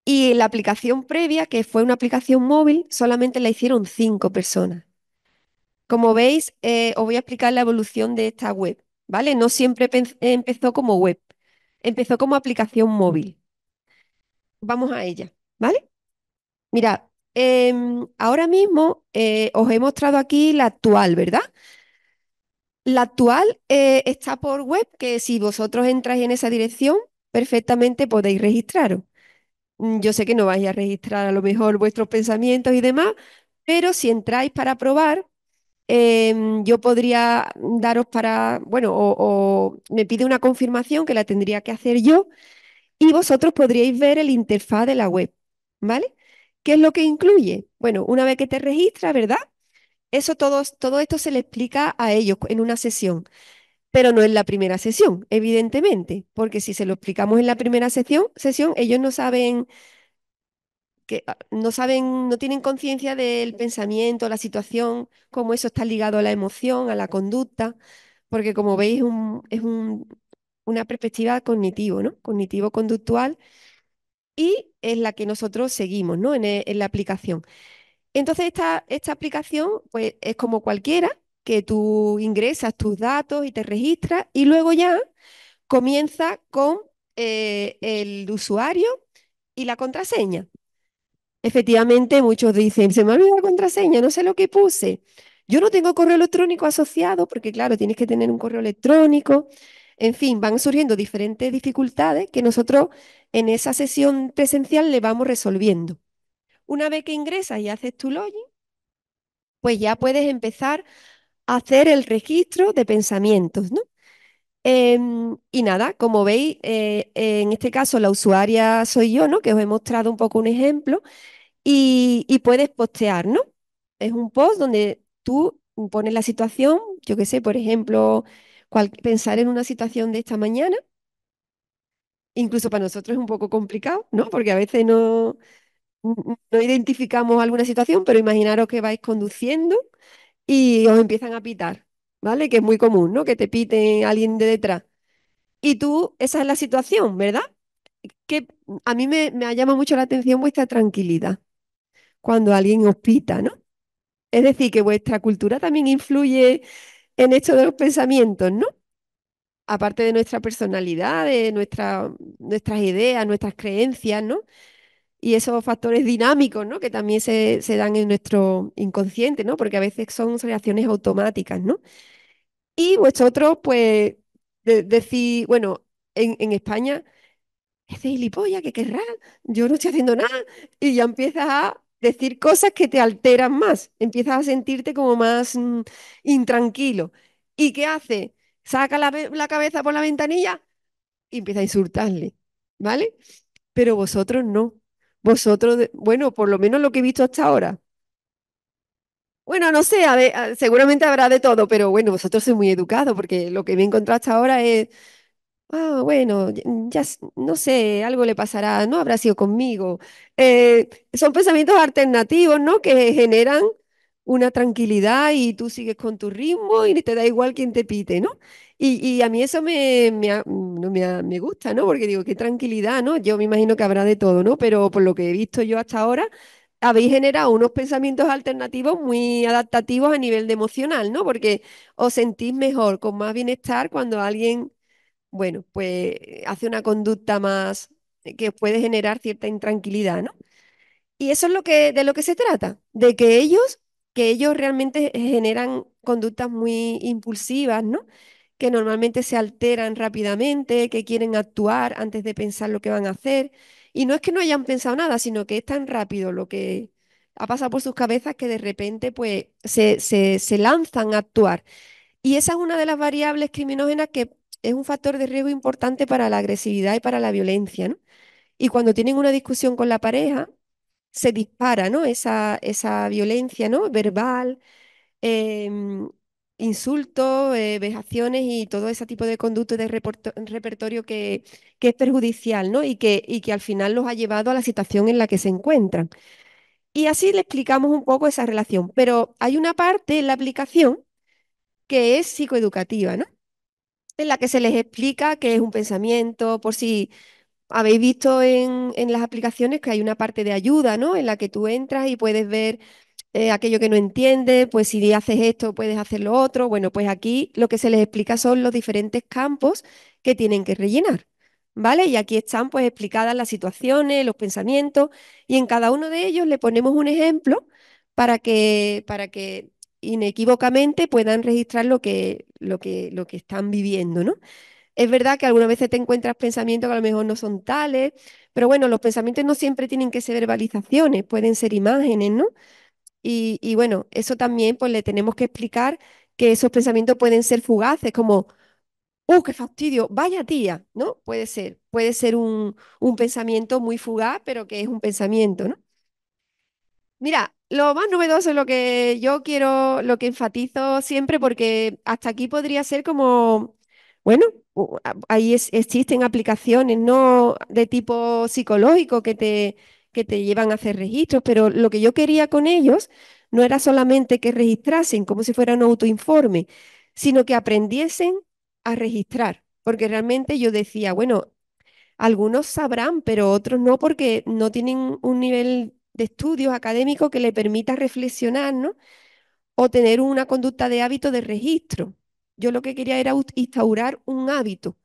Y la aplicación previa, que fue una aplicación móvil, solamente la hicieron cinco personas. Como veis, eh, os voy a explicar la evolución de esta web, ¿vale? No siempre empezó como web, empezó como aplicación móvil. Vamos a ella, ¿vale? Mirad, em, ahora mismo eh, os he mostrado aquí la actual, ¿verdad? La actual eh, está por web, que si vosotros entráis en esa dirección, perfectamente podéis registraros. Mm, yo sé que no vais a registrar a lo mejor vuestros pensamientos y demás, pero si entráis para probar, em, yo podría daros para, bueno, o, me pide una confirmación que la tendría que hacer yo y vosotros podríais ver el interfaz de la web, ¿vale? ¿Qué es lo que incluye? Bueno, una vez que te registras, ¿verdad? Eso todo, todo esto se le explica a ellos en una sesión pero no en la primera sesión, evidentemente, porque si se lo explicamos en la primera sesión, sesión ellos no saben que ah, no saben, no tienen conciencia del pensamiento, la situación, cómo eso está ligado a la emoción, a la conducta, porque como veis es un, una perspectiva cognitivo, ¿no? Cognitivo-conductual y es la que nosotros seguimos, ¿no? E, en, la aplicación. Entonces esta, esta aplicación pues, es como cualquiera, que tú ingresas tus datos y te registras y luego ya comienza con eh, el usuario y la contraseña. Efectivamente, muchos dicen, se me olvidó la contraseña, no sé lo que puse. Yo no tengo correo electrónico asociado porque, claro, tienes que tener un correo electrónico. En fin, van surgiendo diferentes dificultades que nosotros en esa sesión presencial le vamos resolviendo. Una vez que ingresas y haces tu login, pues ya puedes empezar hacer el registro de pensamientos, ¿no? Em, y nada, como veis, eh, en este caso la usuaria soy yo, ¿no? Que os he mostrado un poco un ejemplo y, puedes postear, ¿no? Es un post donde tú pones la situación, yo qué sé, por ejemplo, pensar en una situación de esta mañana, incluso para nosotros es un poco complicado, ¿no? Porque a veces no, no identificamos alguna situación, pero imaginaros que vais conduciendo y os empiezan a pitar, ¿vale? Que es muy común, ¿no? Que te piten alguien de detrás. Y tú, esa es la situación, ¿verdad? Que a mí me, me llama mucho la atención vuestra tranquilidad cuando alguien os pita, ¿no? Es decir, que vuestra cultura también influye en esto de los pensamientos, ¿no? Aparte de nuestra personalidad, de nuestras ideas, nuestras creencias, ¿no? y esos factores dinámicos, ¿no? Que también se, dan en nuestro inconsciente, ¿no? Porque a veces son reacciones automáticas, ¿no? Y vosotros, pues, decís, bueno, en, en España, ese gilipollas que querrá, yo no estoy haciendo nada, y ya empiezas a decir cosas que te alteran más, empiezas a sentirte como más mm, intranquilo. ¿Y qué hace? Saca la, la cabeza por la ventanilla y empieza a insultarle, ¿vale? Pero vosotros no, vosotros, bueno, por lo menos lo que he visto hasta ahora. Bueno, no sé, seguramente habrá de todo, pero bueno, vosotros sois muy educados porque lo que me he encontrado hasta ahora es, ah, bueno, ya, no sé, algo le pasará, no habrá sido conmigo. Eh, son pensamientos alternativos, ¿no? Que generan una tranquilidad y tú sigues con tu ritmo y te da igual quién te pite, ¿no? Y, a mí eso mm, me, gusta, ¿no? Porque digo, qué tranquilidad, ¿no? Yo me imagino que habrá de todo, ¿no? Pero por lo que he visto yo hasta ahora, habéis generado unos pensamientos alternativos muy adaptativos a nivel de emocional, ¿no? Porque os sentís mejor, con más bienestar cuando alguien, bueno, pues hace una conducta más eh, que puede generar cierta intranquilidad, ¿no? Y eso es lo que, de lo que se trata, de que ellos, que ellos realmente eh, generan conductas muy impulsivas, ¿no? que normalmente se alteran rápidamente, que quieren actuar antes de pensar lo que van a hacer. Y no es que no hayan pensado nada, sino que es tan rápido lo que ha pasado por sus cabezas que de repente pues, se, lanzan a actuar. Y esa es una de las variables criminógenas que es un factor de riesgo importante para la agresividad y para la violencia. Y cuando tienen una discusión con la pareja, se dispara ¿no? esa, violencia ¿no? verbal. Em, insultos, eh, vejaciones y todo ese tipo de conducto de repertorio que, es perjudicial, ¿no? Y que, y que al final los ha llevado a la situación en la que se encuentran. Y así le explicamos un poco esa relación. Pero hay una parte en la aplicación que es psicoeducativa, ¿no? En la que se les explica qué es un pensamiento, por si habéis visto en, en las aplicaciones que hay una parte de ayuda, ¿no? En la que tú entras y puedes ver eh, aquello que no entiende, pues si haces esto puedes hacer lo otro. Bueno, pues aquí lo que se les explica son los diferentes campos que tienen que rellenar. ¿Vale? Y aquí están pues explicadas las situaciones, los pensamientos, y en cada uno de ellos le ponemos un ejemplo para que, para que inequívocamente puedan registrar lo que, lo que, lo que están viviendo, ¿no? Es verdad que algunas veces te encuentras pensamientos que a lo mejor no son tales, pero bueno, los pensamientos no siempre tienen que ser verbalizaciones, pueden ser imágenes, ¿no? Y, bueno, eso también pues le tenemos que explicar que esos pensamientos pueden ser fugaces, como, ¡uh, qué fastidio! ¡Vaya tía! ¿No? Puede ser, puede ser un, pensamiento muy fugaz, pero que es un pensamiento, ¿no? Mira, lo más novedoso es lo que yo quiero, lo que enfatizo siempre, porque hasta aquí podría ser como, bueno, ahí existen aplicaciones no de tipo psicológico que te, que te llevan a hacer registros, pero lo que yo quería con ellos no era solamente que registrasen como si fuera un autoinforme, sino que aprendiesen a registrar, porque realmente yo decía, bueno, algunos sabrán, pero otros no, porque no tienen un nivel de estudios académicos que le permita reflexionar, ¿no? O tener una conducta de hábito de registro. Yo lo que quería era instaurar un hábito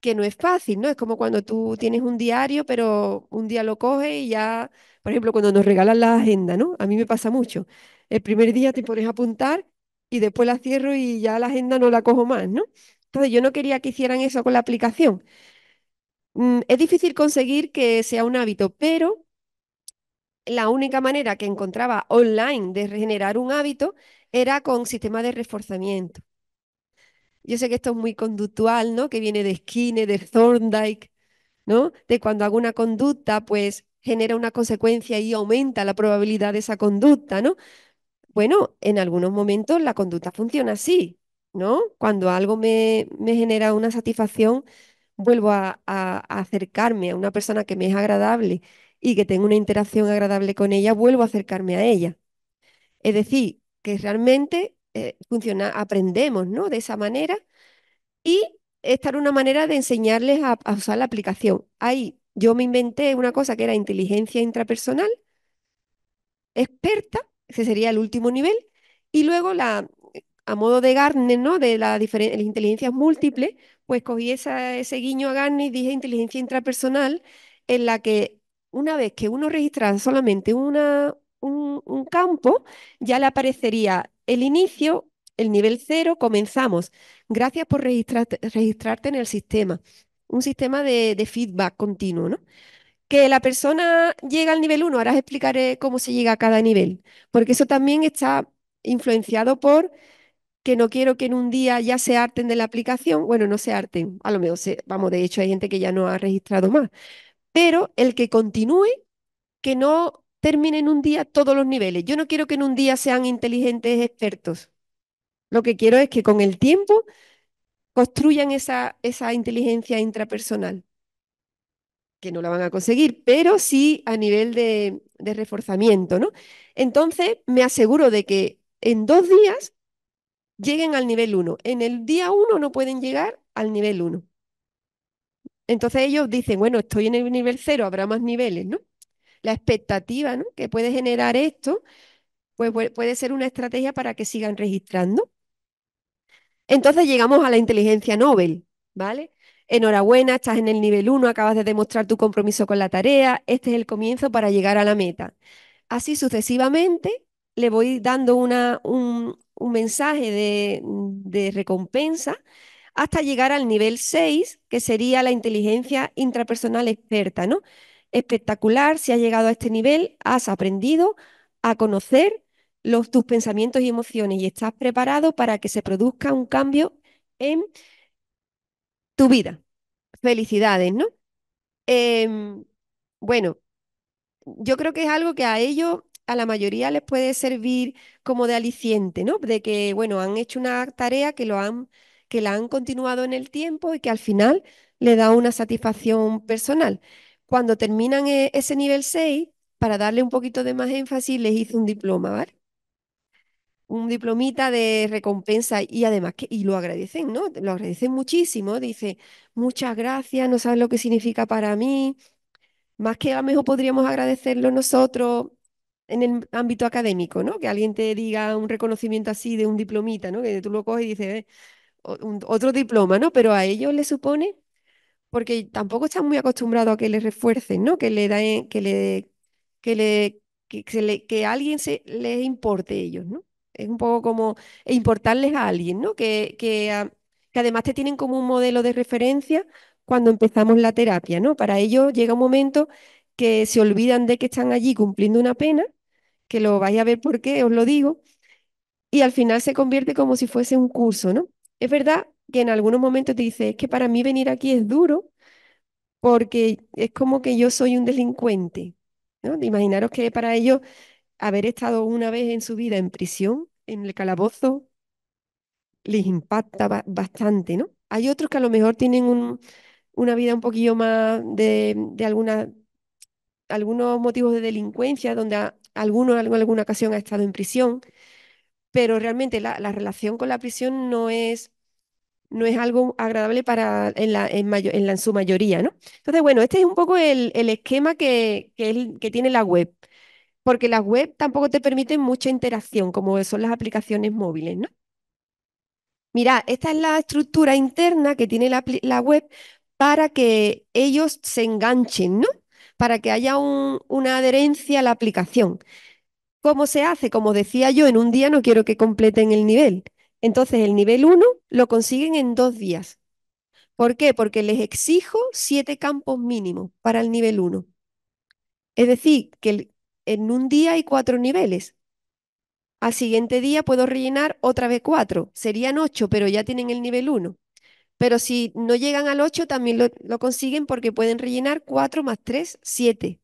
que no es fácil, ¿no? Es como cuando tú tienes un diario, pero un día lo coges y ya, por ejemplo, cuando nos regalan la agenda, ¿no? A mí me pasa mucho. El primer día te pones a apuntar y después la cierro y ya la agenda no la cojo más, ¿no? Entonces yo no quería que hicieran eso con la aplicación. Mm, es difícil conseguir que sea un hábito, pero la única manera que encontraba online de regenerar un hábito era con sistemas de reforzamiento. Yo sé que esto es muy conductual, ¿no? Que viene de Skinner, de Thorndike, ¿no? De cuando hago una conducta, pues genera una consecuencia y aumenta la probabilidad de esa conducta, ¿no? Bueno, en algunos momentos la conducta funciona así, ¿no? Cuando algo me, genera una satisfacción, vuelvo a, acercarme a una persona que me es agradable y que tengo una interacción agradable con ella, vuelvo a acercarme a ella. Es decir, que realmente eh, funciona, aprendemos ¿no? de esa manera y esta era una manera de enseñarles a, usar la aplicación. Ahí yo me inventé una cosa que era inteligencia intrapersonal, experta, ese sería el último nivel, y luego la, a modo de Garner, ¿no? de las inteligencias múltiples, pues cogí esa, ese guiño a Garner y dije inteligencia intrapersonal, en la que una vez que uno registra solamente una, un, un campo, ya le aparecería el inicio, el nivel cero, comenzamos. Gracias por registrarte, en el sistema. Un sistema de, feedback continuo, ¿no? Que la persona llega al nivel 1, ahora os explicaré cómo se llega a cada nivel, porque eso también está influenciado por que no quiero que en un día ya se harten de la aplicación, bueno, no se harten, a lo mejor, vamos, de hecho hay gente que ya no ha registrado más, pero el que continúe, que no terminen un día todos los niveles. Yo no quiero que en un día sean inteligentes expertos. Lo que quiero es que con el tiempo construyan esa, esa inteligencia intrapersonal, que no la van a conseguir, pero sí a nivel de, reforzamiento, ¿no? Entonces me aseguro de que en dos días lleguen al nivel uno. En el día uno no pueden llegar al nivel uno. Entonces ellos dicen, bueno, estoy en el nivel cero, habrá más niveles, ¿no? la expectativa que puede generar esto, pues puede ser una estrategia para que sigan registrando. Entonces llegamos a la inteligencia Nobel, ¿vale? Enhorabuena, estás en el nivel 1, acabas de demostrar tu compromiso con la tarea, este es el comienzo para llegar a la meta. Así sucesivamente, le voy dando una, un, mensaje de, de recompensa hasta llegar al nivel 6, que sería la inteligencia intrapersonal experta, ¿no? Espectacular, si has llegado a este nivel, has aprendido a conocer tus pensamientos y emociones y estás preparado para que se produzca un cambio en tu vida. Felicidades, ¿no? Em, bueno, yo creo que es algo que a ellos, a la mayoría les puede servir como de aliciente, ¿no? De que, bueno, han hecho una tarea que, lo han, que la han continuado en el tiempo y que al final le da una satisfacción personal. Cuando terminan eh, ese nivel 6, para darle un poquito de más énfasis, les hice un diploma, ¿vale? Un diplomita de recompensa y además que y lo agradecen, ¿no? Lo agradecen muchísimo, dice, "Muchas gracias, no sabes lo que significa para mí." Más que a lo mejor podríamos agradecerlo nosotros en el ámbito académico, ¿no? Que alguien te diga un reconocimiento así de un diplomita, ¿no? Que tú lo coges y dices, eh, otro diploma, ¿no? Pero a ellos les supone porque tampoco están muy acostumbrados a que les refuercen, ¿no? Que le den, que le, que le, que, a alguien se les importe a ellos, ¿no? Es un poco como importarles a alguien, ¿no? Que, ah, que además te tienen como un modelo de referencia cuando empezamos la terapia, ¿no? Para ellos llega un momento que se olvidan de que están allí cumpliendo una pena, que lo vais a ver por qué, os lo digo, y al final se convierte como si fuese un curso, ¿no? Es verdad que en algunos momentos te dice, es que para mí venir aquí es duro porque es como que yo soy un delincuente. ¿no? Imaginaros que para ellos haber estado una vez en su vida en prisión, en el calabozo, les impacta bastante, ¿no? Hay otros que a lo mejor tienen una vida un poquillo más de, de alguna, algunos motivos de delincuencia, donde alguno en alguna ocasión ha estado en prisión, pero realmente la, la relación con la prisión no es no es algo agradable para en, la, en, su mayoría, ¿no? Entonces, bueno, este es un poco el, esquema que, que, tiene la web, porque la web tampoco te permite mucha interacción, como son las aplicaciones móviles, ¿no? Mirad, esta es la estructura interna que tiene la, web para que ellos se enganchen, ¿no? Para que haya una adherencia a la aplicación. ¿Cómo se hace? Como decía yo, en un día no quiero que completen el nivel entonces, el nivel 1 lo consiguen en dos días. ¿Por qué? Porque les exijo siete campos mínimos para el nivel 1. Es decir, que en un día hay cuatro niveles. Al siguiente día puedo rellenar otra vez cuatro. Serían ocho, pero ya tienen el nivel 1. Pero si no llegan al 8, también lo, consiguen porque pueden rellenar cuatro más tres, siete.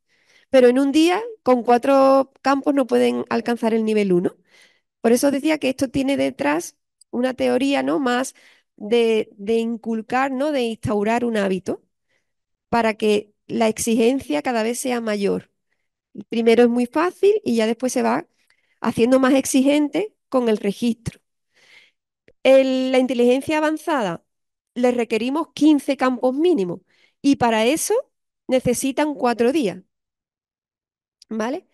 Pero en un día, con cuatro campos, no pueden alcanzar el nivel 1. Por eso decía que esto tiene detrás una teoría ¿no? más de, inculcar, ¿no? de instaurar un hábito para que la exigencia cada vez sea mayor. Primero es muy fácil y ya después se va haciendo más exigente con el registro. En la inteligencia avanzada le requerimos 15 campos mínimos y para eso necesitan cuatro días. ¿Vale?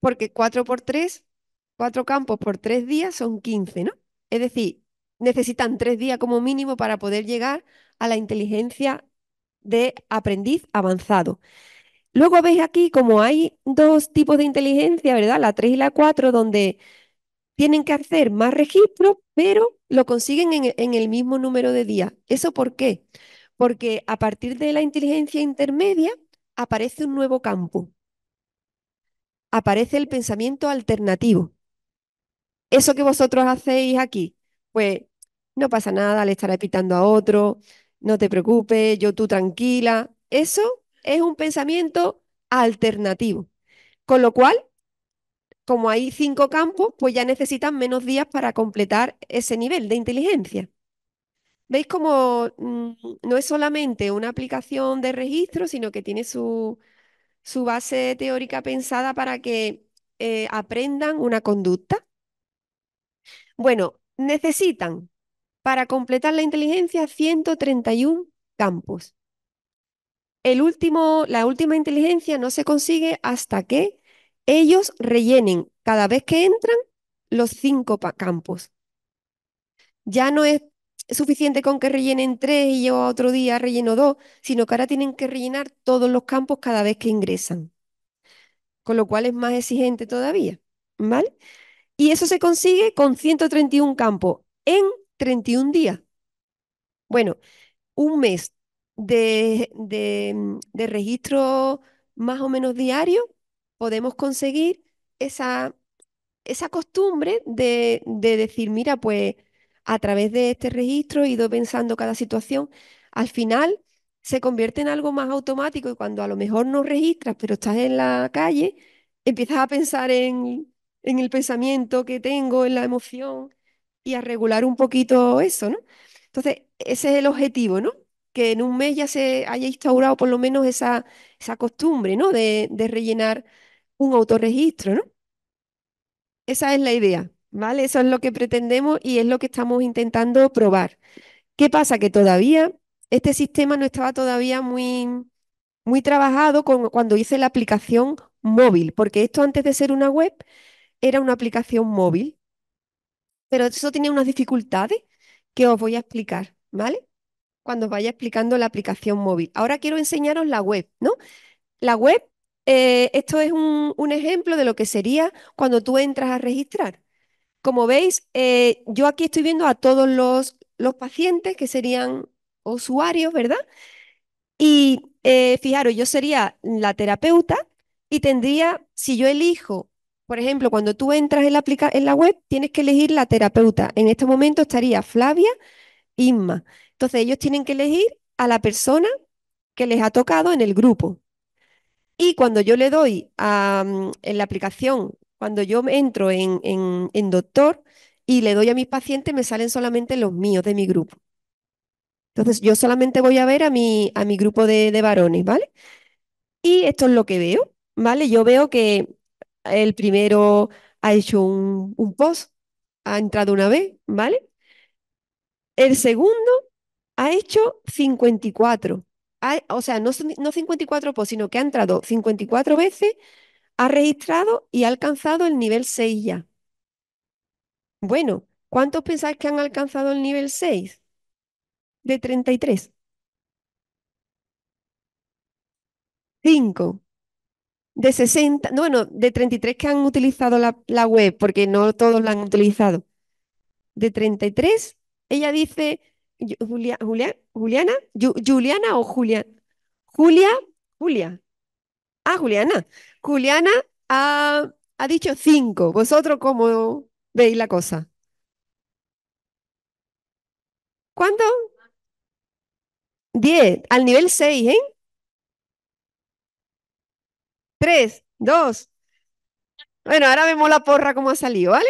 Porque cuatro por tres, 4 campos por tres días son 15, ¿no? Es decir, necesitan tres días como mínimo para poder llegar a la inteligencia de aprendiz avanzado. Luego veis aquí como hay dos tipos de inteligencia, ¿verdad? La 3 y la 4, donde tienen que hacer más registros, pero lo consiguen en el mismo número de días. ¿Eso por qué? Porque a partir de la inteligencia intermedia aparece un nuevo campo. Aparece el pensamiento alternativo eso que vosotros hacéis aquí, pues no pasa nada, le estaré pitando a otro, no te preocupes, yo tú tranquila. Eso es un pensamiento alternativo. Con lo cual, como hay cinco campos, pues ya necesitan menos días para completar ese nivel de inteligencia. ¿Veis cómo mm, no es solamente una aplicación de registro, sino que tiene su, base teórica pensada para que eh, aprendan una conducta? Bueno, necesitan para completar la inteligencia 131 campos. El último, la última inteligencia no se consigue hasta que ellos rellenen cada vez que entran los cinco campos. Ya no es suficiente con que rellenen tres y yo otro día relleno dos, sino que ahora tienen que rellenar todos los campos cada vez que ingresan, con lo cual es más exigente todavía, ¿vale? Y eso se consigue con 131 campos en 31 días. Bueno, un mes de, registro más o menos diario, podemos conseguir esa, esa costumbre de, de decir, mira, pues a través de este registro he ido pensando cada situación. Al final se convierte en algo más automático y cuando a lo mejor no registras, pero estás en la calle, empiezas a pensar en en el pensamiento que tengo, en la emoción, y a regular un poquito eso, ¿no? Entonces, ese es el objetivo, ¿no? Que en un mes ya se haya instaurado por lo menos esa, esa costumbre, ¿no? De, rellenar un autorregistro, ¿no? Esa es la idea, ¿vale? Eso es lo que pretendemos y es lo que estamos intentando probar. ¿Qué pasa? Que todavía este sistema no estaba todavía muy, muy trabajado cuando hice la aplicación móvil, porque esto antes de ser una web era una aplicación móvil, pero eso tenía unas dificultades que os voy a explicar, ¿vale? Cuando os vaya explicando la aplicación móvil. Ahora quiero enseñaros la web, ¿no? La web, eh, esto es un, ejemplo de lo que sería cuando tú entras a registrar. Como veis, eh, yo aquí estoy viendo a todos los, los pacientes que serían usuarios, ¿verdad? Y eh, fijaros, yo sería la terapeuta y tendría, si yo elijo por ejemplo, cuando tú entras en la, web, tienes que elegir la terapeuta. En este momento estaría Flavia, Inma. Entonces ellos tienen que elegir a la persona que les ha tocado en el grupo. Y cuando yo le doy en la aplicación, cuando yo entro en, doctor y le doy a mis pacientes, me salen solamente los míos de mi grupo. Entonces yo solamente voy a ver a mi, grupo de, de varones, ¿vale? Y esto es lo que veo, ¿vale? Yo veo que el primero ha hecho un, post, ha entrado una vez, ¿vale? El segundo ha hecho 54. o sea, no, no 54 posts, sino que ha entrado 54 veces, ha registrado y ha alcanzado el nivel 6 ya. Bueno, ¿cuántos pensáis que han alcanzado el nivel 6? De 33. 5 de 60, bueno, de 33 que han utilizado la, web, porque no todos la han utilizado. De 33, ella dice, Juliana, Juliana o Julia, Julia, Julia. Ah, Juliana. Juliana ha, ha dicho 5. ¿Vosotros cómo veis la cosa? ¿Cuánto? 10, al nivel 6, ¿eh? Tres, dos. Bueno, ahora vemos la porra cómo ha salido, ¿vale?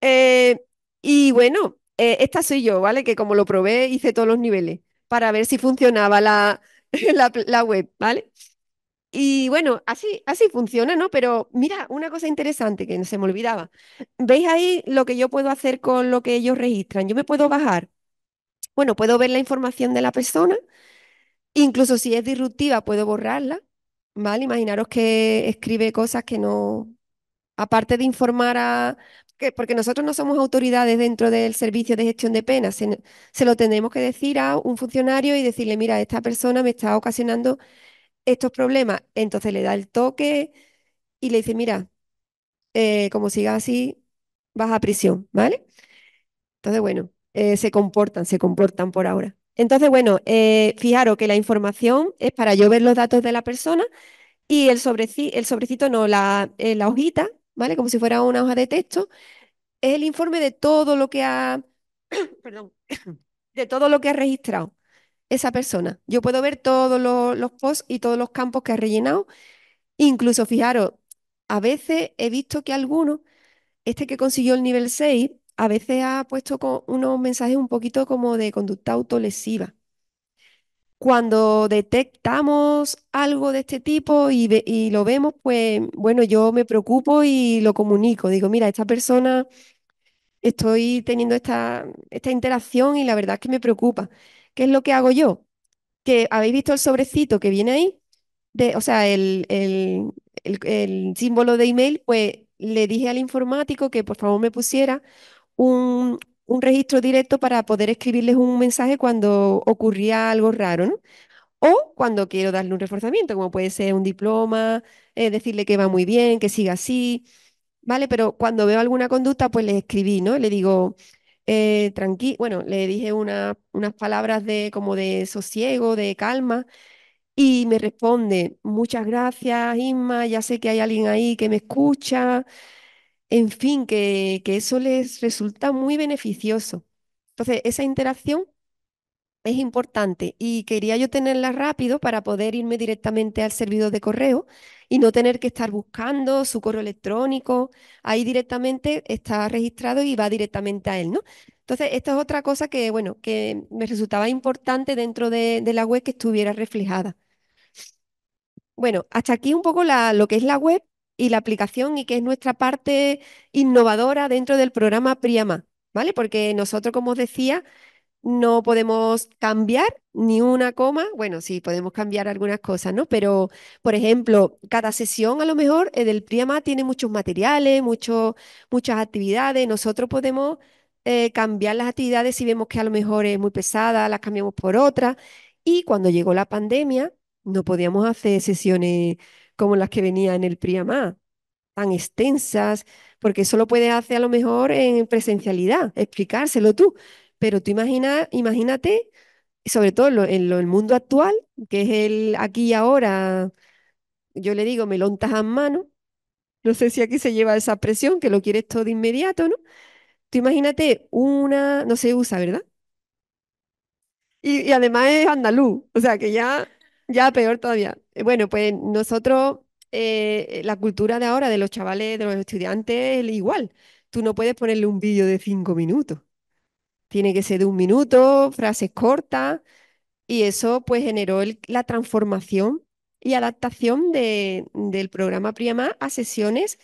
Eh, y bueno, eh, esta soy yo, ¿vale? Que como lo probé, hice todos los niveles para ver si funcionaba la, la, la web, ¿vale? Y bueno, así, así funciona, ¿no? Pero mira, una cosa interesante que se me olvidaba. ¿Veis ahí lo que yo puedo hacer con lo que ellos registran? Yo me puedo bajar. Bueno, puedo ver la información de la persona. Incluso si es disruptiva, puedo borrarla. ¿vale? Imaginaros que escribe cosas que no, aparte de informar a... Que, porque nosotros no somos autoridades dentro del servicio de gestión de penas, se, lo tenemos que decir a un funcionario y decirle, mira, esta persona me está ocasionando estos problemas. Entonces le da el toque y le dice, mira, eh, como sigas así, vas a prisión, ¿vale? Entonces, bueno, eh, se comportan, se comportan por ahora. Entonces, bueno, eh, fijaros que la información es para yo ver los datos de la persona y el, sobrecito, no, eh, la, hojita, ¿vale? Como si fuera una hoja de texto, es el informe de todo lo que ha, perdón, de todo lo que ha registrado esa persona. Yo puedo ver todos los, posts y todos los campos que ha rellenado. Incluso, fijaros, a veces he visto que alguno, este que consiguió el nivel 6, a veces ha puesto unos mensajes un poquito como de conducta autolesiva. Cuando detectamos algo de este tipo y, lo vemos, pues bueno, yo me preocupo y lo comunico. Digo, mira, esta persona estoy teniendo esta, esta interacción y la verdad es que me preocupa. ¿Qué es lo que hago yo? Que habéis visto el sobrecito que viene ahí, o sea, el, el símbolo de email, pues le dije al informático que por favor me pusiera un, registro directo para poder escribirles un mensaje cuando ocurría algo raro, ¿no? O cuando quiero darle un reforzamiento, como puede ser un diploma, eh, decirle que va muy bien, que siga así, ¿vale? Pero cuando veo alguna conducta, pues le escribí, ¿no? Le digo, eh, tranqui bueno, le dije una, unas palabras de como de sosiego, de calma, y me responde, muchas gracias, Isma, ya sé que hay alguien ahí que me escucha, en fin, que, eso les resulta muy beneficioso. Entonces, esa interacción es importante y quería yo tenerla rápido para poder irme directamente al servidor de correo y no tener que estar buscando su correo electrónico. Ahí directamente está registrado y va directamente a él, ¿no? Entonces, esta es otra cosa que, bueno, que me resultaba importante dentro de, de la web que estuviera reflejada. Bueno, hasta aquí un poco la, lo que es la web y la aplicación y que es nuestra parte innovadora dentro del programa Priama, ¿vale? Porque nosotros, como os decía, no podemos cambiar ni una coma, bueno, sí, podemos cambiar algunas cosas, ¿no? Pero, por ejemplo, cada sesión a lo mejor eh, del Priama tiene muchos materiales, muchas actividades, nosotros podemos eh, cambiar las actividades si vemos que a lo mejor es muy pesada, las cambiamos por otras. Y cuando llegó la pandemia, no podíamos hacer sesiones como las que venía en el Priamá, tan extensas, porque eso lo puedes hacer a lo mejor en presencialidad, explicárselo tú. Pero tú imagina, imagínate, sobre todo en, el mundo actual, que es el aquí y ahora, yo le digo, melontas a mano. No sé si aquí se lleva esa presión que lo quieres todo de inmediato, ¿no? Tú imagínate una, no se usa, ¿verdad? Y, y además es andaluz, o sea que ya, ya peor todavía. Eh, bueno, pues nosotros, eh, la cultura de ahora, de los chavales, de los estudiantes, es igual. Tú no puedes ponerle un vídeo de cinco minutos. Tiene que ser de un minuto, frases cortas, y eso pues generó la transformación y adaptación del programa Prima a sesiones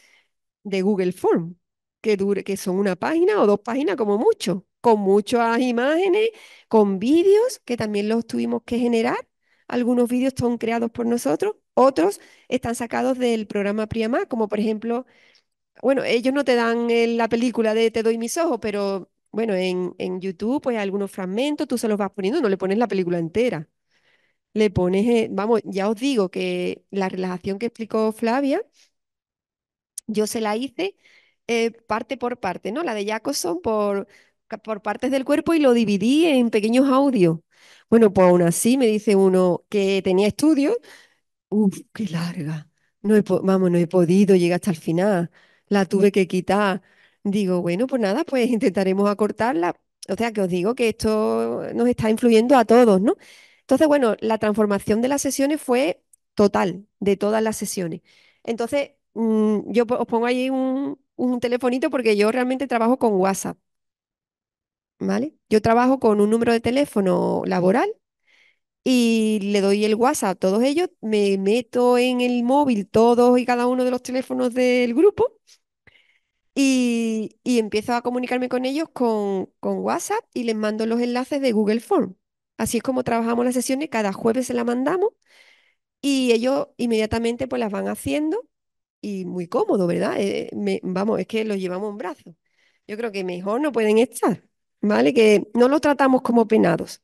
de Google Form, que, dure, que son una página o dos páginas como mucho, con muchas imágenes, con vídeos que también los tuvimos que generar algunos vídeos son creados por nosotros, otros están sacados del programa Priamá, como por ejemplo, bueno, ellos no te dan la película de Te doy mis ojos, pero bueno, en, YouTube pues algunos fragmentos, tú se los vas poniendo, no le pones la película entera. Le pones, eh, vamos, ya os digo que la relajación que explicó Flavia, yo se la hice eh, parte por parte, ¿no? La de Jacobson por, por partes del cuerpo y lo dividí en pequeños audios. Bueno, pues aún así me dice uno que tenía estudios. Uf, qué larga. No vamos, no he podido llegar hasta el final. La mm. tuve que quitar. Digo, bueno, pues nada, pues intentaremos acortarla. O sea, que os digo que esto nos está influyendo a todos, ¿no? Entonces, bueno, la transformación de las sesiones fue total, de todas las sesiones. Entonces, mm, yo os pongo ahí un, un telefonito porque yo realmente trabajo con WhatsApp. Yo trabajo con un número de teléfono laboral y le doy el WhatsApp a todos ellos, me meto en el móvil todos y cada uno de los teléfonos del grupo y, empiezo a comunicarme con ellos con, WhatsApp y les mando los enlaces de Google Form. Así es como trabajamos las sesiones, cada jueves se las mandamos y ellos inmediatamente pues las van haciendo y muy cómodo, ¿verdad? Eh, vamos, es que los llevamos un brazo. Yo creo que mejor no pueden estar. ¿vale? Que no lo tratamos como penados.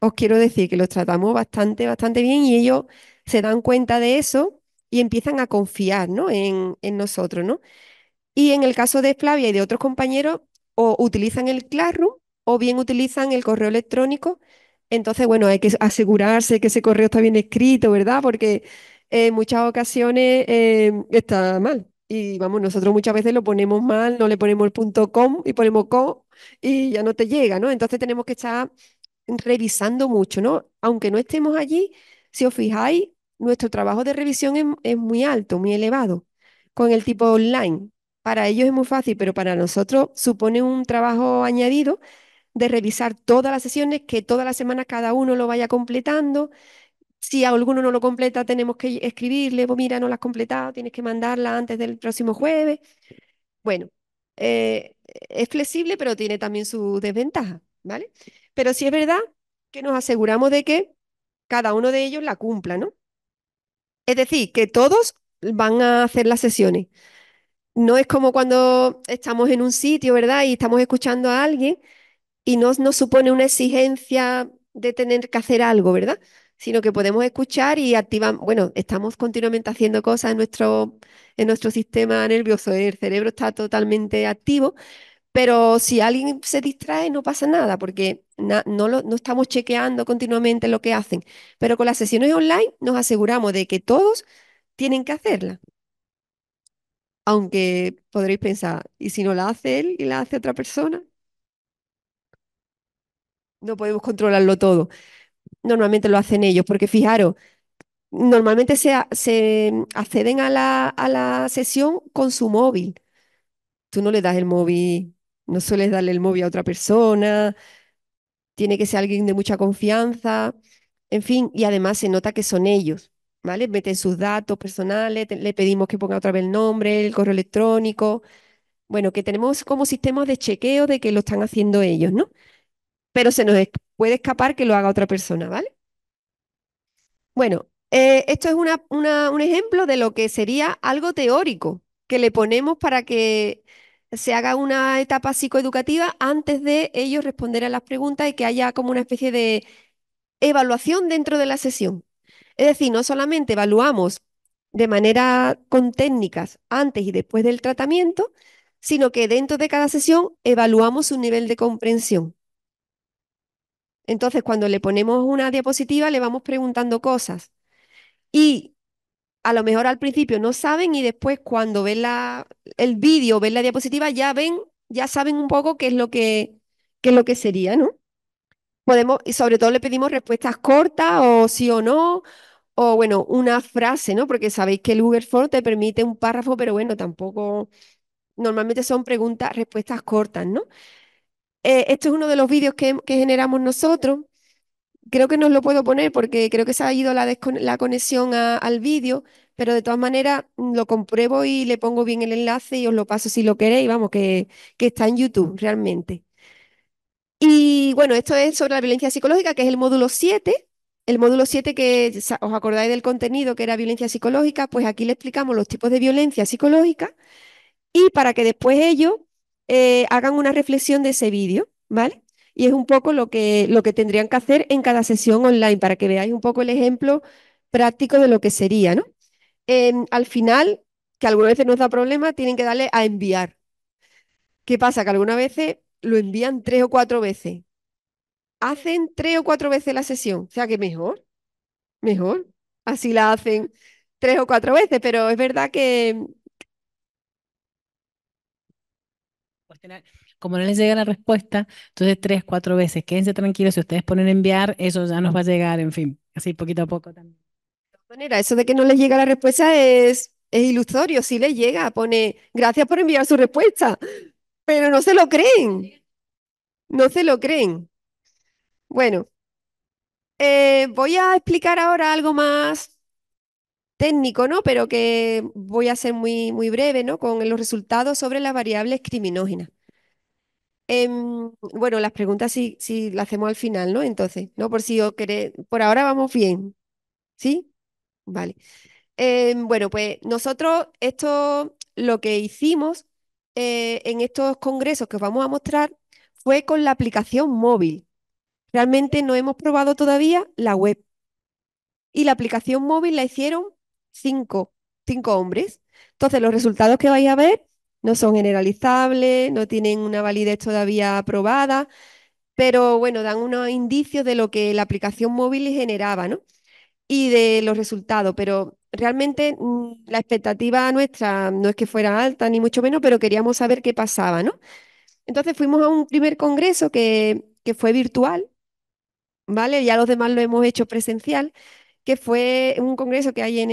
Os quiero decir que los tratamos bastante, bastante bien y ellos se dan cuenta de eso y empiezan a confiar, ¿no? En, nosotros, ¿no? Y en el caso de Flavia y de otros compañeros, o utilizan el Classroom o bien utilizan el correo electrónico. Entonces, bueno, hay que asegurarse que ese correo está bien escrito, ¿verdad? Porque en muchas ocasiones em, está mal. Y vamos, nosotros muchas veces lo ponemos mal, no le ponemos el punto com y ponemos co y ya no te llega, ¿no? Entonces tenemos que estar revisando mucho, ¿no? Aunque no estemos allí, si os fijáis, nuestro trabajo de revisión es, muy alto, muy elevado, con el tipo online. Para ellos es muy fácil, pero para nosotros supone un trabajo añadido de revisar todas las sesiones, que todas las semanas cada uno lo vaya completando. Si a alguno no lo completa, tenemos que escribirle, pues mira, no la has completado, tienes que mandarla antes del próximo jueves. Bueno, eh, es flexible, pero tiene también su desventaja ¿vale? Pero sí es verdad que nos aseguramos de que cada uno de ellos la cumpla, ¿no? Es decir, que todos van a hacer las sesiones. No es como cuando estamos en un sitio, ¿verdad? Y estamos escuchando a alguien y no nos supone una exigencia de tener que hacer algo, ¿verdad? sino que podemos escuchar y activar. bueno, estamos continuamente haciendo cosas en nuestro, en nuestro sistema nervioso, el cerebro está totalmente activo, pero si alguien se distrae no pasa nada, porque no, no estamos chequeando continuamente lo que hacen, pero con las sesiones online nos aseguramos de que todos tienen que hacerla. Aunque podréis pensar, ¿y si no la hace él y la hace otra persona? No podemos controlarlo todo normalmente lo hacen ellos, porque fijaros, normalmente se, mm, acceden a la, a la, sesión con su móvil. Tú no le das el móvil, no sueles darle el móvil a otra persona, tiene que ser alguien de mucha confianza, en fin, y además se nota que son ellos, ¿vale? Meten sus datos personales, le pedimos que ponga otra vez el nombre, el correo electrónico. Bueno, que tenemos como sistemas de chequeo de que lo están haciendo ellos, ¿no? pero se nos puede escapar que lo haga otra persona, ¿vale? Bueno, eh, esto es un ejemplo de lo que sería algo teórico que le ponemos para que se haga una etapa psicoeducativa antes de ellos responder a las preguntas y que haya como una especie de evaluación dentro de la sesión. Es decir, no solamente evaluamos de manera con técnicas antes y después del tratamiento, sino que dentro de cada sesión evaluamos su nivel de comprensión. Entonces, cuando le ponemos una diapositiva, le vamos preguntando cosas. Y a lo mejor al principio no saben y después cuando ven la, el vídeo, ven la diapositiva, ya ven, ya saben un poco qué es lo que, qué lo que sería, ¿no? Podemos, y sobre todo le pedimos respuestas cortas o sí o no, o bueno, una frase, ¿no? Porque sabéis que el Google te permite un párrafo, pero bueno, tampoco, normalmente son preguntas, respuestas cortas, ¿no? Eh, esto es uno de los vídeos que, generamos nosotros. Creo que no os lo puedo poner porque creo que se ha ido la, conexión al vídeo, pero de todas maneras mm, lo compruebo y le pongo bien el enlace y os lo paso si lo queréis, vamos, que, que está en YouTube realmente. Y bueno, esto es sobre la violencia psicológica, que es el módulo 7. El módulo 7 que os acordáis del contenido que era violencia psicológica, pues aquí le explicamos los tipos de violencia psicológica y para que después ello eh, hagan una reflexión de ese vídeo, ¿vale? Y es un poco lo que, lo que tendrían que hacer en cada sesión online para que veáis un poco el ejemplo práctico de lo que sería, ¿no? al final, que algunas veces nos da problema, tienen que darle a enviar. ¿Qué pasa? Que algunas veces lo envían tres o cuatro veces. Hacen tres o cuatro veces la sesión. O sea que mejor, mejor. Así la hacen tres o cuatro veces, pero es verdad que, Como no les llega la respuesta, entonces tres, cuatro veces, quédense tranquilos, si ustedes ponen enviar, eso ya nos va a llegar, en fin, así poquito a poco también. De todas maneras, eso de que no les llega la respuesta es, es ilusorio, si les llega, pone gracias por enviar su respuesta, pero no se lo creen, no se lo creen. Bueno, eh, voy a explicar ahora algo más técnico, ¿no? Pero que voy a ser muy, muy breve, ¿no? Con los resultados sobre las variables criminógenas. Em, bueno, las preguntas sí, las hacemos al final, ¿no? Entonces, ¿no? Por si os queréis, por ahora vamos bien, ¿sí? Vale. Em, bueno, pues nosotros esto, lo que hicimos eh, en estos congresos que os vamos a mostrar fue con la aplicación móvil. Realmente no hemos probado todavía la web. Y la aplicación móvil la hicieron cinco, cinco hombres. Entonces, los resultados que vais a ver no son generalizables, no tienen una validez todavía aprobada, pero bueno, dan unos indicios de lo que la aplicación móvil generaba, ¿no? Y de los resultados, pero realmente mm, la expectativa nuestra no es que fuera alta, ni mucho menos, pero queríamos saber qué pasaba, ¿no? Entonces fuimos a un primer congreso que, que fue virtual, ¿vale? Ya los demás lo hemos hecho presencial, que fue un congreso que hay en,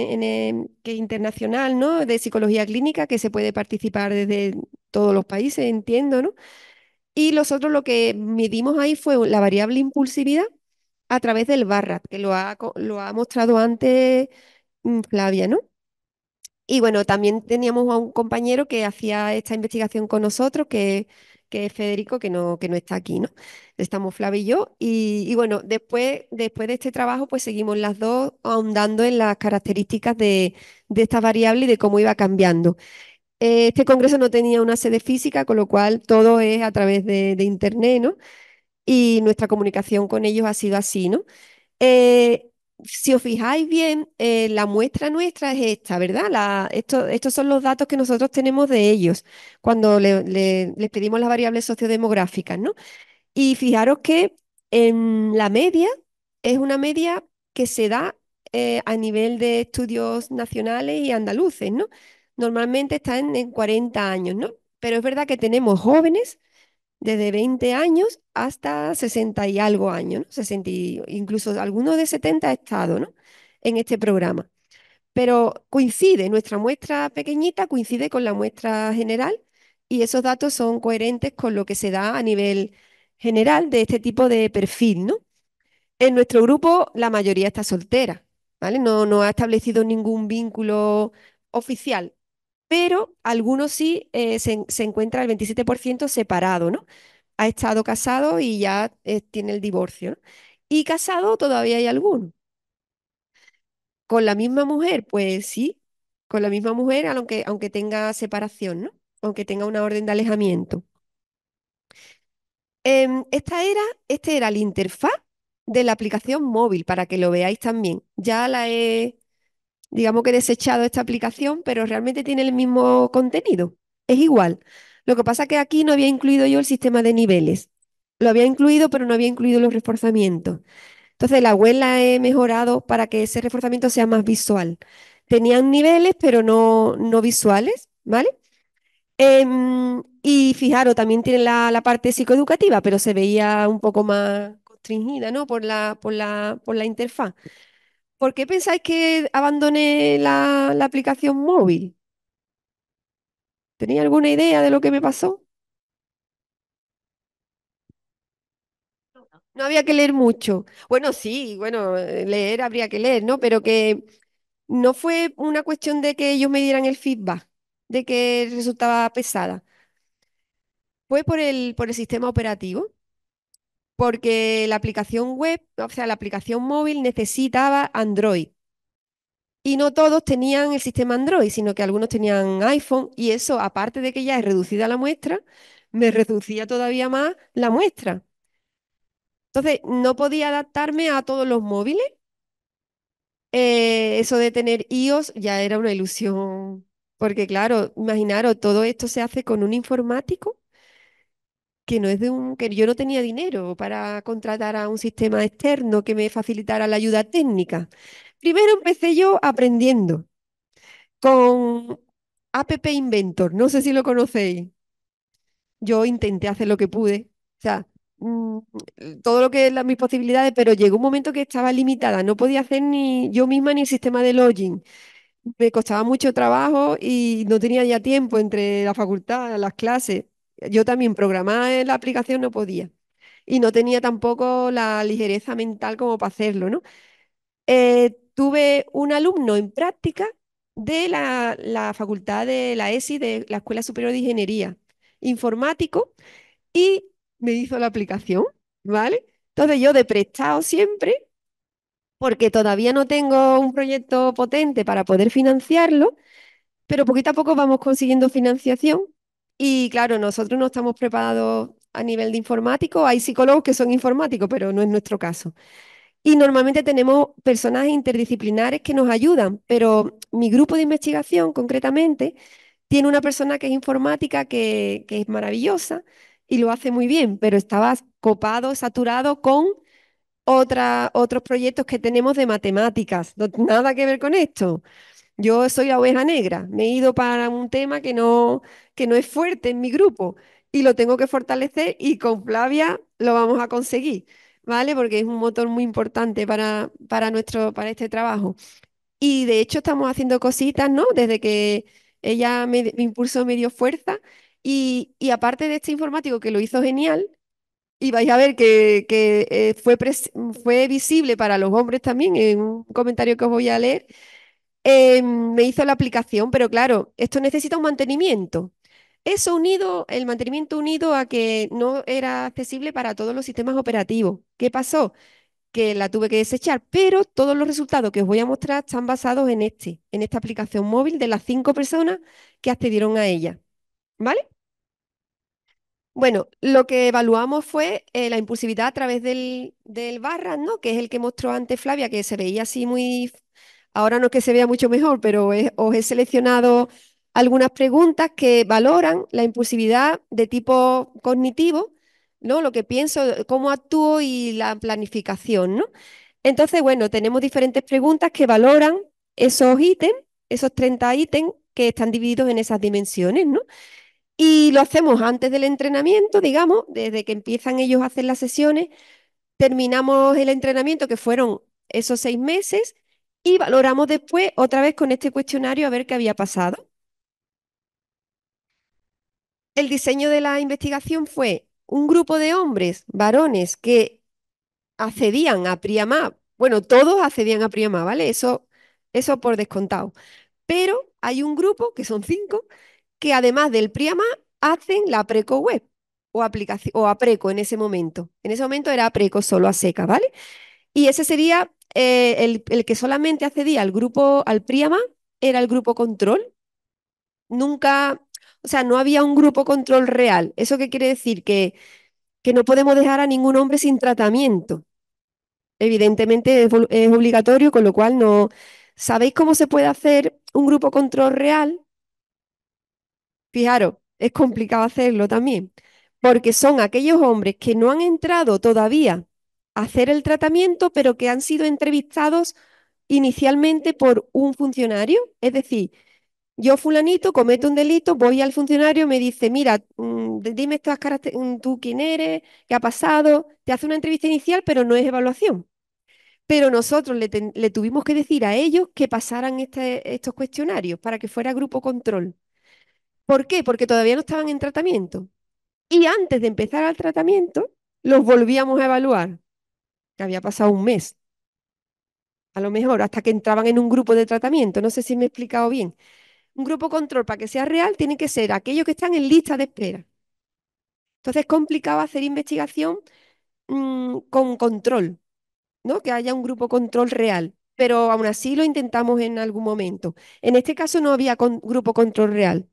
que internacional, ¿no? De psicología clínica, que se puede participar desde todos los países, entiendo, ¿no? Y nosotros lo que medimos ahí fue la variable impulsividad a través del Barrat, que lo ha, lo ha mostrado antes mm, Flavia, ¿no? Y bueno, también teníamos a un compañero que hacía esta investigación con nosotros, que que es Federico, que no, que no está aquí, ¿no? Estamos Flavio y yo. Y, bueno, después, después de este trabajo, pues seguimos las dos ahondando en las características de, esta variable y de cómo iba cambiando. Eh, este congreso no tenía una sede física, con lo cual todo es a través de, Internet, ¿no? Y nuestra comunicación con ellos ha sido así, ¿no? Eh, si os fijáis bien, eh, la muestra nuestra es esta, ¿verdad? estos son los datos que nosotros tenemos de ellos cuando les pedimos las variables sociodemográficas, ¿no? Y fijaros que en la media es una media que se da eh, a nivel de estudios nacionales y andaluces, ¿no? Normalmente están en 40 años, ¿no? Pero es verdad que tenemos jóvenes desde 20 años hasta 60 y algo años, incluso algunos de 70 ha estado ¿no? en este programa. Pero coincide, nuestra muestra pequeñita coincide con la muestra general y esos datos son coherentes con lo que se da a nivel general de este tipo de perfil, ¿no? En nuestro grupo la mayoría está soltera, ¿vale? No, no ha establecido ningún vínculo oficial pero algunos sí eh, se, se, encuentra el 27% separado, ¿no? Ha estado casado y ya eh, tiene el divorcio, Y casado todavía hay alguno Con la misma mujer, pues sí, con la misma mujer, aunque, aunque tenga separación, ¿no? Aunque tenga una orden de alejamiento. Em, esta era, este era el interfaz de la aplicación móvil, para que lo veáis también. Ya la he digamos que he desechado esta aplicación, pero realmente tiene el mismo contenido. Es igual. Lo que pasa es que aquí no había incluido yo el sistema de niveles. Lo había incluido, pero no había incluido los reforzamientos. Entonces, la web la he mejorado para que ese reforzamiento sea más visual. Tenían niveles, pero no, no visuales, ¿vale? Em, y fijaros, también tiene la, parte psicoeducativa, pero se veía un poco más constringida, ¿no? por la, por la interfaz. ¿Por qué pensáis que abandoné la, aplicación móvil? ¿Tenéis alguna idea de lo que me pasó? No había que leer mucho. Bueno, sí, bueno, leer habría que leer, ¿no? Pero que no fue una cuestión de que ellos me dieran el feedback, de que resultaba pesada. Fue por el, por el sistema operativo porque la aplicación web, o sea, la aplicación móvil necesitaba Android. Y no todos tenían el sistema Android, sino que algunos tenían iPhone y eso, aparte de que ya es reducida la muestra, me reducía todavía más la muestra. Entonces, no podía adaptarme a todos los móviles. Eh, eso de tener iOS ya era una ilusión, porque claro, imaginaros, todo esto se hace con un informático que no es de un que yo no tenía dinero para contratar a un sistema externo que me facilitara la ayuda técnica. Primero empecé yo aprendiendo con App Inventor, no sé si lo conocéis. Yo intenté hacer lo que pude, o sea, mm, todo lo que eran mis posibilidades, pero llegó un momento que estaba limitada, no podía hacer ni yo misma ni el sistema de login. Me costaba mucho trabajo y no tenía ya tiempo entre la facultad, las clases. Yo también programar en la aplicación no podía y no tenía tampoco la ligereza mental como para hacerlo, ¿no? Eh, tuve un alumno en práctica de la, facultad de la ESI, de la Escuela Superior de Ingeniería Informático, y me hizo la aplicación, ¿vale? Entonces yo de prestado siempre, porque todavía no tengo un proyecto potente para poder financiarlo, pero poquito a poco vamos consiguiendo financiación y claro, nosotros no estamos preparados a nivel de informático, hay psicólogos que son informáticos, pero no es nuestro caso. Y normalmente tenemos personas interdisciplinares que nos ayudan, pero mi grupo de investigación concretamente tiene una persona que es informática, que, es maravillosa y lo hace muy bien, pero estaba copado, saturado con otros proyectos que tenemos de matemáticas, nada que ver con esto. Yo soy la oveja negra, me he ido para un tema que no, que no es fuerte en mi grupo y lo tengo que fortalecer y con Flavia lo vamos a conseguir, ¿vale? Porque es un motor muy importante para, para, nuestro, para este trabajo. Y de hecho estamos haciendo cositas, ¿no? Desde que ella me, impulsó, me dio fuerza. Y, aparte de este informático que lo hizo genial, y vais a ver que, eh, fue, fue visible para los hombres también, en un comentario que os voy a leer, eh, me hizo la aplicación, pero claro, esto necesita un mantenimiento. Eso unido, el mantenimiento unido a que no era accesible para todos los sistemas operativos. ¿Qué pasó? Que la tuve que desechar, pero todos los resultados que os voy a mostrar están basados en este, en esta aplicación móvil de las cinco personas que accedieron a ella. ¿Vale? Bueno, lo que evaluamos fue eh, la impulsividad a través del, del barra, ¿no? Que es el que mostró antes Flavia, que se veía así muy... Ahora no es que se vea mucho mejor, pero os he seleccionado algunas preguntas que valoran la impulsividad de tipo cognitivo, ¿no? Lo que pienso, cómo actúo y la planificación, ¿no? Entonces, bueno, tenemos diferentes preguntas que valoran esos ítems, esos 30 ítems que están divididos en esas dimensiones, ¿no? Y lo hacemos antes del entrenamiento, digamos, desde que empiezan ellos a hacer las sesiones, terminamos el entrenamiento, que fueron esos seis meses, y valoramos después otra vez con este cuestionario a ver qué había pasado el diseño de la investigación fue un grupo de hombres, varones, que accedían a Priamá. Bueno, todos accedían a Priama, ¿vale? Eso, eso por descontado. Pero hay un grupo, que son cinco, que además del Priama hacen la Preco Web o, aplicación, o Apreco en ese momento. En ese momento era Apreco solo a seca, ¿vale? Y ese sería eh, el, el, que solamente accedía al grupo, al Priama. era el grupo control. Nunca o sea, no había un grupo control real. ¿Eso qué quiere decir? Que, que no podemos dejar a ningún hombre sin tratamiento. Evidentemente es, es obligatorio, con lo cual no... ¿Sabéis cómo se puede hacer un grupo control real? Fijaros, es complicado hacerlo también, porque son aquellos hombres que no han entrado todavía a hacer el tratamiento, pero que han sido entrevistados inicialmente por un funcionario, es decir, yo fulanito cometo un delito, voy al funcionario, me dice, mira, mm, dime estas caras, mm, tú quién eres, qué ha pasado, te hace una entrevista inicial, pero no es evaluación. Pero nosotros le, tuvimos que decir a ellos que pasaran este, estos cuestionarios para que fuera grupo control. ¿Por qué? Porque todavía no estaban en tratamiento. Y antes de empezar al tratamiento, los volvíamos a evaluar, que había pasado un mes, a lo mejor, hasta que entraban en un grupo de tratamiento. No sé si me he explicado bien un grupo control para que sea real tiene que ser aquellos que están en lista de espera. Entonces es complicado hacer investigación mm, con control, ¿no? Que haya un grupo control real. Pero aún así lo intentamos en algún momento. En este caso no había grupo control real.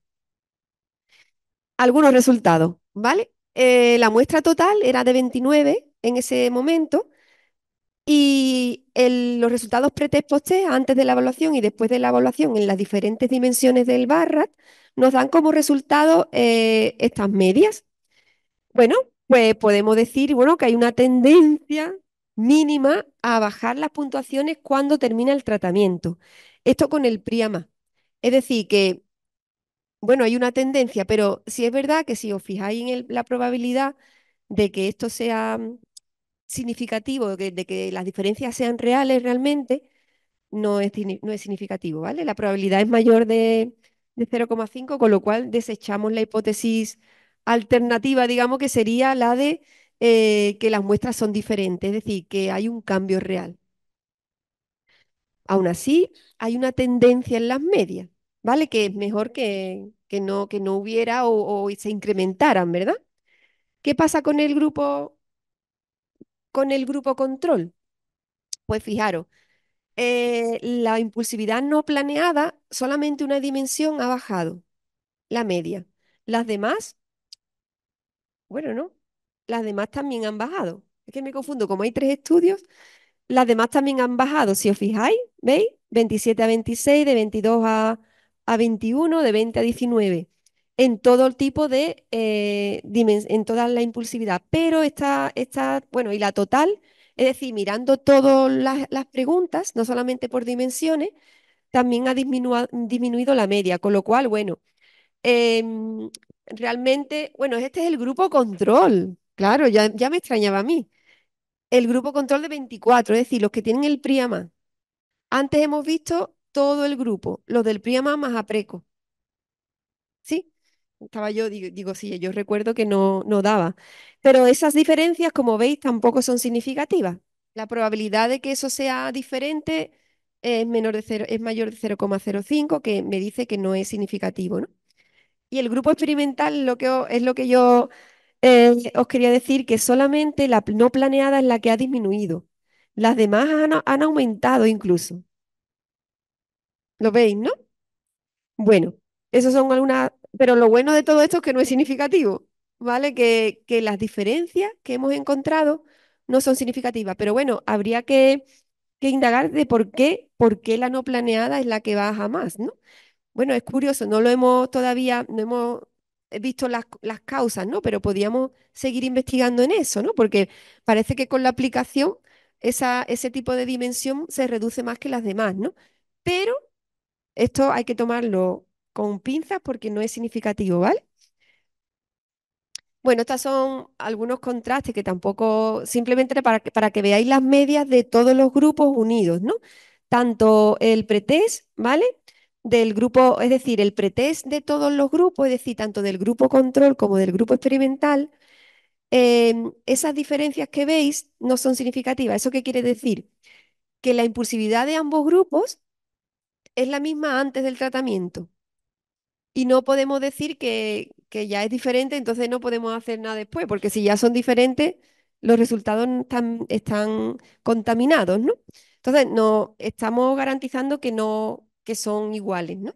Algunos resultados, ¿vale? Eh, la muestra total era de 29 en ese momento y los resultados pretest-post antes de la evaluación y después de la evaluación en las diferentes dimensiones del Barrat nos dan como resultado eh, estas medias. Bueno, pues podemos decir bueno, que hay una tendencia mínima a bajar las puntuaciones cuando termina el tratamiento. Esto con el PRIAMA. Es decir, que bueno, hay una tendencia, pero si es verdad que si os fijáis en la probabilidad de que esto sea significativo de que, las diferencias sean reales realmente, no es, no es significativo, ¿vale? La probabilidad es mayor de, 0,5, con lo cual desechamos la hipótesis alternativa, digamos, que sería la de eh, que las muestras son diferentes, es decir, que hay un cambio real. Aún así, hay una tendencia en las medias, ¿vale? Que es mejor que, no, que no hubiera o, o se incrementaran, ¿verdad? ¿Qué pasa con el grupo con el grupo control? Pues fijaros, eh, la impulsividad no planeada, solamente una dimensión ha bajado, la media. Las demás, bueno, no, las demás también han bajado. Es que me confundo, como hay tres estudios, las demás también han bajado, si os fijáis, ¿veis? 27 a 26, de 22 a, a 21, de 20 a 19 en todo el tipo de, eh, en toda la impulsividad, pero está, bueno, y la total, es decir, mirando todas las, preguntas, no solamente por dimensiones, también ha disminuido la media, con lo cual, bueno, em, realmente, bueno, este es el grupo control, claro, ya, ya me extrañaba a mí, el grupo control de 24, es decir, los que tienen el PRIAMA. Antes hemos visto todo el grupo, los del PRIAMA más APRECO estaba yo, digo, sí, yo recuerdo que no, no daba. Pero esas diferencias, como veis, tampoco son significativas. La probabilidad de que eso sea diferente es, menor de cero, es mayor de 0,05, que me dice que no es significativo. ¿no? Y el grupo experimental lo que, es lo que yo eh, os quería decir, que solamente la no planeada es la que ha disminuido. Las demás han, han aumentado incluso. ¿Lo veis, no? Bueno, esas son algunas pero lo bueno de todo esto es que no es significativo, ¿vale? Que, las diferencias que hemos encontrado no son significativas, pero bueno, habría que, indagar de por qué, por qué la no planeada es la que baja más, ¿no? Bueno, es curioso, no lo hemos todavía, no hemos visto las, causas, ¿no? Pero podíamos seguir investigando en eso, ¿no? Porque parece que con la aplicación ese tipo de dimensión se reduce más que las demás, ¿no? Pero esto hay que tomarlo con pinzas porque no es significativo, ¿vale? Bueno, estos son algunos contrastes que tampoco, simplemente para que, para que veáis las medias de todos los grupos unidos, ¿no? Tanto el pretest, ¿vale? Del grupo, es decir, el pretest de todos los grupos, es decir, tanto del grupo control como del grupo experimental, em, esas diferencias que veis no son significativas. ¿Eso qué quiere decir? Que la impulsividad de ambos grupos es la misma antes del tratamiento y no podemos decir que, ya es diferente, entonces no podemos hacer nada después, porque si ya son diferentes, los resultados están, están contaminados, ¿no? Entonces, no, estamos garantizando que no, que son iguales, ¿no?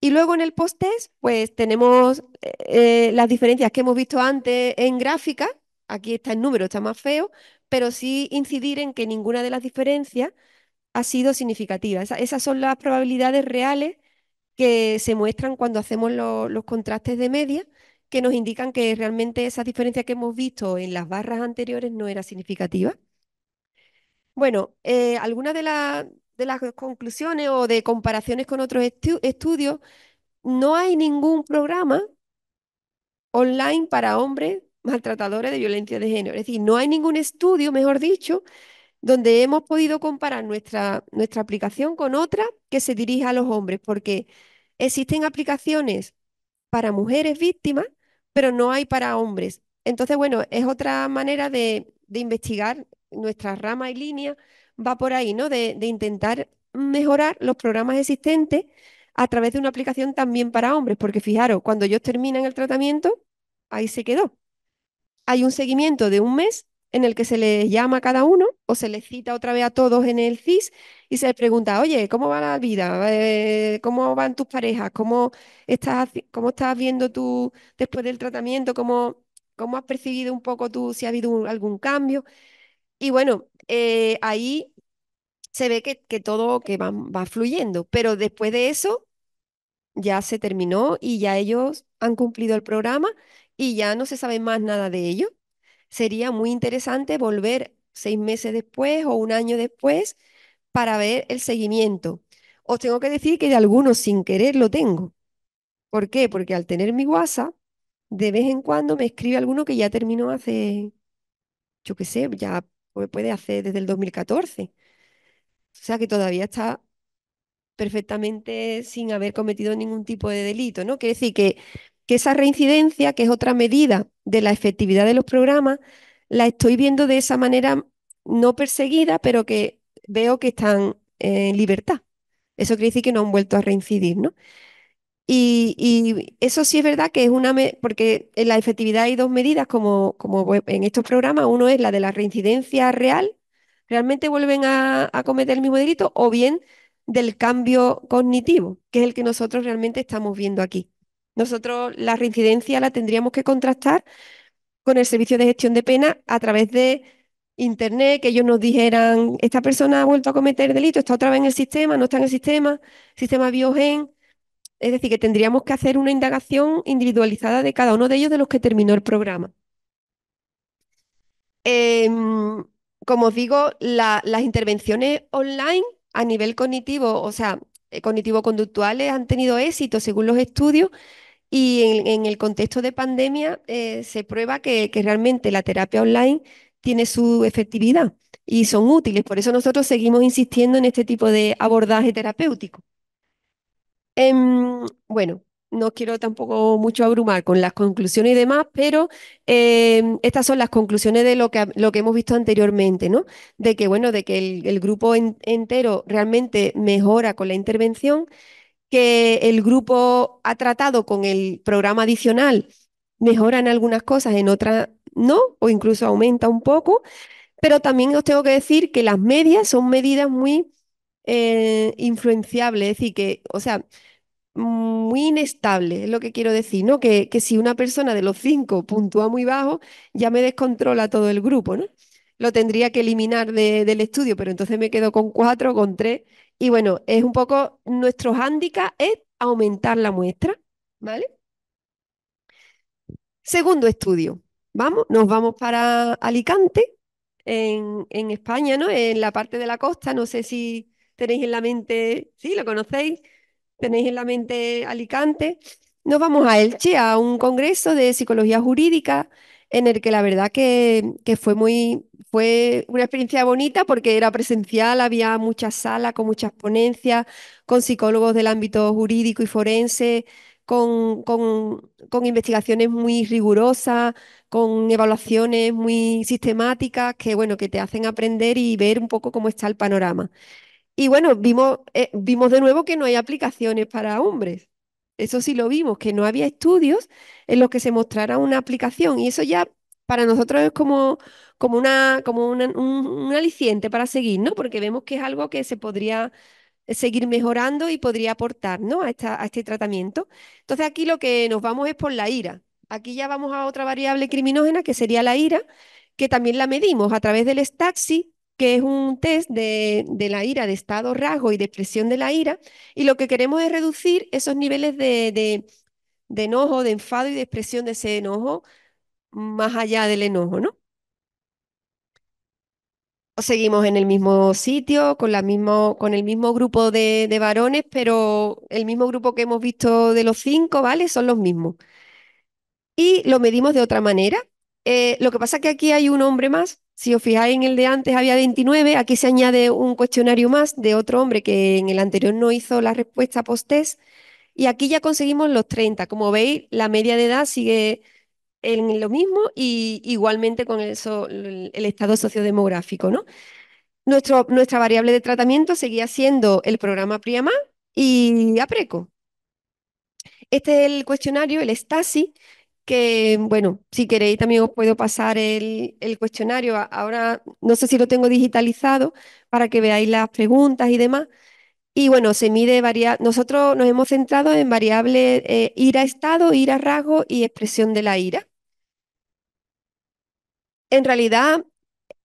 Y luego en el post-test, pues tenemos eh, las diferencias que hemos visto antes en gráfica, aquí está el número, está más feo, pero sí incidir en que ninguna de las diferencias ha sido significativa. esas son las probabilidades reales que se muestran cuando hacemos los contrastes de media, que nos indican que realmente esa diferencia que hemos visto en las barras anteriores no era significativa. Bueno, eh, algunas de, las conclusiones o de comparaciones con otros estudios, no hay ningún programa online para hombres maltratadores de violencia de género. Es decir, no hay ningún estudio, mejor dicho, donde hemos podido comparar nuestra, nuestra aplicación con otra que se dirige a los hombres, porque existen aplicaciones para mujeres víctimas, pero no hay para hombres. Entonces, bueno, es otra manera de, investigar nuestra rama y línea, va por ahí, ¿no? De, de intentar mejorar los programas existentes a través de una aplicación también para hombres, porque fijaros, cuando ellos terminan el tratamiento, ahí se quedó. Hay un seguimiento de un mes en el que se les llama a cada uno o se les cita otra vez a todos en el CIS y se les pregunta, oye, ¿cómo va la vida? Eh, ¿Cómo van tus parejas? ¿Cómo estás, cómo estás viendo tú después del tratamiento? ¿Cómo, cómo has percibido un poco tú si ha habido algún cambio? Y bueno, eh, ahí se ve que, todo que va, va fluyendo, pero después de eso ya se terminó y ya ellos han cumplido el programa y ya no se sabe más nada de ellos sería muy interesante volver seis meses después o un año después para ver el seguimiento. Os tengo que decir que de algunos sin querer lo tengo. ¿Por qué? Porque al tener mi WhatsApp, de vez en cuando me escribe alguno que ya terminó hace, yo qué sé, ya puede hacer desde el 2014. O sea que todavía está perfectamente sin haber cometido ningún tipo de delito, ¿no? Quiere decir que que esa reincidencia, que es otra medida de la efectividad de los programas, la estoy viendo de esa manera no perseguida, pero que veo que están en libertad. Eso quiere decir que no han vuelto a reincidir, ¿no? Y, eso sí es verdad que es una, porque en la efectividad hay dos medidas como, en estos programas. Uno es la de la reincidencia real, realmente vuelven a cometer el mismo delito, o bien del cambio cognitivo, que es el que nosotros realmente estamos viendo aquí. Nosotros la reincidencia la tendríamos que contrastar con el servicio de gestión de pena a través de internet, que ellos nos dijeran, esta persona ha vuelto a cometer delito, está otra vez en el sistema, no está en el sistema, sistema biogen. Es decir, que tendríamos que hacer una indagación individualizada de cada uno de ellos de los que terminó el programa. Em, como os digo, las intervenciones online a nivel cognitivo, o sea, eh, cognitivo-conductuales, han tenido éxito según los estudios y en, el contexto de pandemia eh, se prueba que, realmente la terapia online tiene su efectividad y son útiles. Por eso nosotros seguimos insistiendo en este tipo de abordaje terapéutico. Em, bueno, no quiero tampoco mucho abrumar con las conclusiones y demás, pero em, estas son las conclusiones de lo que, lo que hemos visto anteriormente, ¿no? De que, bueno, de que el, grupo entero realmente mejora con la intervención, que el grupo ha tratado con el programa adicional mejoran algunas cosas, en otras no, o incluso aumenta un poco, pero también os tengo que decir que las medias son medidas muy eh, influenciables, es decir, que, o sea, muy inestable, es lo que quiero decir, ¿no? Que, si una persona de los cinco puntúa muy bajo, ya me descontrola todo el grupo, ¿no? Lo tendría que eliminar del estudio, pero entonces me quedo con cuatro, con tres, y bueno, es un poco, nuestro hándicap es aumentar la muestra, ¿vale? Segundo estudio, vamos, nos vamos para Alicante, en, en España, ¿no? En la parte de la costa, no sé si tenéis en la mente, sí, lo conocéis, tenéis en la mente Alicante. Nos vamos a Elche, a un congreso de psicología jurídica en el que la verdad que, fue muy, fue una experiencia bonita porque era presencial, había muchas salas con muchas ponencias, con psicólogos del ámbito jurídico y forense, con, con, investigaciones muy rigurosas, con evaluaciones muy sistemáticas que, bueno, que te hacen aprender y ver un poco cómo está el panorama. Y bueno, vimos, eh, vimos de nuevo que no hay aplicaciones para hombres. Eso sí lo vimos, que no había estudios en los que se mostrara una aplicación y eso ya para nosotros es como, como, una, como un, aliciente para seguir, ¿no? Porque vemos que es algo que se podría seguir mejorando y podría aportar, ¿no? A, a este tratamiento. Entonces aquí lo que nos vamos es por la ira. Aquí ya vamos a otra variable criminógena que sería la ira, que también la medimos a través del Staxi, que es un test de, la ira, de estado, rasgo y de expresión de la ira, y lo que queremos es reducir esos niveles de, enojo, de enfado y de expresión de ese enojo más allá del enojo, ¿no? Seguimos en el mismo sitio, con, la mismo, con el mismo grupo de, varones, pero el mismo grupo que hemos visto de los cinco, ¿vale? Son los mismos. Y lo medimos de otra manera. Eh, lo que pasa es que aquí hay un hombre más si os fijáis, en el de antes había 29, aquí se añade un cuestionario más de otro hombre que en el anterior no hizo la respuesta post-test y aquí ya conseguimos los 30. Como veis, la media de edad sigue en lo mismo y igualmente con el, estado sociodemográfico. ¿no? Nuestro, nuestra variable de tratamiento seguía siendo el programa PRIAMA y APRECO. Este es el cuestionario, el STASI, que, bueno, si queréis también os puedo pasar el, cuestionario. Ahora no sé si lo tengo digitalizado para que veáis las preguntas y demás. Y bueno, se mide varias. Nosotros nos hemos centrado en variables eh, ira-estado, ira-rasgo y expresión de la ira. En realidad,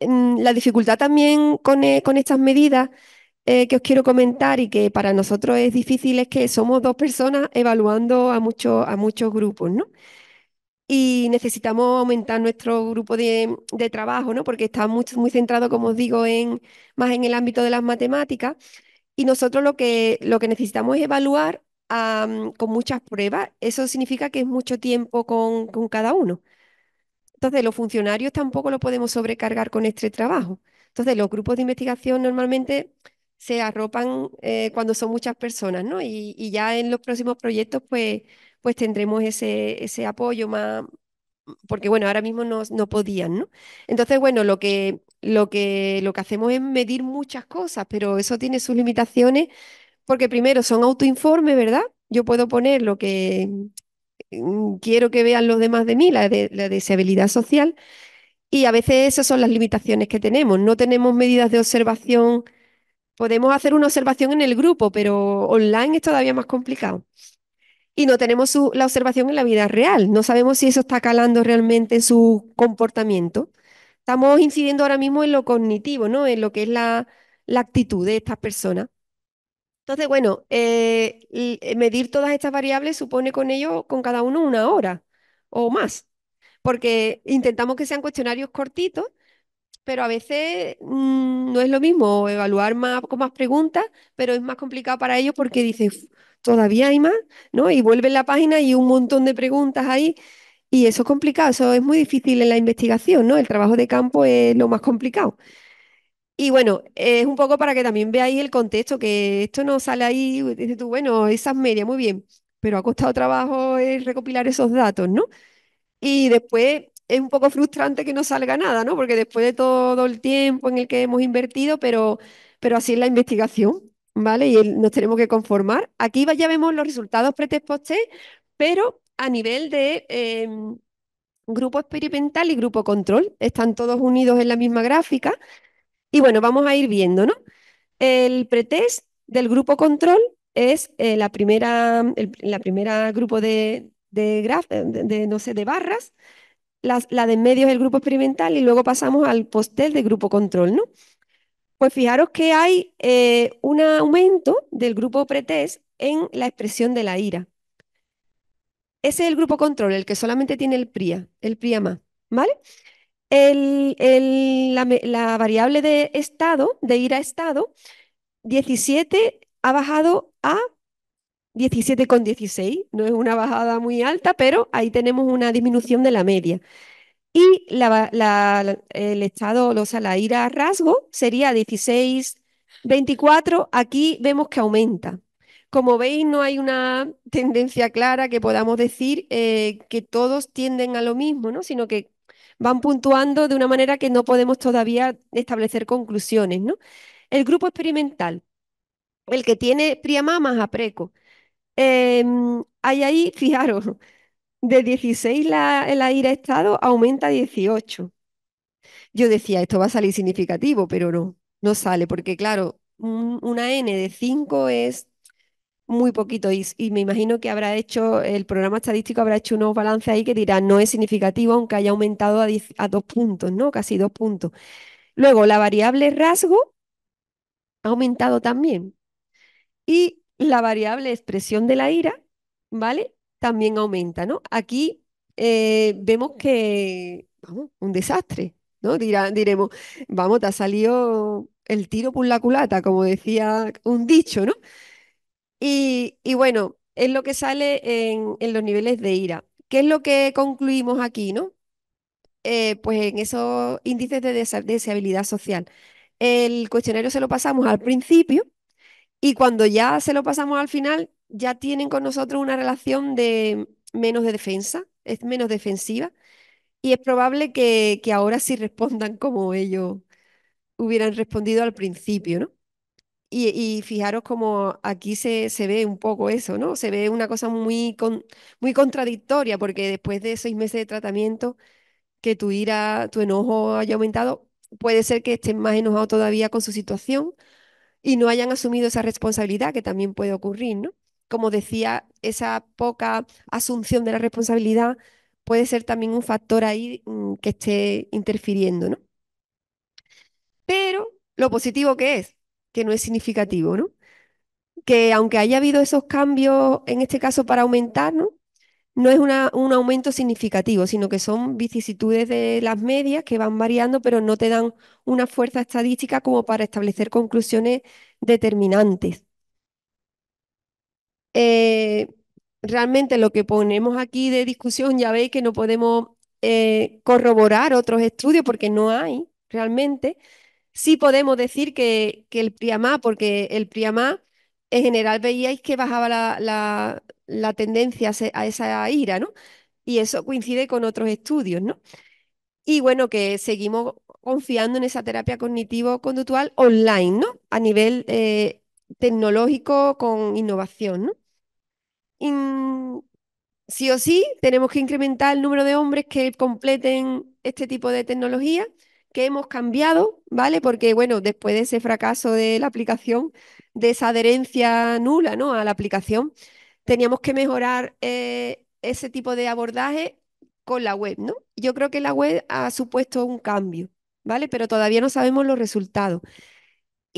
mm, la dificultad también con, e, estas medidas eh, que os quiero comentar y que para nosotros es difícil es que somos dos personas evaluando a, a muchos grupos, ¿no? y necesitamos aumentar nuestro grupo de, trabajo, ¿no? porque está muy, muy centrado, como os digo, en, más en el ámbito de las matemáticas. Y nosotros lo que, lo que necesitamos es evaluar con muchas pruebas. Eso significa que es mucho tiempo con, cada uno. Entonces, los funcionarios tampoco lo podemos sobrecargar con este trabajo. Entonces, los grupos de investigación normalmente se arropan eh, cuando son muchas personas, ¿no? Y, y, ya en los próximos proyectos, pues pues tendremos ese, apoyo más, porque bueno, ahora mismo no, no podían, ¿no? Entonces, bueno, lo que, lo lo que hacemos es medir muchas cosas, pero eso tiene sus limitaciones, porque primero son autoinformes, ¿verdad? Yo puedo poner lo que mm, quiero que vean los demás de mí, la, de, la social, y a veces esas son las limitaciones que tenemos. No tenemos medidas de observación, podemos hacer una observación en el grupo, pero online es todavía más complicado y no tenemos la observación en la vida real. No sabemos si eso está calando realmente en su comportamiento. Estamos incidiendo ahora mismo en lo cognitivo, ¿no? En lo que es la, actitud de estas personas. Entonces, bueno, eh, eh, medir todas estas variables supone con ello, con cada uno, una hora o más, porque intentamos que sean cuestionarios cortitos, pero a veces mm, no es lo mismo evaluar más, con más preguntas, pero es más complicado para ellos porque dicen, todavía hay más, ¿no? Y vuelve la página y un montón de preguntas ahí. Y eso es complicado, eso es muy difícil en la investigación, ¿no? El trabajo de campo es lo más complicado. Y bueno, es un poco para que también veáis el contexto, que esto no sale ahí, dices tú, bueno, esas medias, muy bien, pero ha costado trabajo es eh, recopilar esos datos, ¿no? Y después es un poco frustrante que no salga nada, ¿no? Porque después de todo el tiempo en el que hemos invertido, pero, pero así es la investigación. ¿vale? Y nos tenemos que conformar. Aquí ya vemos los resultados pretest post pero a nivel de em, grupo experimental y grupo control. Están todos unidos en la misma gráfica. Y bueno, vamos a ir viendo, ¿no? El pretest del grupo control es eh, la primera, la primera grupo de, no sé, de barras, la, de en medio es el grupo experimental y luego pasamos al postel de grupo control, ¿no? Pues fijaros que hay eh, un aumento del grupo pretest en la expresión de la ira. Ese es el grupo control, el que solamente tiene el PRIA, el PRIA más, ¿vale? la, variable de estado, de ira-estado, 17 ha bajado a 17,16. No es una bajada muy alta, pero ahí tenemos una disminución de la media. Y el estado, o sea, la ira rasgo sería 16, 24. Aquí vemos que aumenta. Como veis, no hay una tendencia clara que podamos decir eh, que todos tienden a lo mismo, ¿no? sino que van puntuando de una manera que no podemos todavía establecer conclusiones. ¿no? El grupo experimental, el que tiene priamamas a preco. Em, hay ahí, fijaros, de 16 la, ira estado aumenta a 18. Yo decía, esto va a salir significativo, pero no, no sale, porque claro, una N de 5 es muy poquito y, me imagino que habrá hecho, el programa estadístico habrá hecho unos balances ahí que dirá, no es significativo aunque haya aumentado a, a dos puntos, ¿no? Casi dos puntos. Luego, la variable rasgo ha aumentado también. Y la variable expresión de la ira, ¿vale? también aumenta, ¿no? Aquí eh, vemos que, vamos, un desastre, ¿no? diremos, vamos, te ha salido el tiro por la culata, como decía un dicho, ¿no? Y, bueno, es lo que sale en, los niveles de ira. ¿Qué es lo que concluimos aquí, no? Eh, pues en esos índices de deseabilidad social. El cuestionario se lo pasamos al principio y cuando ya se lo pasamos al final, ya tienen con nosotros una relación de menos de defensa, es menos defensiva, y es probable que, ahora sí respondan como ellos hubieran respondido al principio, ¿no? Y, fijaros como aquí se, se, ve un poco eso, ¿no? Se ve una cosa muy, muy contradictoria, porque después de seis meses de tratamiento, que tu ira, tu enojo haya aumentado, puede ser que estén más enojados todavía con su situación y no hayan asumido esa responsabilidad, que también puede ocurrir, ¿no? como decía, esa poca asunción de la responsabilidad puede ser también un factor ahí mm, que esté interfiriendo, ¿no? Pero lo positivo que es, que no es significativo, ¿no? Que aunque haya habido esos cambios, en este caso para aumentar, ¿no? No es un aumento significativo, sino que son vicisitudes de las medias que van variando, pero no te dan una fuerza estadística como para establecer conclusiones determinantes. Eh, realmente lo que ponemos aquí de discusión, ya veis que no podemos eh, corroborar otros estudios porque no hay realmente. Sí podemos decir que, el Priamá, porque el Priamá en general veíais que bajaba la, tendencia a esa ira, ¿no? Y eso coincide con otros estudios, ¿no? Y bueno, que seguimos confiando en esa terapia cognitivo-conductual online, ¿no? A nivel eh, tecnológico con innovación, ¿no? Sí o sí, tenemos que incrementar el número de hombres que completen este tipo de tecnología, que hemos cambiado, ¿vale? Porque, bueno, después de ese fracaso de la aplicación, de esa adherencia nula, ¿no? A la aplicación, teníamos que mejorar eh, ese tipo de abordaje con la web, ¿no? Yo creo que la web ha supuesto un cambio, ¿vale? Pero todavía no sabemos los resultados.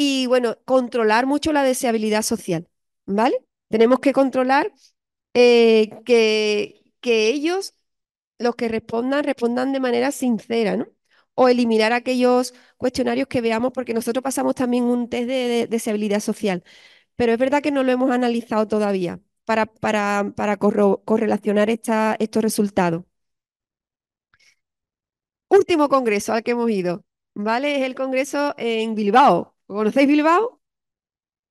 Y bueno, controlar mucho la deseabilidad social, ¿vale? Tenemos que controlar eh, que, que ellos, los que respondan, respondan de manera sincera, ¿no? o eliminar aquellos cuestionarios que veamos, porque nosotros pasamos también un test de, de deseabilidad social, pero es verdad que no lo hemos analizado todavía para, para, para correlacionar esta, estos resultados. Último congreso al que hemos ido, ¿vale? Es el congreso en Bilbao, ¿Conocéis Bilbao?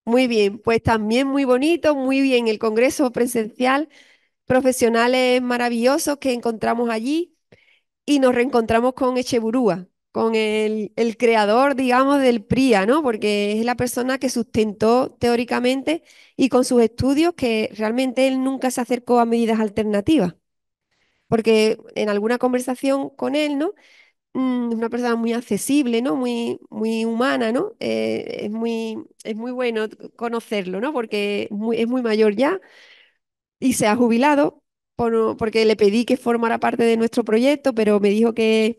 Muy bien, pues también muy bonito, muy bien el congreso presencial, profesionales maravillosos que encontramos allí y nos reencontramos con Echeburúa, con el, creador, digamos, del PRIA, ¿no? Porque es la persona que sustentó teóricamente y con sus estudios que realmente él nunca se acercó a medidas alternativas. Porque en alguna conversación con él, ¿no? Mm, una persona muy accesible, Muy, muy humana, ¿no? Eh, es, muy, es muy bueno conocerlo, ¿no? Porque es muy mayor ya y se ha jubilado porque le pedí que formara parte de nuestro proyecto, pero me dijo que,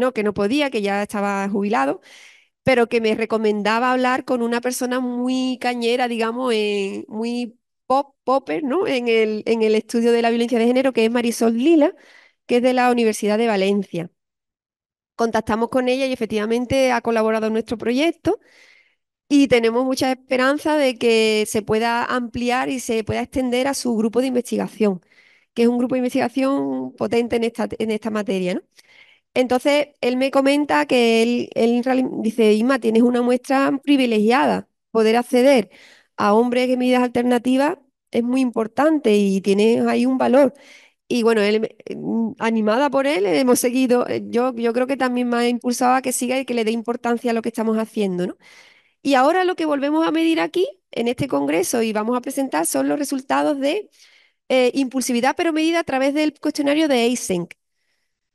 no, que no podía, que ya estaba jubilado pero que me recomendaba hablar con una persona muy cañera, digamos, eh, muy pop, popper, ¿no? en el estudio de la violencia de género, que es Marisol Lila, que es de la Universidad de Valencia contactamos con ella y efectivamente ha colaborado en nuestro proyecto y tenemos mucha esperanza de que se pueda ampliar y se pueda extender a su grupo de investigación, que es un grupo de investigación potente en esta, en esta materia. Entonces, él me comenta que él, él dice, Ima tienes una muestra privilegiada, poder acceder a hombres de medidas alternativas es muy importante y tienes ahí un valor. Y bueno, eh, animada por él, hemos seguido. Eh, yo, yo creo que también me ha impulsado a que siga y que le dé importancia a lo que estamos haciendo, ¿no? Y ahora lo que volvemos a medir aquí, en este congreso, y vamos a presentar, son los resultados de eh, impulsividad, pero medida a través del cuestionario de ASINC.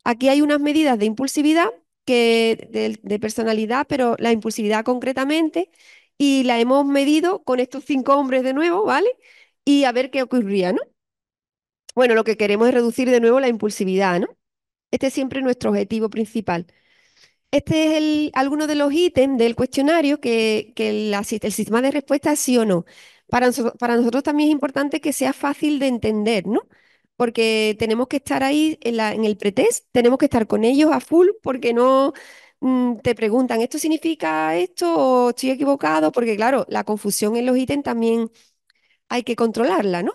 Aquí hay unas medidas de impulsividad que de, personalidad, pero la impulsividad concretamente, y la hemos medido con estos cinco hombres de nuevo, ¿vale? Y a ver qué ocurría, ¿no? Bueno, lo que queremos es reducir de nuevo la impulsividad, ¿no? Este es siempre nuestro objetivo principal. Este es alguno de los ítems del cuestionario que, el, sistema de respuesta sí o no. Para, nosotros también es importante que sea fácil de entender, ¿no? Porque tenemos que estar ahí en, el pretest, tenemos que estar con ellos a full porque no mm, te preguntan, ¿esto significa esto o estoy equivocado? Porque claro, la confusión en los ítems también hay que controlarla, ¿no?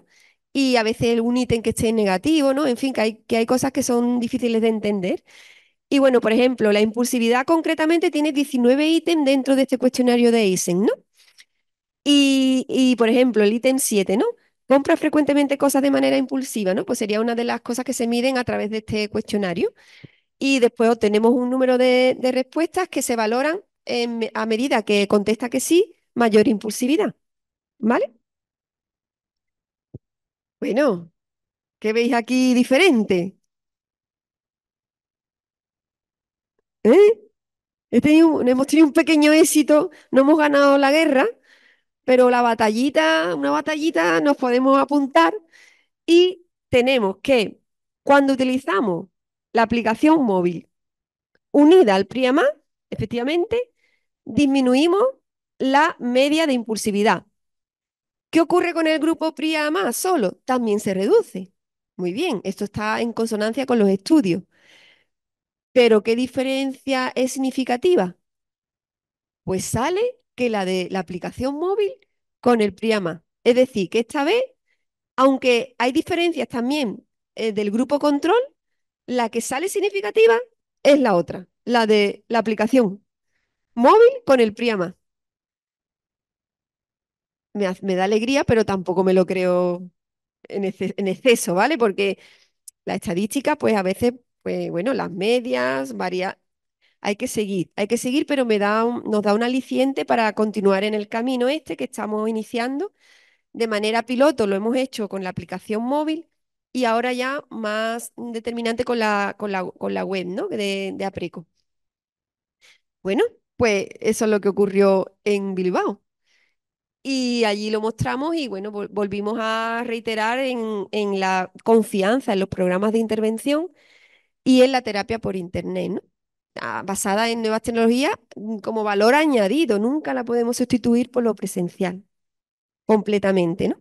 y a veces un ítem que esté negativo, ¿no? En fin, que hay, que hay cosas que son difíciles de entender. Y bueno, por ejemplo, la impulsividad concretamente tiene 19 ítems dentro de este cuestionario de Eisen, ¿no? Y, por ejemplo, el ítem 7, ¿no? Compra frecuentemente cosas de manera impulsiva, ¿no? Pues sería una de las cosas que se miden a través de este cuestionario. Y después obtenemos un número de, respuestas que se valoran a medida que contesta que sí, mayor impulsividad. ¿Vale? Bueno, ¿qué veis aquí diferente? ¿Eh? hemos tenido un pequeño éxito, no hemos ganado la guerra, pero la batallita, una batallita nos podemos apuntar y tenemos que, cuando utilizamos la aplicación móvil unida al PRIAMA, efectivamente, disminuimos la media de impulsividad. ¿Qué ocurre con el grupo PRIA solo? También se reduce. Muy bien, esto está en consonancia con los estudios. Pero ¿qué diferencia es significativa? Pues sale que la de la aplicación móvil con el PRIAMA. Es decir, que esta vez, aunque hay diferencias también eh, del grupo control, la que sale significativa es la otra, la de la aplicación móvil con el PRIAMA me, da alegría, pero tampoco me lo creo en, exceso, ¿vale? Porque la estadística, pues a veces, pues bueno, las medias, varía hay que seguir, hay que seguir, pero me da nos da un aliciente para continuar en el camino este que estamos iniciando. De manera piloto lo hemos hecho con la aplicación móvil y ahora ya más determinante con la, con la, con la web ¿no? de, de Apreco. Bueno, pues eso es lo que ocurrió en Bilbao. Y allí lo mostramos y bueno, volvimos a reiterar en, en la confianza en los programas de intervención y en la terapia por Internet, ¿no? Ah, basada en nuevas tecnologías mm, como valor añadido. Nunca la podemos sustituir por lo presencial completamente. ¿no?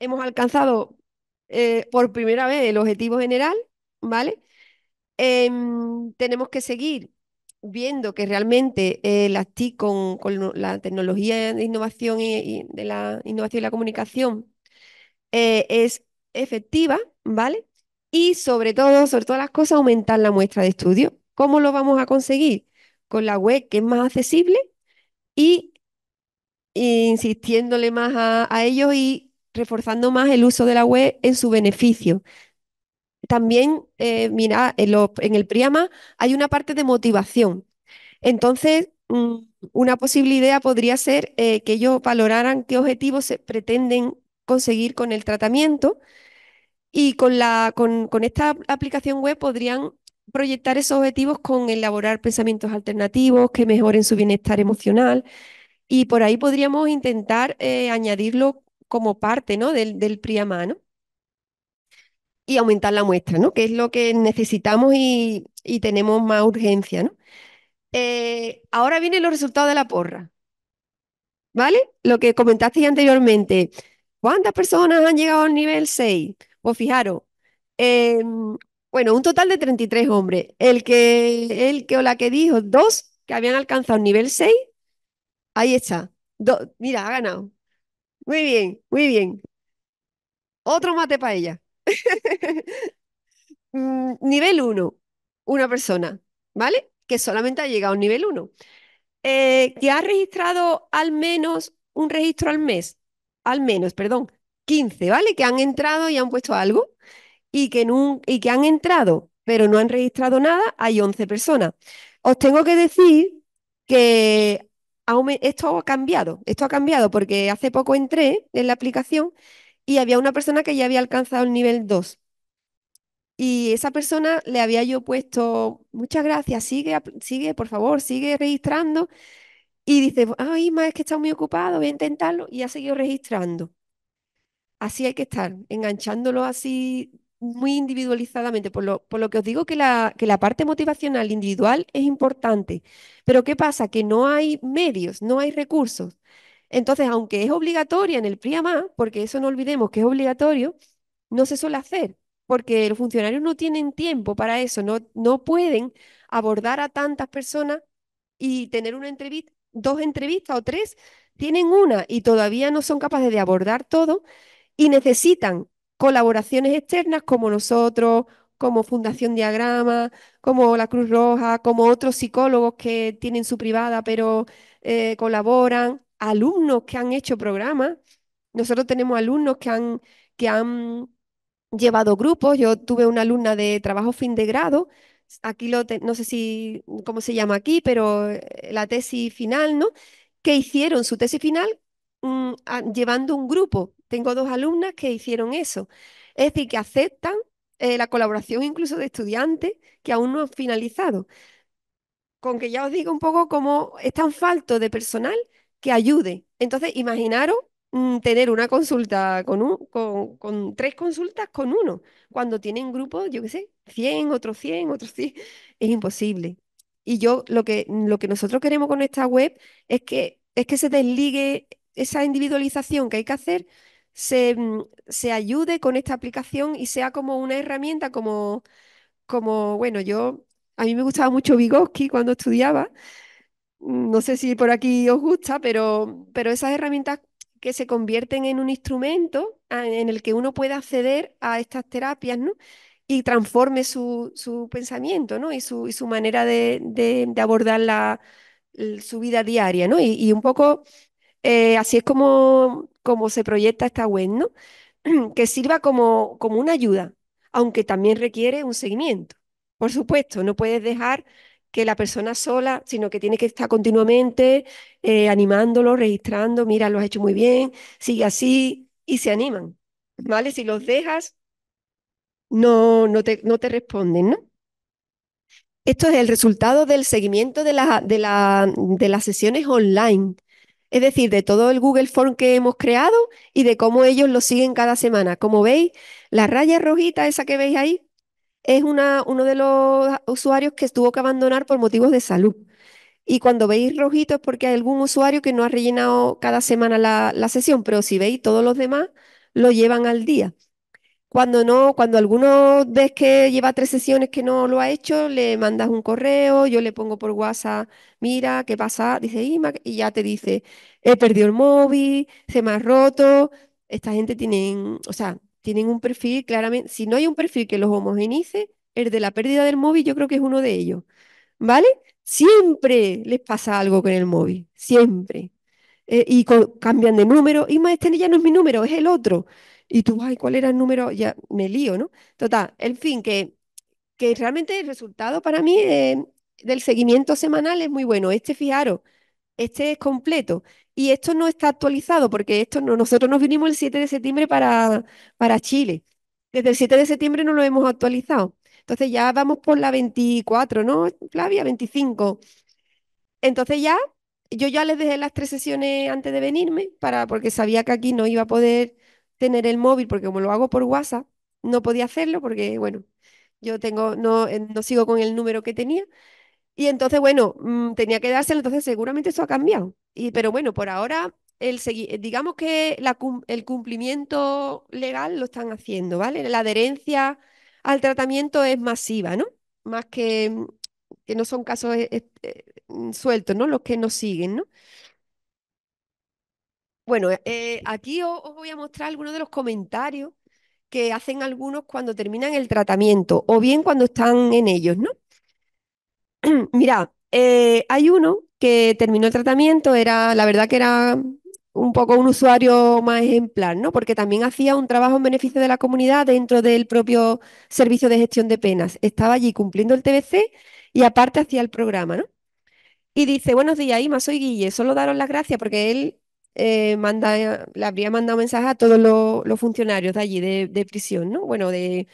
Hemos alcanzado eh, por primera vez el objetivo general, ¿vale? Em, tenemos que seguir viendo que realmente eh, TIC con, la tecnología de innovación y, de la innovación y la comunicación eh, es efectiva, ¿vale? Y sobre todo, sobre todas las cosas, aumentar la muestra de estudio. ¿Cómo lo vamos a conseguir? Con la web que es más accesible y insistiéndole más a, a ellos y reforzando más el uso de la web en su beneficio, también, eh, mira, en, el Priama hay una parte de motivación. Entonces, mm, una posible idea podría ser eh, que ellos valoraran qué objetivos se pretenden conseguir con el tratamiento y con, esta aplicación web podrían proyectar esos objetivos con elaborar pensamientos alternativos que mejoren su bienestar emocional y por ahí podríamos intentar eh, añadirlo como parte ¿no? del, del Priama. ¿no? y aumentar la muestra, ¿no? Que es lo que necesitamos y, tenemos más urgencia, ¿no? Eh, ahora vienen los resultados de la porra, ¿vale? Lo que comentasteis anteriormente, ¿cuántas personas han llegado al nivel 6? Pues fijaros, em, bueno, un total de 33 hombres. El que, el que o la que dijo, dos que habían alcanzado el nivel 6, ahí está. mira, ha ganado. Muy bien, muy bien. Otro mate para ella. Mm, nivel 1, una persona, ¿vale? Que solamente ha llegado a un nivel 1. Eh, que ha registrado al menos un registro al mes, al menos, perdón, 15, ¿vale? Que han entrado y han puesto algo y que, un, y que han entrado pero no han registrado nada, hay 11 personas. Os tengo que decir que esto ha cambiado, esto ha cambiado porque hace poco entré en la aplicación y había una persona que ya había alcanzado el nivel 2. Y esa persona le había yo puesto, muchas gracias, sigue, sigue, por favor, sigue registrando. Y dice, ay, ah, más es que está muy ocupado, voy a intentarlo. Y ha seguido registrando. Así hay que estar, enganchándolo así muy individualizadamente. Por lo, por lo que os digo que que la parte motivacional individual es importante. Pero ¿qué pasa? Que no hay medios, no hay recursos. Entonces, aunque es obligatoria en el PRIAMA, porque eso no olvidemos que es obligatorio, no se suele hacer, porque los funcionarios no tienen tiempo para eso, no, no pueden abordar a tantas personas y tener una entrevista, dos entrevistas o tres, tienen una y todavía no son capaces de abordar todo y necesitan colaboraciones externas como nosotros, como Fundación Diagrama, como la Cruz Roja, como otros psicólogos que tienen su privada pero eh, colaboran alumnos que han hecho programas. Nosotros tenemos alumnos que han, que han llevado grupos. Yo tuve una alumna de trabajo fin de grado. Aquí lo, no sé si, cómo se llama aquí, pero eh, la tesis final, ¿no? Que hicieron su tesis final mm, llevando un grupo. Tengo dos alumnas que hicieron eso. Es decir, que aceptan eh, la colaboración incluso de estudiantes que aún no han finalizado. Con que ya os digo un poco cómo es tan falto de personal que ayude. Entonces, imaginaros mm, tener una consulta con, con, con, tres consultas con uno, cuando tienen grupos, yo qué sé, 100, otros 100, otros 100, es imposible. Y yo lo que, lo que nosotros queremos con esta web es que, es que se desligue esa individualización que hay que hacer, se, mm, ayude con esta aplicación y sea como una herramienta, como, como bueno, yo, a mí me gustaba mucho Vygotsky cuando estudiaba, no sé si por aquí os gusta, pero, pero esas herramientas que se convierten en un instrumento en el que uno pueda acceder a estas terapias, Y transforme su, pensamiento, Y su, manera de, abordar la, su vida diaria, ¿no? Y, un poco eh, así es como, como se proyecta esta web, ¿no? Que sirva como, como una ayuda, aunque también requiere un seguimiento. Por supuesto, no puedes dejar que la persona sola, sino que tiene que estar continuamente eh, animándolo, registrando, mira, lo has hecho muy bien, sigue así, y se animan, ¿vale? Si los dejas, no, no, te, no te responden, ¿no? Esto es el resultado del seguimiento de, de, la, de las sesiones online, es decir, de todo el Google Form que hemos creado y de cómo ellos lo siguen cada semana. Como veis, la raya rojita, esa que veis ahí, es uno de los usuarios que tuvo que abandonar por motivos de salud. Y cuando veis rojito es porque hay algún usuario que no ha rellenado cada semana la, sesión, pero si veis todos los demás lo llevan al día. Cuando no, cuando alguno ves que lleva tres sesiones que no lo ha hecho, le mandas un correo, yo le pongo por WhatsApp, mira, ¿qué pasa? Dice, y ya te dice, he perdido el móvil, se me ha roto. Esta gente tiene, o sea, tienen un perfil claramente, si no hay un perfil que los homogeneice, el de la pérdida del móvil yo creo que es uno de ellos, ¿vale? Siempre les pasa algo con el móvil, siempre. Eh, y cambian de número, y más, este ya no es mi número, es el otro. Y tú, ay, ¿cuál era el número? Ya me lío, ¿no? Total, en fin, que, que realmente el resultado para mí eh, del seguimiento semanal es muy bueno. Este, fijaros, este es completo. Y esto no está actualizado porque esto no, nosotros nos vinimos el 7 de septiembre para, para Chile. Desde el 7 de septiembre no lo hemos actualizado. Entonces ya vamos por la 24, ¿no, Flavia? 25. Entonces ya, yo ya les dejé las tres sesiones antes de venirme, para, porque sabía que aquí no iba a poder tener el móvil, porque como lo hago por WhatsApp, no podía hacerlo porque, bueno, yo tengo, no, eh, no sigo con el número que tenía. Y entonces, bueno, mm, tenía que dárselo, entonces seguramente eso ha cambiado pero bueno, por ahora, el eh, digamos que el cumplimiento legal lo están haciendo, ¿vale? La adherencia al tratamiento es masiva, ¿no? Más que, mm, que no son casos eh, eh, mm, sueltos, ¿no? Los que nos siguen, ¿no? Bueno, aquí os, voy a mostrar algunos de los comentarios que hacen algunos cuando terminan el tratamiento o bien cuando están en ellos, ¿no? Mira, hay uno que terminó el tratamiento era, la verdad que era un poco un usuario más ejemplar, ¿no? Porque también hacía un trabajo en beneficio de la comunidad dentro del propio servicio de gestión de penas. Estaba allí cumpliendo el TBC y aparte hacía el programa, ¿no? Y dice, buenos días, Ima, soy Guille, solo daros las gracias porque él eh, manda, le habría mandado mensaje a todos los, funcionarios de allí, de, de, prisión, ¿no? Bueno, de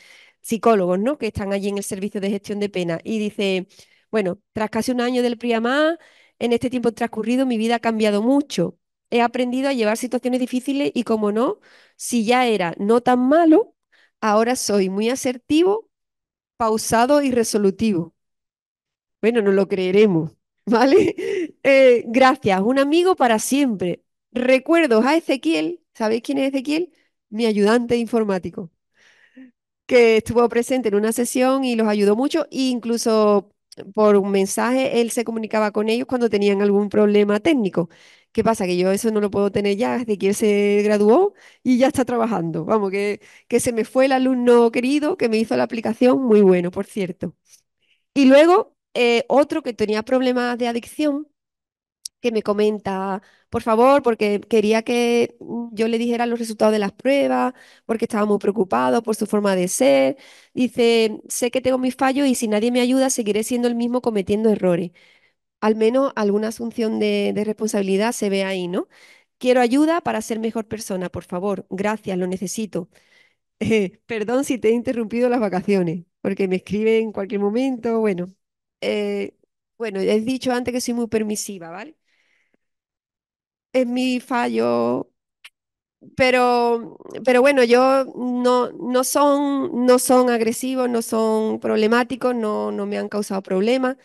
psicólogos, ¿no? Que están allí en el servicio de gestión de penas. Y dice, bueno, tras casi un año del PRIAMA, en este tiempo transcurrido mi vida ha cambiado mucho. He aprendido a llevar situaciones difíciles y como no, si ya era no tan malo, ahora soy muy asertivo, pausado y resolutivo. Bueno, no lo creeremos, ¿vale? Eh, gracias, un amigo para siempre. Recuerdos a Ezequiel, ¿sabéis quién es Ezequiel? Mi ayudante informático que estuvo presente en una sesión y los ayudó mucho, e incluso por un mensaje, él se comunicaba con ellos cuando tenían algún problema técnico. ¿Qué pasa? Que yo eso no lo puedo tener ya desde que él se graduó y ya está trabajando. Vamos, que, que se me fue el alumno querido que me hizo la aplicación, muy bueno, por cierto. Y luego, eh, otro que tenía problemas de adicción que me comenta, por favor, porque quería que mm, yo le dijera los resultados de las pruebas, porque estaba muy preocupado por su forma de ser. Dice, sé que tengo mis fallos y si nadie me ayuda, seguiré siendo el mismo cometiendo errores. Al menos alguna asunción de, responsabilidad se ve ahí, ¿no? Quiero ayuda para ser mejor persona, por favor. Gracias, lo necesito. perdón si te he interrumpido las vacaciones, porque me escribe en cualquier momento. Bueno, eh, bueno, he dicho antes que soy muy permisiva, ¿vale? es mi fallo. Pero, pero bueno, yo no, no, son, no son agresivos, no son problemáticos, no, no me han causado problemas.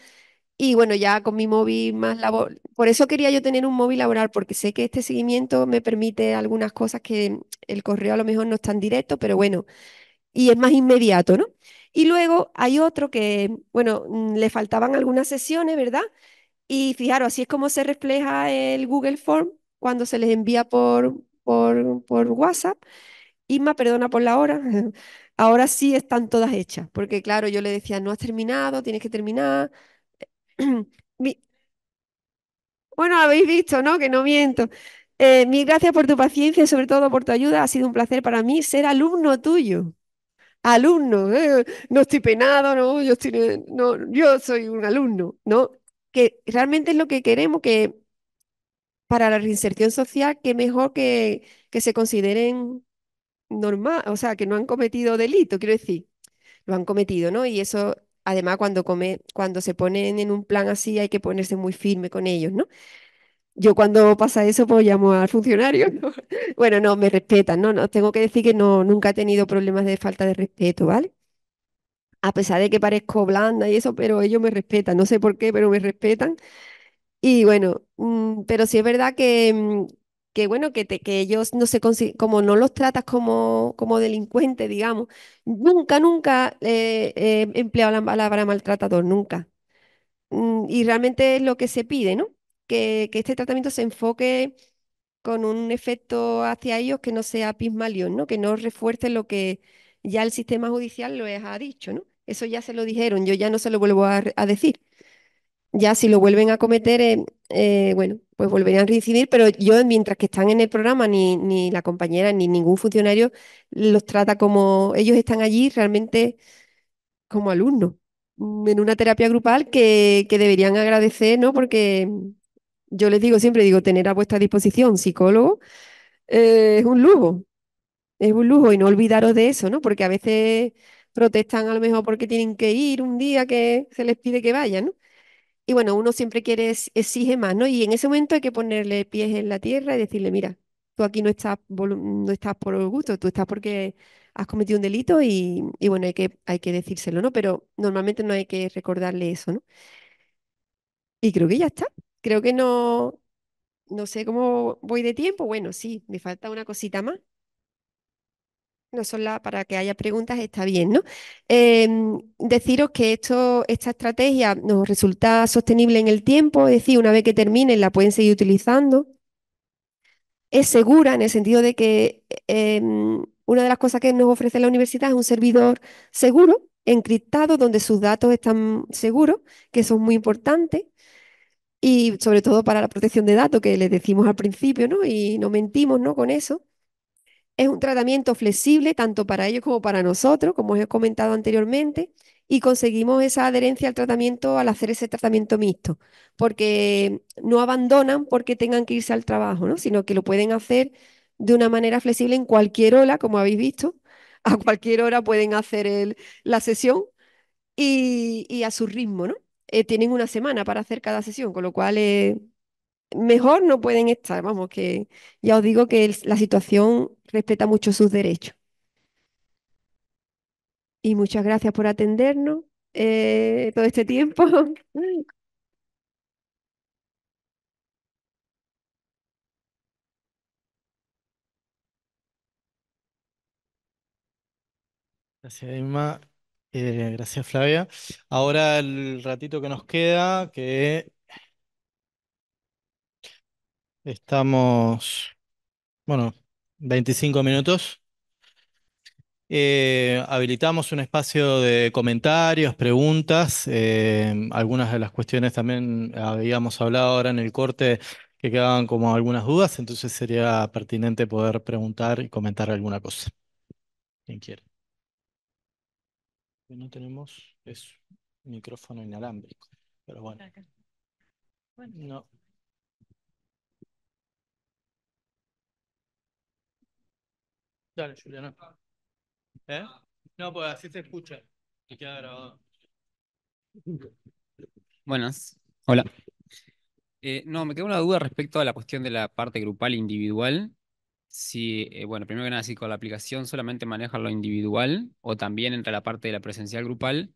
Y bueno, ya con mi móvil más laboral, por eso quería yo tener un móvil laboral, porque sé que este seguimiento me permite algunas cosas que el correo a lo mejor no es tan directo, pero bueno, y es más inmediato, ¿no? Y luego hay otro que, bueno, le faltaban algunas sesiones, ¿verdad? Y fijaros, así es como se refleja el Google Form cuando se les envía por, por, WhatsApp. Isma, perdona por la hora. Ahora sí están todas hechas, porque claro, yo le decía, no has terminado, tienes que terminar. Bueno, habéis visto, ¿no? Que no miento. Eh, mil gracias por tu paciencia y sobre todo por tu ayuda. Ha sido un placer para mí ser alumno tuyo. Alumno, ¿eh? no estoy penado, no, yo estoy, eh, no, yo soy un alumno, ¿no? que realmente es lo que queremos, que para la reinserción social, que mejor que, que se consideren normal, o sea, que no han cometido delito, quiero decir, lo han cometido, ¿no? Y eso, además, cuando, come, cuando se ponen en un plan así, hay que ponerse muy firme con ellos, ¿no? Yo cuando pasa eso, pues llamo al funcionario. ¿no? Bueno, no, me respetan, ¿no? no, tengo que decir que no, nunca he tenido problemas de falta de respeto, ¿vale? a pesar de que parezco blanda y eso, pero ellos me respetan, no sé por qué, pero me respetan. Y bueno, mm, pero sí es verdad que, mm, que bueno, que, que ellos no se como no los tratas como, como delincuente, digamos. Nunca, nunca eh, he empleado la palabra maltratador, nunca. Mm, y realmente es lo que se pide, ¿no? Que, que este tratamiento se enfoque con un efecto hacia ellos que no sea pismalión, ¿no? Que no refuerce lo que ya el sistema judicial les ha dicho, ¿no? Eso ya se lo dijeron, yo ya no se lo vuelvo a, decir. Ya si lo vuelven a cometer, eh, eh, bueno, pues volverían a reincidir, pero yo mientras que están en el programa, ni, ni la compañera, ni ningún funcionario los trata como ellos están allí realmente como alumnos, mm, en una terapia grupal que, deberían agradecer, ¿no? Porque yo les digo siempre, digo, tener a vuestra disposición psicólogo eh, es un lujo, es un lujo y no olvidaros de eso, ¿no? Porque a veces protestan a lo mejor porque tienen que ir un día que se les pide que vayan, Y bueno, uno siempre quiere, exige más, ¿no? Y en ese momento hay que ponerle pies en la tierra y decirle, mira, tú aquí no estás, no estás por gusto, tú estás porque has cometido un delito y, bueno, hay que, hay que decírselo, ¿no? Pero normalmente no hay que recordarle eso, ¿no? Y creo que ya está. Creo que no, no sé cómo voy de tiempo. Bueno, sí, me falta una cosita más no son las para que haya preguntas, está bien, ¿no? Em, deciros que esto, esta estrategia nos resulta sostenible en el tiempo, es decir, una vez que terminen la pueden seguir utilizando. Es segura en el sentido de que em, una de las cosas que nos ofrece la universidad es un servidor seguro, encriptado, donde sus datos están seguros, que son muy importantes y sobre todo para la protección de datos que les decimos al principio, ¿no? Y no mentimos, ¿no? Con eso. Es un tratamiento flexible tanto para ellos como para nosotros, como os he comentado anteriormente, y conseguimos esa adherencia al tratamiento al hacer ese tratamiento mixto, porque no abandonan porque tengan que irse al trabajo, ¿no? sino que lo pueden hacer de una manera flexible en cualquier hora, como habéis visto. A cualquier hora pueden hacer la sesión y, a su ritmo, ¿no? Eh, tienen una semana para hacer cada sesión, con lo cual eh, mejor no pueden estar. Vamos, que ya os digo que la situación respeta mucho sus derechos. Y muchas gracias por atendernos eh, todo este tiempo. Gracias, Emma. Eh, gracias, Flavia. Ahora el ratito que nos queda, que estamos, bueno, 25 minutos. Eh, habilitamos un espacio de comentarios, preguntas, eh, algunas de las cuestiones también habíamos hablado ahora en el corte que quedaban como algunas dudas, entonces sería pertinente poder preguntar y comentar alguna cosa. ¿Quién quiere. No tenemos es micrófono inalámbrico, pero bueno. No. Dale, no ¿Eh? No, pues así se escucha. Y queda grabado. Buenas. Hola. Eh, no, me tengo una duda respecto a la cuestión de la parte grupal individual. Si, eh, bueno, primero que nada, si con la aplicación solamente maneja lo individual o también entra la parte de la presencial grupal.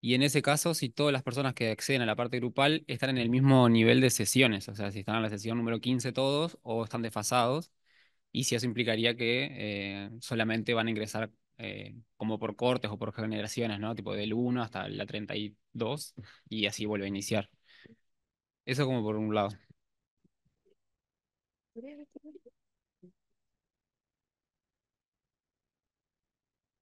Y en ese caso, si todas las personas que acceden a la parte grupal están en el mismo nivel de sesiones, o sea, si están en la sesión número 15 todos o están desfasados y si eso implicaría que eh, solamente van a ingresar eh, como por cortes o por generaciones, ¿no? Tipo del 1 hasta la 32 y así vuelve a iniciar. Eso como por un lado.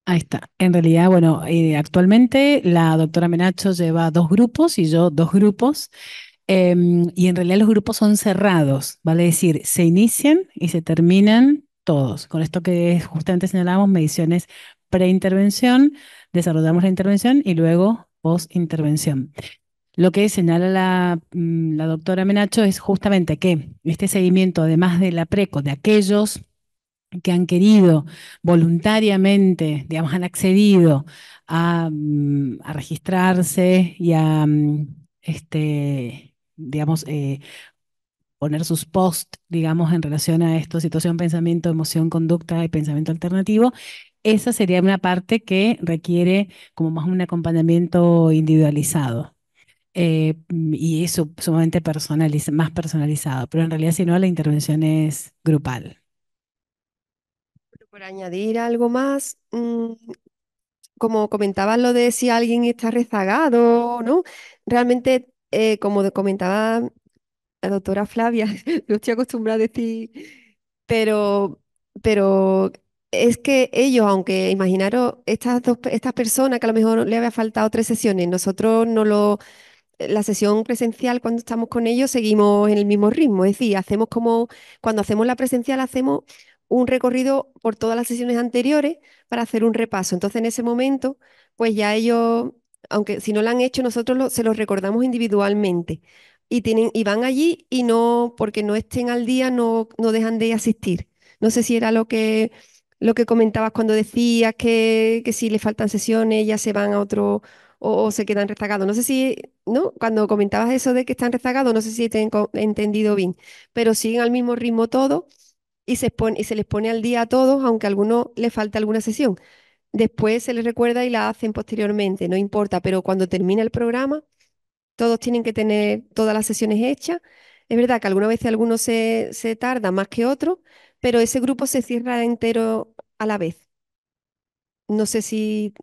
Ahí está. En realidad, bueno, eh, actualmente la doctora Menacho lleva dos grupos y yo dos grupos. Em, y en realidad los grupos son cerrados, vale decir, se inician y se terminan todos. Con esto que justamente señalamos, mediciones preintervención, desarrollamos la intervención y luego postintervención. Lo que señala mm, la, doctora Menacho es justamente que este seguimiento, además de la PRECO, de aquellos que han querido voluntariamente, digamos, han accedido a, mm, a registrarse y a mm, este, digamos, eh, poner sus posts, digamos, en relación a esto, situación, pensamiento, emoción, conducta y pensamiento alternativo. Esa sería una parte que requiere como más un acompañamiento individualizado. Eh, y eso sumamente más personalizado, pero en realidad si no, la intervención es grupal. Por añadir algo más, mm, como comentabas lo de si alguien está rezagado, ¿no? Realmente eh, como comentaba la doctora Flavia, no estoy acostumbrada a decir, pero, pero es que ellos, aunque imaginaros, estas dos, estas personas que a lo mejor le había faltado tres sesiones, nosotros no lo, la sesión presencial cuando estamos con ellos seguimos en el mismo ritmo, es decir, hacemos como, cuando hacemos la presencial hacemos un recorrido por todas las sesiones anteriores para hacer un repaso. Entonces en ese momento, pues ya ellos aunque si no lo han hecho, nosotros se los recordamos individualmente. Y, tienen, y van allí y no, porque no estén al día, no, no dejan de asistir. No sé si era lo que, lo que comentabas cuando decías que, si le faltan sesiones ya se van a otro o, se quedan rezagados. No sé si, ¿no? Cuando comentabas eso de que están rezagados, no sé si te he entendido bien, pero siguen al mismo ritmo todos y se, pone y se les pone al día a todos, aunque a le les falta alguna sesión después se les recuerda y la hacen posteriormente, no importa, pero cuando termina el programa, todos tienen que tener todas las sesiones hechas. Es verdad que alguna vez algunos se, tarda más que otro, pero ese grupo se cierra entero a la vez. No sé si,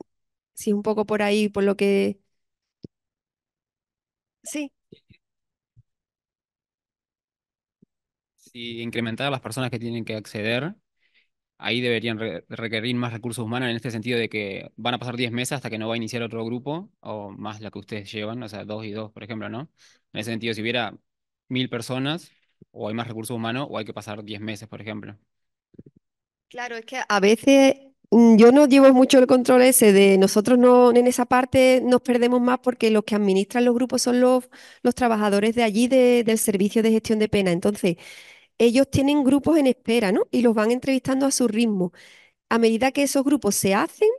si es un poco por ahí, por lo que... Sí. Si incrementar a las personas que tienen que acceder ahí deberían requerir más recursos humanos en este sentido de que van a pasar 10 meses hasta que no va a iniciar otro grupo o más la que ustedes llevan, o sea, dos y dos, por ejemplo, ¿no? En ese sentido, si hubiera mil personas, o hay más recursos humanos o hay que pasar 10 meses, por ejemplo. Claro, es que a veces mm, yo no llevo mucho el control ese de nosotros no en esa parte nos perdemos más porque los que administran los grupos son los, los trabajadores de allí del servicio de gestión de pena. Entonces, ellos tienen grupos en espera, ¿no? Y los van entrevistando a su ritmo. A medida que esos grupos se hacen,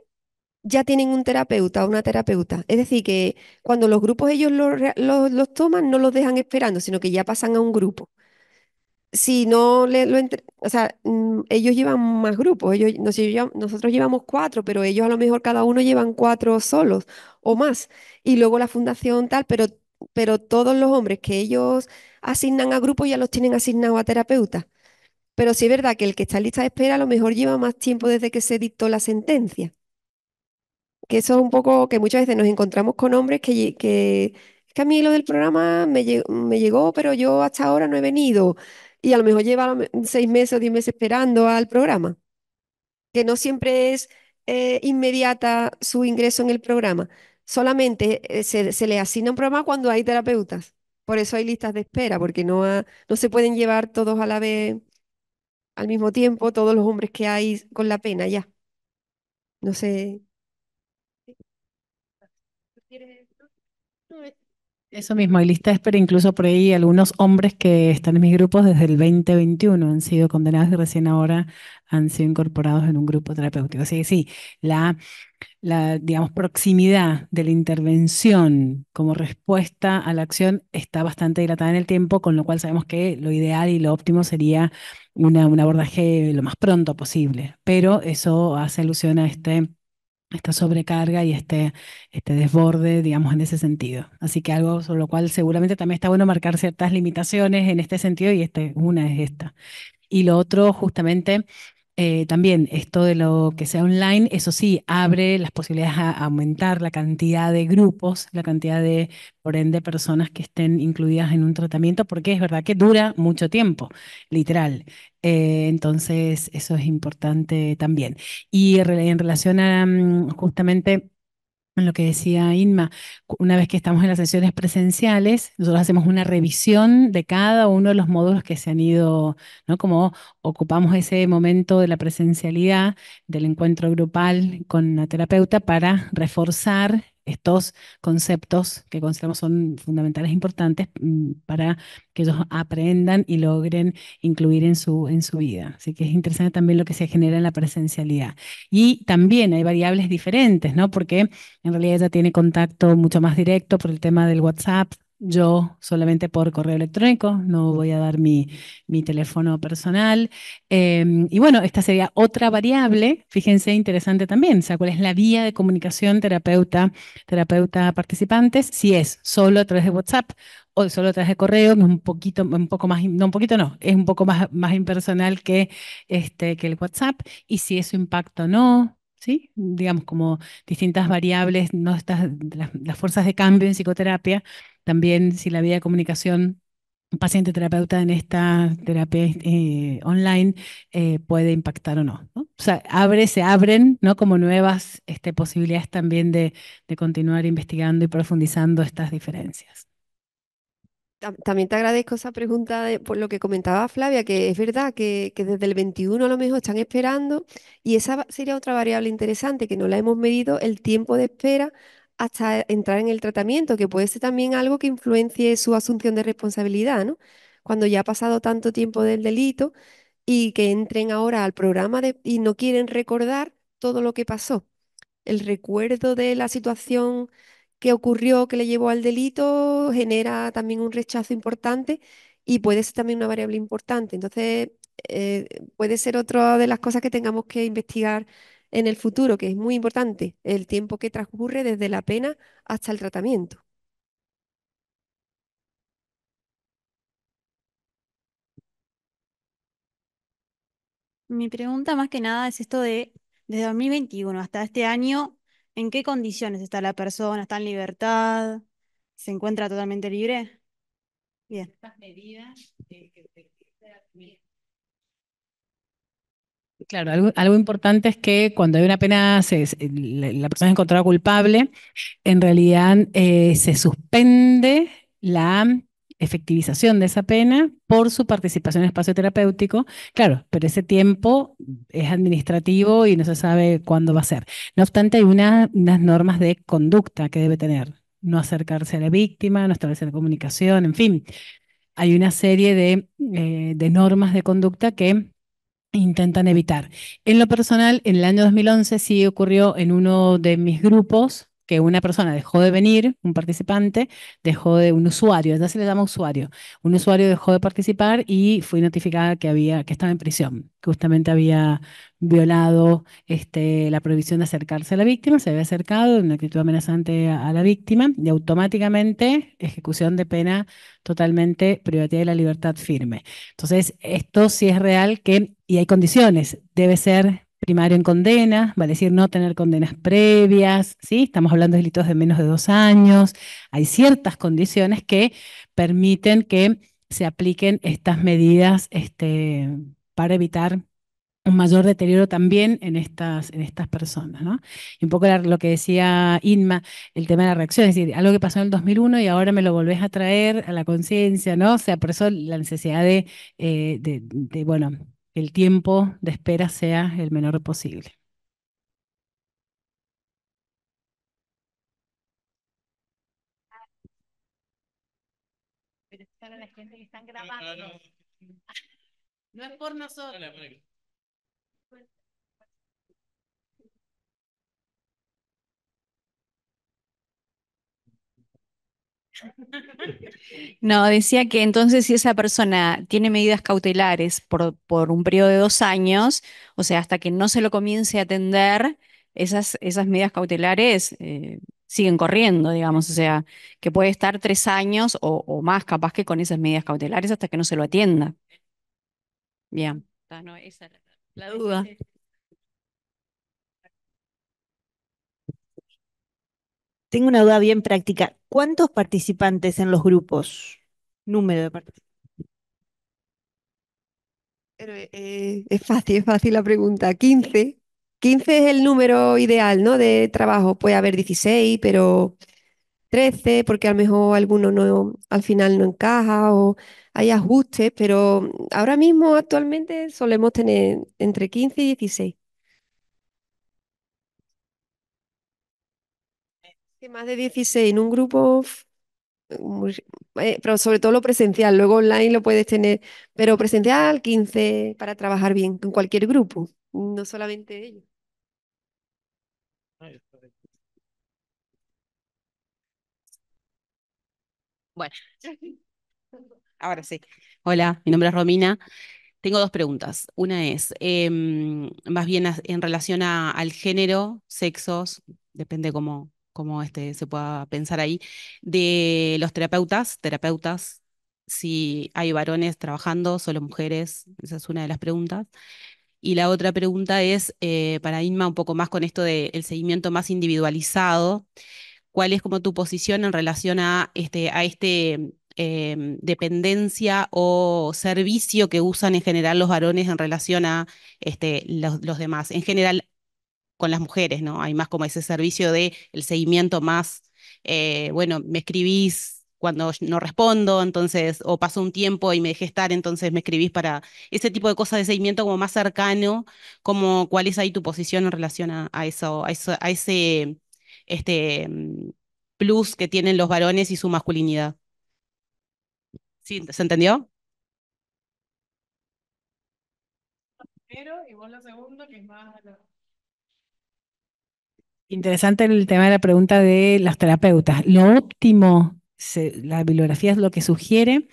ya tienen un terapeuta o una terapeuta. Es decir, que cuando los grupos ellos los, toman, no los dejan esperando, sino que ya pasan a un grupo si no lo o sea, mm, ellos llevan más grupos, nosotros llevamos cuatro, pero ellos a lo mejor cada uno llevan cuatro solos o más. Y luego la fundación tal, pero, pero todos los hombres que ellos asignan a grupos ya los tienen asignados a terapeutas. Pero sí es verdad que el que está en lista de espera a lo mejor lleva más tiempo desde que se dictó la sentencia. Que eso es un poco que muchas veces nos encontramos con hombres que, que es que a mí lo del programa me, llegó, pero yo hasta ahora no he venido. Y a lo mejor lleva seis meses o diez meses esperando al programa. Que no siempre es eh, inmediata su ingreso en el programa. Solamente eh, se le asigna un programa cuando hay terapeutas. Por eso hay listas de espera, porque no, no se pueden llevar todos a la vez, al mismo tiempo, todos los hombres que hay con la pena ya. No sé. Eso mismo, hay lista de espera, incluso por ahí algunos hombres que están en mis grupos desde el 2021 han sido condenados y recién ahora han sido incorporados en un grupo terapéutico. Así que sí, la, digamos, proximidad de la intervención como respuesta a la acción está bastante dilatada en el tiempo, con lo cual sabemos que lo ideal y lo óptimo sería un abordaje lo más pronto posible, pero eso hace alusión a este, esta sobrecarga y este, este desborde, digamos, en ese sentido. Así que algo sobre lo cual seguramente también está bueno marcar ciertas limitaciones en este sentido y este, una es esta. Y lo otro, justamente, eh, también esto de lo que sea online, eso sí, abre las posibilidades a aumentar la cantidad de grupos, la cantidad de, por ende, personas que estén incluidas en un tratamiento, porque es verdad que dura mucho tiempo, literal. Eh, entonces, eso es importante también. Y en relación a mm, justamente en lo que decía Inma, una vez que estamos en las sesiones presenciales, nosotros hacemos una revisión de cada uno de los módulos que se han ido, ¿no? Como ocupamos ese momento de la presencialidad, del encuentro grupal con la terapeuta para reforzar estos conceptos que consideramos son fundamentales, e importantes mm, para que ellos aprendan y logren incluir en su, en su vida. Así que es interesante también lo que se genera en la presencialidad. Y también hay variables diferentes, ¿no? Porque en realidad ella tiene contacto mucho más directo por el tema del WhatsApp, yo solamente por correo electrónico, no voy a dar mi, teléfono personal. Em, y bueno, esta sería otra variable, fíjense, interesante también, o sea, cuál es la vía de comunicación terapeuta, terapeuta participantes, si es solo a través de WhatsApp o solo a través de correo, es un poquito, un poco más, no un poquito no, es un poco más, más impersonal que, este, que el WhatsApp, y si eso impacta impacto o no, ¿sí? Digamos, como distintas variables, ¿no? las, fuerzas de cambio en psicoterapia, también si la vía de comunicación paciente terapeuta en esta terapia eh, online eh, puede impactar o no, O sea, se abren ¿no? como nuevas este, posibilidades también de continuar investigando y profundizando estas diferencias. También te agradezco esa pregunta por lo que comentaba Flavia, que es verdad que, desde el 21 a lo mejor están esperando y esa sería otra variable interesante que no la hemos medido, el tiempo de espera hasta entrar en el tratamiento, que puede ser también algo que influencie su asunción de responsabilidad, ¿no? Cuando ya ha pasado tanto tiempo del delito y que entren ahora al programa y no quieren recordar todo lo que pasó. El recuerdo de la situación qué ocurrió, que le llevó al delito, genera también un rechazo importante y puede ser también una variable importante. Entonces, eh, puede ser otra de las cosas que tengamos que investigar en el futuro, que es muy importante, el tiempo que transcurre desde la pena hasta el tratamiento. Mi pregunta más que nada es esto de desde 2021 hasta este año ¿En qué condiciones está la persona? ¿Está en libertad? ¿Se encuentra totalmente libre? Bien. Estas medidas que, se Claro, algo, importante es que cuando hay una pena, la persona es encontrada culpable, en realidad eh, se suspende la efectivización de esa pena por su participación en espacio terapéutico. Claro, pero ese tiempo es administrativo y no se sabe cuándo va a ser. No obstante, hay unas normas de conducta que debe tener. No acercarse a la víctima, no establecer comunicación, en fin. Hay una serie de eh, normas de conducta que intentan evitar. En lo personal, en el año 2011 sí ocurrió en uno de mis grupos que una persona dejó de venir, un participante, dejó de, un usuario, ya se le llama usuario, un usuario dejó de participar y fui notificada que había, que estaba en prisión, que justamente había violado este, la prohibición de acercarse a la víctima, se había acercado en una actitud amenazante a, la víctima y automáticamente ejecución de pena totalmente privativa de la libertad firme. Entonces, esto sí es real que, y hay condiciones, debe ser primario en condena, va a decir no tener condenas previas, ¿sí? Estamos hablando de delitos de menos de dos años. Hay ciertas condiciones que permiten que se apliquen estas medidas este, para evitar un mayor deterioro también en estas, en estas personas. ¿no? Y un poco lo que decía Inma, el tema de la reacción, es decir, algo que pasó en el 2001 y ahora me lo volvés a traer a la conciencia, ¿no? O sea, por eso la necesidad de, eh, de, de bueno, el tiempo de espera sea el menor posible. gente que están grabando. No es por nosotros. No, decía que entonces si esa persona tiene medidas cautelares por, por un periodo de dos años, o sea, hasta que no se lo comience a atender, esas, esas medidas cautelares eh, siguen corriendo, digamos, o sea, que puede estar tres años o, más capaz que con esas medidas cautelares hasta que no se lo atienda. Bien. Ah, esa es la duda. Tengo una duda bien práctica. ¿Cuántos participantes en los grupos? Número de participantes. Eh, eh, es fácil, es fácil la pregunta. 15. 15 es el número ideal, ¿no? De trabajo. Puede haber 16, pero 13, porque a lo mejor alguno no, al final no encaja o hay ajustes, pero ahora mismo, actualmente, solemos tener entre 15 y 16. más de 16 en un grupo, eh, pero sobre todo lo presencial, luego online lo puedes tener, pero presencial 15 para trabajar bien con cualquier grupo, no solamente ellos. Ah, bueno, ahora sí. Hola, mi nombre es Romina. Tengo dos preguntas. Una es, em, más bien en relación al género, sexos, depende cómo, como este, se pueda pensar ahí, de los terapeutas, terapeutas, si hay varones trabajando, solo mujeres, esa es una de las preguntas. Y la otra pregunta es, eh, para Inma, un poco más con esto del seguimiento más individualizado, ¿cuál es como tu posición en relación a este, este em, dependencia o servicio que usan en general los varones en relación a este, los, los demás? En general, con las mujeres, ¿no? Hay más como ese servicio de el seguimiento más, eh, bueno, me escribís cuando no respondo, entonces, o paso un tiempo y me dejé estar, entonces me escribís para ese tipo de cosas de seguimiento como más cercano, como cuál es ahí tu posición en relación a, eso, a, ese este, mm, plus que tienen los varones y su masculinidad. ¿Sí? ¿Se entendió? Primero, y vos lo segundo que es más Interesante el tema de la pregunta de las terapeutas. Lo óptimo, la bibliografía es lo que sugiere,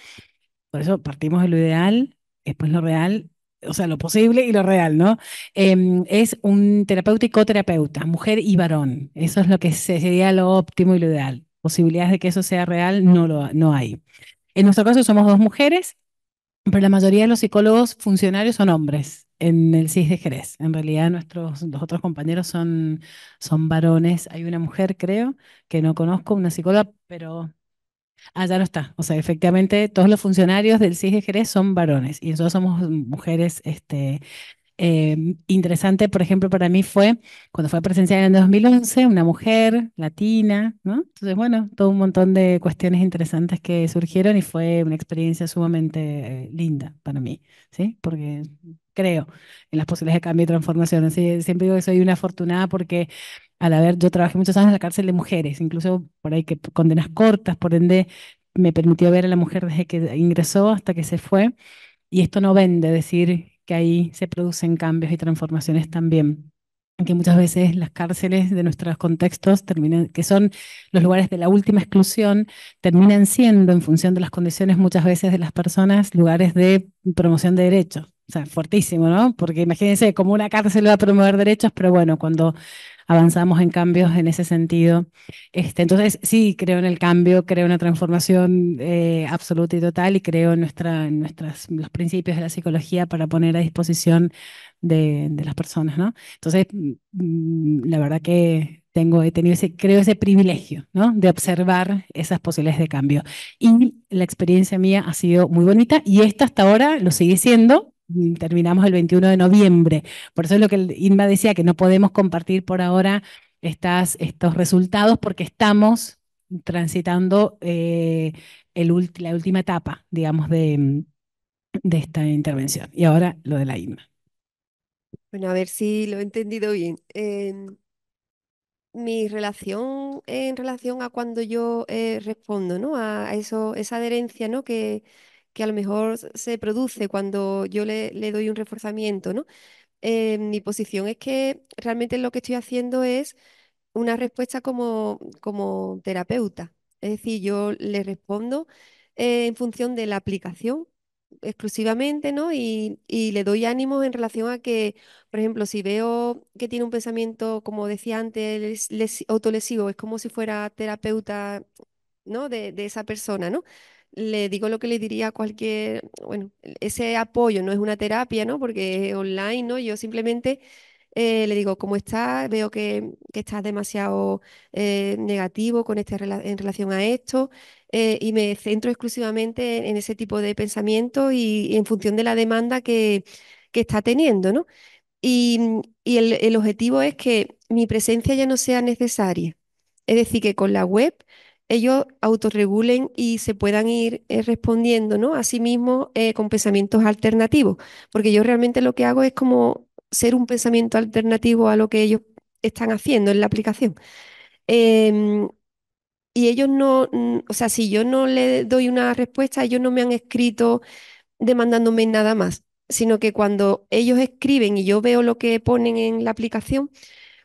por eso partimos de lo ideal, después lo real, o sea, lo posible y lo real, ¿no? Em, es un terapeuta mujer y varón. Eso es lo que sería lo óptimo y lo ideal. Posibilidades de que eso sea real no, lo, no hay. En nuestro caso somos dos mujeres, pero la mayoría de los psicólogos funcionarios son hombres en el CIS de Jerez. En realidad nuestros los otros compañeros son, son varones. Hay una mujer, creo, que no conozco, una psicóloga, pero... Ah, ya no está. O sea, efectivamente todos los funcionarios del CIS de Jerez son varones y nosotros somos mujeres este, em, interesante, por ejemplo, para mí fue cuando fue presencial en 2011, una mujer latina, ¿no? Entonces, bueno, todo un montón de cuestiones interesantes que surgieron y fue una experiencia sumamente eh, linda para mí, ¿sí? Porque creo, en las posibilidades de cambio y transformación. Así, siempre digo que soy una afortunada porque al haber, yo trabajé muchos años en la cárcel de mujeres, incluso por ahí que condenas cortas, por ende me permitió ver a la mujer desde que ingresó hasta que se fue. Y esto no vende, decir que ahí se producen cambios y transformaciones también que muchas veces las cárceles de nuestros contextos, terminan, que son los lugares de la última exclusión, terminan siendo, en función de las condiciones muchas veces de las personas, lugares de promoción de derechos, o sea, fuertísimo, ¿no? Porque imagínense, como una cárcel va a promover derechos, pero bueno, cuando avanzamos en cambios en ese sentido. Este, entonces, sí, creo en el cambio, creo en una transformación eh, absoluta y total y creo en, nuestra, en nuestras, los principios de la psicología para poner a disposición de, las personas, ¿no? Entonces, mm, la verdad que tengo, he tenido ese, creo ese privilegio, ¿no? De observar esas posibilidades de cambio. Y la experiencia mía ha sido muy bonita y esta hasta ahora lo sigue siendo, Mm, terminamos el 21 de noviembre. Por eso es lo que Inma decía, que no podemos compartir por ahora estas, estos resultados porque estamos transitando eh, la última etapa, digamos, mm, de, esta intervención. Y ahora lo de la Inma. Bueno, a ver si lo he entendido bien. Em, mi relación en relación a cuando yo eh, respondo, ¿no? A, eso, esa adherencia, ¿no? Que, que a lo mejor se produce cuando yo le, doy un reforzamiento, ¿no? Eh, mi posición es que realmente lo que estoy haciendo es una respuesta como, como terapeuta. Es decir, yo le respondo eh, en función de la aplicación exclusivamente, ¿no? Y, le doy ánimos en relación a que, por ejemplo, si veo que tiene un pensamiento, como decía antes, autolesivo, es como si fuera terapeuta, ¿no? De, de esa persona, ¿no? le digo lo que le diría a cualquier, bueno, ese apoyo no es una terapia, ¿no? Porque es online, ¿no? Yo simplemente eh, le digo, ¿cómo estás? Veo que, estás demasiado eh, negativo con este, en relación a esto eh, y me centro exclusivamente en, ese tipo de pensamiento y, en función de la demanda que, está teniendo, ¿no? Y, el, el objetivo es que mi presencia ya no sea necesaria. Es decir, que con la web ellos autorregulen y se puedan ir eh, respondiendo, ¿no? A sí mismos eh, con pensamientos alternativos, porque yo realmente lo que hago es como ser un pensamiento alternativo a lo que ellos están haciendo en la aplicación. Em, y ellos no, o sea, si yo no le doy una respuesta, ellos no me han escrito demandándome nada más, sino que cuando ellos escriben y yo veo lo que ponen en la aplicación,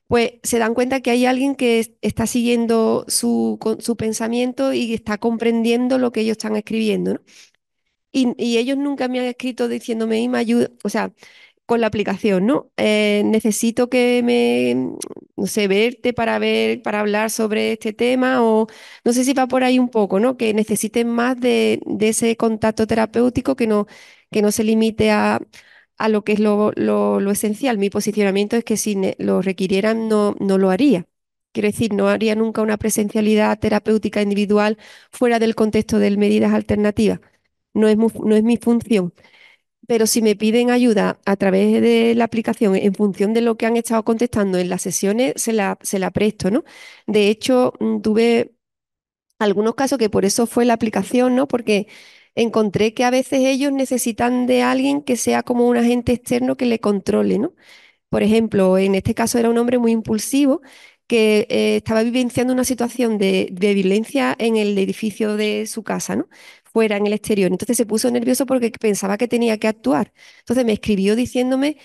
pues se dan cuenta que hay alguien que está siguiendo su, su pensamiento y está comprendiendo lo que ellos están escribiendo. Y, ellos nunca me han escrito diciéndome, me ayuda, o sea, con la aplicación, ¿no? Eh, necesito que me, no sé, verte para ver, para hablar sobre este tema o no sé si va por ahí un poco, ¿no? Que necesiten más de, ese contacto terapéutico que no, que no se limite a, a lo que es lo, lo, esencial. Mi posicionamiento es que si lo requirieran no, no lo haría. Quiero decir, no haría nunca una presencialidad terapéutica individual fuera del contexto de medidas alternativas. No es, no es mi función. Pero si me piden ayuda a través de la aplicación en función de lo que han estado contestando en las sesiones, se la, se la presto, ¿no? De hecho, mm, tuve algunos casos que por eso fue la aplicación, ¿no? Porque encontré que a veces ellos necesitan de alguien que sea como un agente externo que le controle, ¿no? Por ejemplo, en este caso era un hombre muy impulsivo que eh, estaba vivenciando una situación de, violencia en el edificio de su casa, ¿no? fuera, en el exterior. Entonces se puso nervioso porque pensaba que tenía que actuar. Entonces me escribió diciéndome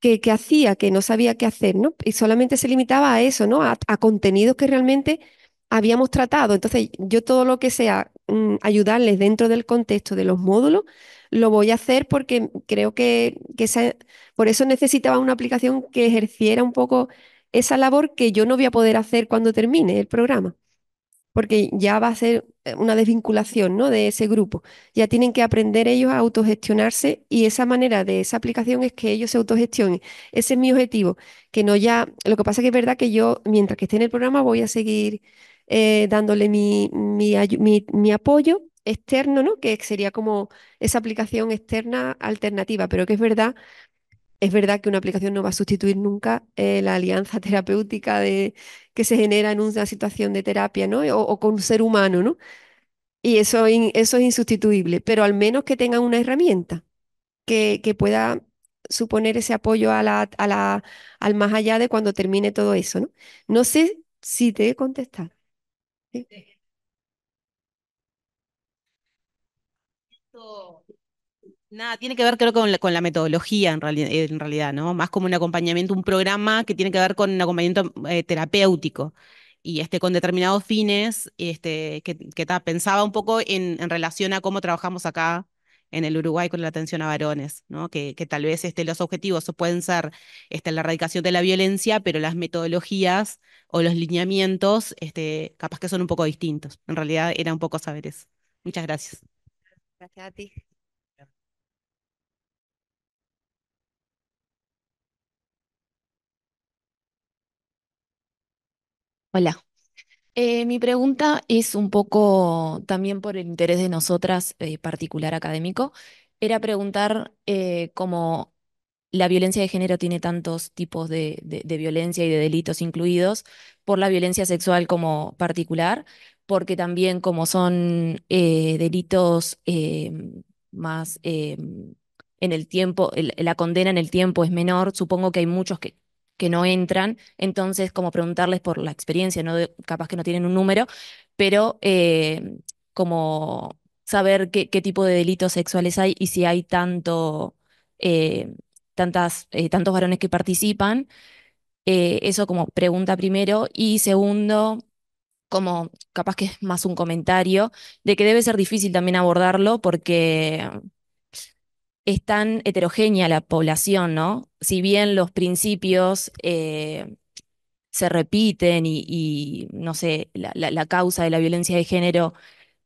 que, hacía, que no sabía qué hacer, ¿no? Y solamente se limitaba a eso, ¿no? A, a contenidos que realmente habíamos tratado. Entonces yo todo lo que sea Mm, ayudarles dentro del contexto de los módulos, lo voy a hacer porque creo que, por eso necesitaba una aplicación que ejerciera un poco esa labor que yo no voy a poder hacer cuando termine el programa, porque ya va a ser eh, una desvinculación ¿no? de ese grupo. Ya tienen que aprender ellos a autogestionarse y esa manera de esa aplicación es que ellos se autogestionen. Ese es mi objetivo, que no ya, lo que pasa que es verdad que yo, mientras que esté en el programa, voy a seguir eh, dándole mi, apoyo externo, ¿no? que sería como esa aplicación externa alternativa, pero que es verdad, es verdad que una aplicación no va a sustituir nunca eh, la alianza terapéutica que se genera en una situación de terapia ¿no? o, con un ser humano, ¿no? y eso, es insustituible, pero al menos que tengan una herramienta que, pueda suponer ese apoyo al más allá de cuando termine todo eso. No, no sé si te he contestado nada, tiene que ver creo con la, con la metodología en, realidad, ¿no? Más como un acompañamiento, un programa que tiene que ver con un acompañamiento eh, terapéutico y este, con determinados fines este, que, pensaba un poco en relación a cómo trabajamos acá en el Uruguay con la atención a varones, ¿no? que, tal vez este, los objetivos pueden ser este, la erradicación de la violencia, pero las metodologías o los lineamientos este, capaz que son un poco distintos. En realidad era un poco saber eso. Muchas gracias. Gracias a ti. Hola. Eh, mi pregunta es un poco también por el interés de nosotras, eh, particular académico. Era preguntar eh, cómo la violencia de género tiene tantos tipos de, violencia y de delitos incluidos, por la violencia sexual como particular, porque también como son delitos más en el tiempo, la condena en el tiempo es menor, supongo que hay muchos que que no entran, entonces como preguntarles por la experiencia, ¿no? capaz que no tienen un número, pero eh, como saber qué, tipo de delitos sexuales hay y si hay tanto, eh, tantas, eh, tantos varones que participan. eso como pregunta primero y segundo, como capaz que es más un comentario, de que debe ser difícil también abordarlo porque es tan heterogénea la población, ¿no? Si bien los principios eh, se repiten y, no sé, la, causa de la violencia de género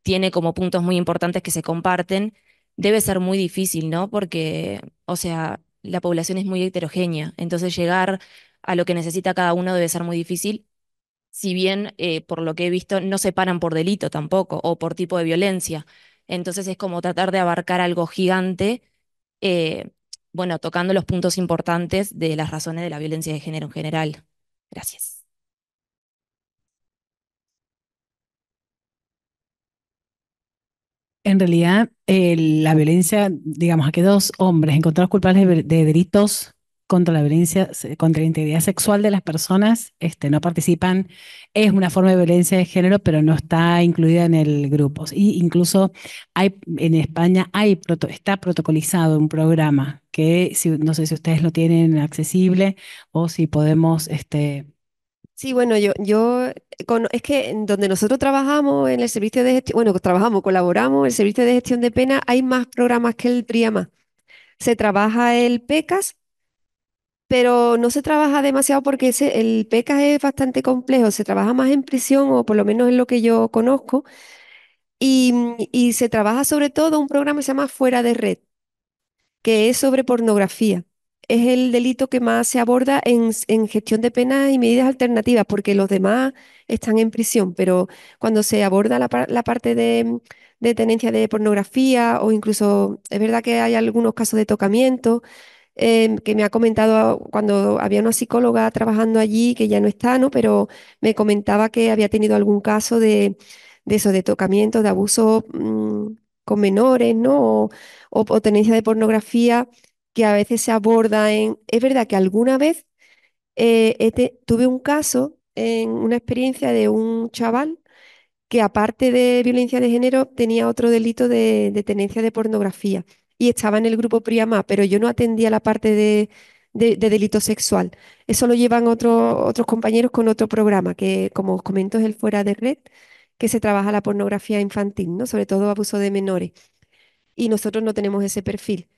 tiene como puntos muy importantes que se comparten, debe ser muy difícil, ¿no? Porque, o sea, la población es muy heterogénea, entonces llegar a lo que necesita cada uno debe ser muy difícil, si bien, eh, por lo que he visto, no se paran por delito tampoco o por tipo de violencia. Entonces es como tratar de abarcar algo gigante eh, bueno, tocando los puntos importantes de las razones de la violencia de género en general. Gracias. En realidad, eh, la violencia, digamos, a que dos hombres encontrados culpables de delitos contra la violencia, contra la integridad sexual de las personas, este, no participan, es una forma de violencia de género, pero no está incluida en el grupo. Y incluso hay, en España hay, está protocolizado un programa que no sé si ustedes lo tienen accesible o si podemos... Este, Sí, bueno, yo, yo es que donde nosotros trabajamos en el servicio de gestión, bueno, trabajamos, colaboramos, el servicio de gestión de pena, hay más programas que el Triama. Se trabaja el PECAS, pero no se trabaja demasiado porque el PECA es bastante complejo, se trabaja más en prisión o por lo menos es lo que yo conozco, mm, y, se trabaja sobre todo un programa que se llama Fuera de Red, que es sobre pornografía es el delito que más se aborda en, gestión de penas y medidas alternativas, porque los demás están en prisión, pero cuando se aborda la, parte mm, de, tenencia de pornografía o incluso, es verdad que hay algunos casos de tocamiento, Em, que me ha comentado cuando había una psicóloga trabajando allí, que ya no está, ¿no? Pero me comentaba que había tenido algún caso de, eso, de tocamiento, de abuso mm, con menores, ¿no? O, tenencia de pornografía que a veces se aborda en... Es verdad que alguna vez eh, tuve un caso en una experiencia de un chaval que aparte de violencia de género tenía otro delito de tenencia de pornografía y estaba en el grupo Priama pero yo no atendía la parte de, delito sexual. Eso lo llevan otros compañeros con otro programa, que como os comento es el Fuera de Red, que se trabaja la pornografía infantil, ¿no? sobre todo abuso de menores. Y nosotros no tenemos ese perfil.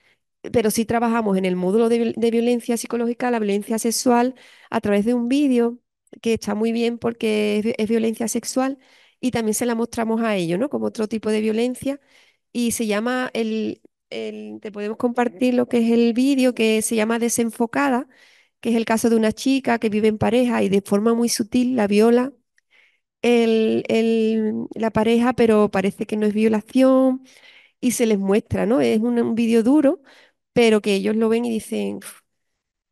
Pero sí trabajamos en el módulo de, violencia psicológica, la violencia sexual, a través de un vídeo que está muy bien porque es, es violencia sexual y también se la mostramos a ellos, ¿no? Como otro tipo de violencia y se llama el, te podemos compartir lo que es el vídeo que se llama Desenfocada, que es el caso de una chica que vive en pareja y de forma muy sutil la viola el, la pareja, pero parece que no es violación y se les muestra, ¿no? Es un, vídeo duro, pero que ellos lo ven y dicen,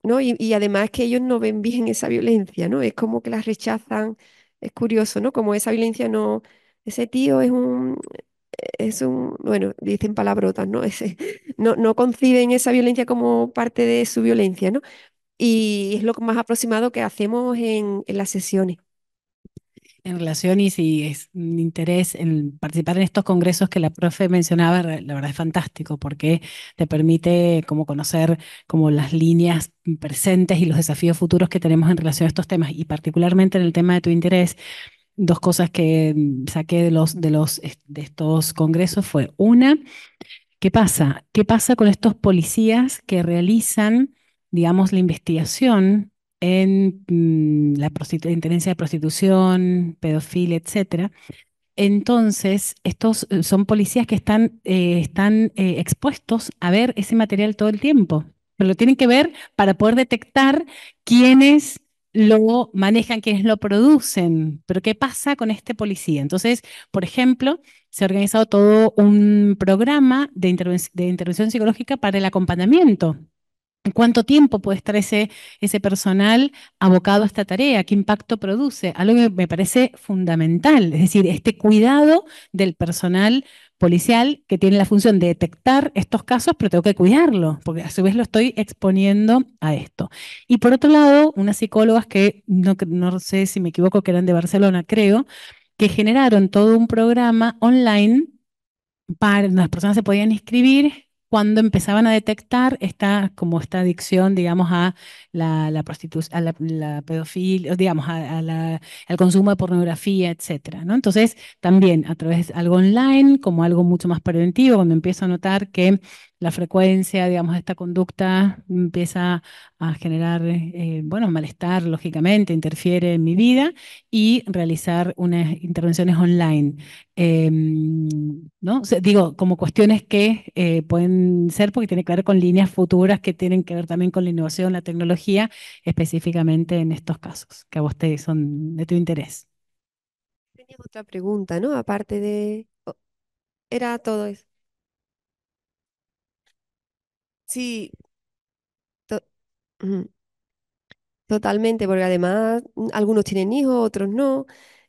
¿no? Y, y, además que ellos no ven bien esa violencia, ¿no? Es como que las rechazan, es curioso, ¿no? Como esa violencia no, ese tío es un, es un, bueno, dicen palabrotas, ¿no? ese no, no conciben esa violencia como parte de su violencia, ¿no? Y es lo más aproximado que hacemos en, las sesiones. En relación y si es un interés en participar en estos congresos que la profe mencionaba, la verdad es fantástico porque te permite como conocer como las líneas presentes y los desafíos futuros que tenemos en relación a estos temas y particularmente en el tema de tu interés, dos cosas que mm, saqué de los de los de estos congresos fue una, ¿qué pasa? ¿Qué pasa con estos policías que realizan, digamos, la investigación en mm, la, intendencia de prostitución, pedofilia, etcétera? Entonces, estos eh, son policías que están, eh, están eh, expuestos a ver ese material todo el tiempo, pero lo tienen que ver para poder detectar quiénes lo manejan quienes lo producen, pero ¿qué pasa con este policía? Entonces, por ejemplo, se ha organizado todo un programa de, intervención psicológica para el acompañamiento ¿Cuánto tiempo puede estar ese, ese personal abocado a esta tarea? ¿Qué impacto produce? Algo que me parece fundamental, es decir, este cuidado del personal policial que tiene la función de detectar estos casos, pero tengo que cuidarlo, porque a su vez lo estoy exponiendo a esto. Y por otro lado, unas psicólogas que no, no sé si me equivoco, que eran de Barcelona, creo, que generaron todo un programa online para las personas se podían inscribir cuando empezaban a detectar esta, como esta adicción, digamos, a la, prostitución, a la, pedofilia, digamos, al consumo de pornografía, etc. Entonces, también a través de algo online, como algo mucho más preventivo, cuando empiezo a notar que la frecuencia, digamos, de esta conducta empieza a generar, eh, malestar, lógicamente, interfiere en mi vida y realizar unas intervenciones online. Em, ¿no? digo, como cuestiones que eh, pueden ser porque tiene que ver con líneas futuras que tienen que ver también con la innovación, la tecnología, específicamente en estos casos que a vos te son de tu interés. Tenía otra pregunta, ¿no? Aparte de... era todo eso. Sí, totalmente, porque además mm, algunos tienen hijos, otros no.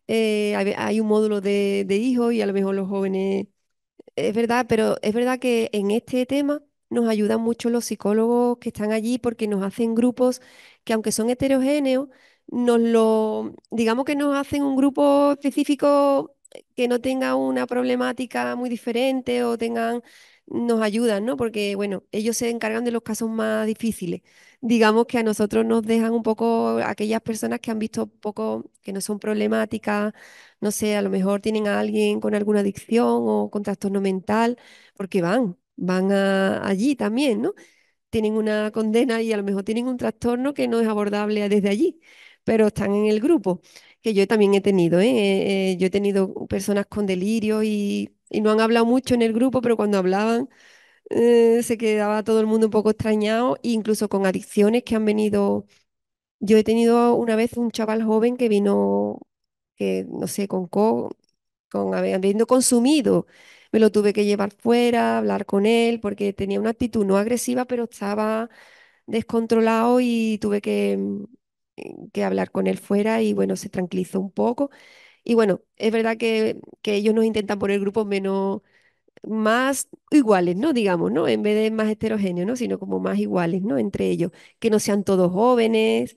Eh, hay, un módulo de, hijos y a lo mejor los jóvenes, es verdad, pero es verdad que en este tema nos ayudan mucho los psicólogos que están allí porque nos hacen grupos que aunque son heterogéneos, nos lo, digamos que nos hacen un grupo específico que no tenga una problemática muy diferente o tengan nos ayudan, ¿no? Porque, bueno, ellos se encargan de los casos más difíciles. Digamos que a nosotros nos dejan un poco aquellas personas que han visto poco, que no son problemáticas, no sé, a lo mejor tienen a alguien con alguna adicción o con trastorno mental, porque van, van allí también, ¿no? Tienen una condena y a lo mejor tienen un trastorno que no es abordable desde allí, pero están en el grupo, que yo también he tenido, ¿eh? eh, eh yo he tenido personas con delirio y y no han hablado mucho en el grupo, pero cuando hablaban eh, se quedaba todo el mundo un poco extrañado, e incluso con adicciones que han venido. Yo he tenido una vez un chaval joven que vino, que no sé, con, co con habiendo consumido, me lo tuve que llevar fuera, hablar con él, porque tenía una actitud no agresiva, pero estaba descontrolado y tuve que, mm, que hablar con él fuera y bueno, se tranquilizó un poco. Y bueno, es verdad que, ellos nos intentan poner grupos menos, más iguales, ¿no? Digamos, ¿no? En vez de más heterogéneos, ¿no? Sino como más iguales, ¿no? Entre ellos, que no sean todos jóvenes,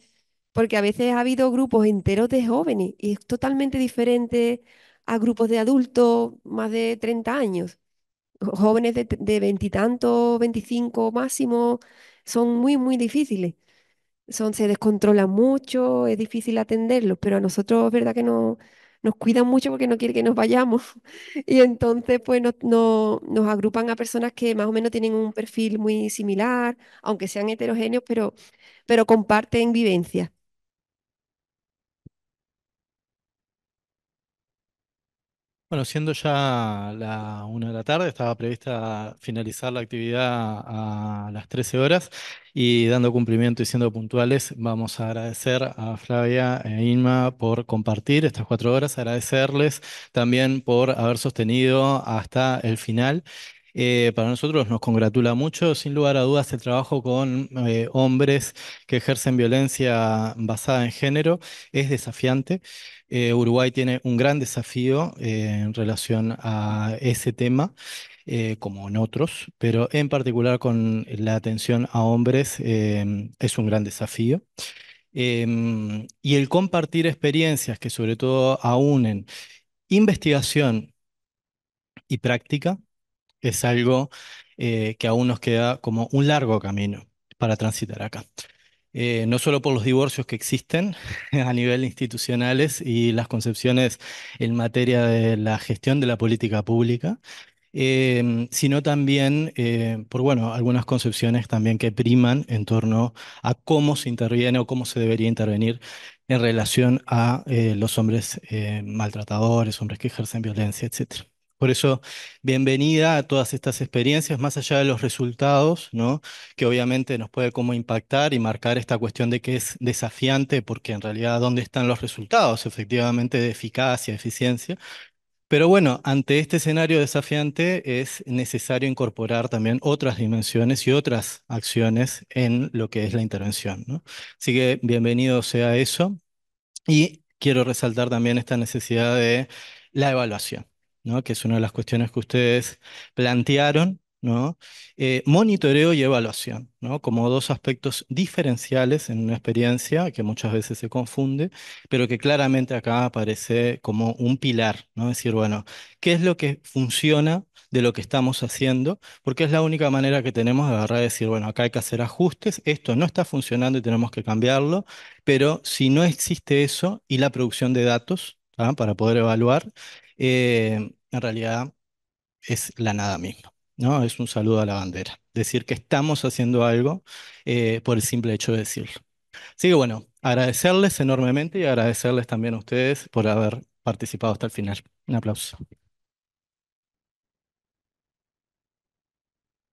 porque a veces ha habido grupos enteros de jóvenes y es totalmente diferente a grupos de adultos más de 30 años. Jóvenes de veintitantos, veinticinco máximo, son muy, muy difíciles. Son, se descontrolan mucho, es difícil atenderlos, pero a nosotros es verdad que no, nos cuidan mucho porque no quieren que nos vayamos. Y entonces, pues no, nos agrupan a personas que más o menos tienen un perfil muy similar, aunque sean heterogéneos, pero, pero comparten vivencias. Bueno, siendo ya la una de la tarde, estaba prevista finalizar la actividad a las 13 horas y dando cumplimiento y siendo puntuales, vamos a agradecer a Flavia e Inma por compartir estas cuatro horas, agradecerles también por haber sostenido hasta el final. Eh, para nosotros nos congratula mucho, sin lugar a dudas, el trabajo con eh, hombres que ejercen violencia basada en género es desafiante. Eh, Uruguay tiene un gran desafío eh, en relación a ese tema, eh, como en otros, pero en particular con la atención a hombres em, es un gran desafío. Em, y el compartir experiencias que sobre todo aúnen investigación y práctica es algo que aún nos queda como un largo camino para transitar acá. Eh, no solo por los divorcios que existen a nivel institucionales y las concepciones en materia de la gestión de la política pública, em, sino también eh, por bueno, algunas concepciones también que priman en torno a cómo se interviene o cómo se debería intervenir en relación a eh, los hombres maltratadores, hombres que ejercen violencia, etcétera. Por eso, bienvenida a todas estas experiencias, más allá de los resultados, que obviamente nos puede como impactar y marcar esta cuestión de que es desafiante, porque en realidad, ¿dónde están los resultados efectivamente de eficacia, eficiencia? Pero bueno, ante este escenario desafiante es necesario incorporar también otras dimensiones y otras acciones en lo que es la intervención. ¿no? Así que bienvenido sea eso. Y quiero resaltar también esta necesidad de la evaluación que es una de las cuestiones que ustedes plantearon, ¿no? Eh, monitoreo y evaluación, como dos aspectos diferenciales en una experiencia que muchas veces se confunde, pero que claramente acá aparece como un pilar, ¿no? es decir, bueno, ¿qué es lo que funciona de lo que estamos haciendo? Porque es la única manera que tenemos de agarrar y decir, bueno, acá hay que hacer ajustes, esto no está funcionando y tenemos que cambiarlo, pero si no existe eso y la producción de datos ¿ah? para poder evaluar, eh, en realidad es la nada misma. ¿no? Es un saludo a la bandera. Decir que estamos haciendo algo eh, por el simple hecho de decirlo. Así que bueno, agradecerles enormemente y agradecerles también a ustedes por haber participado hasta el final. Un aplauso.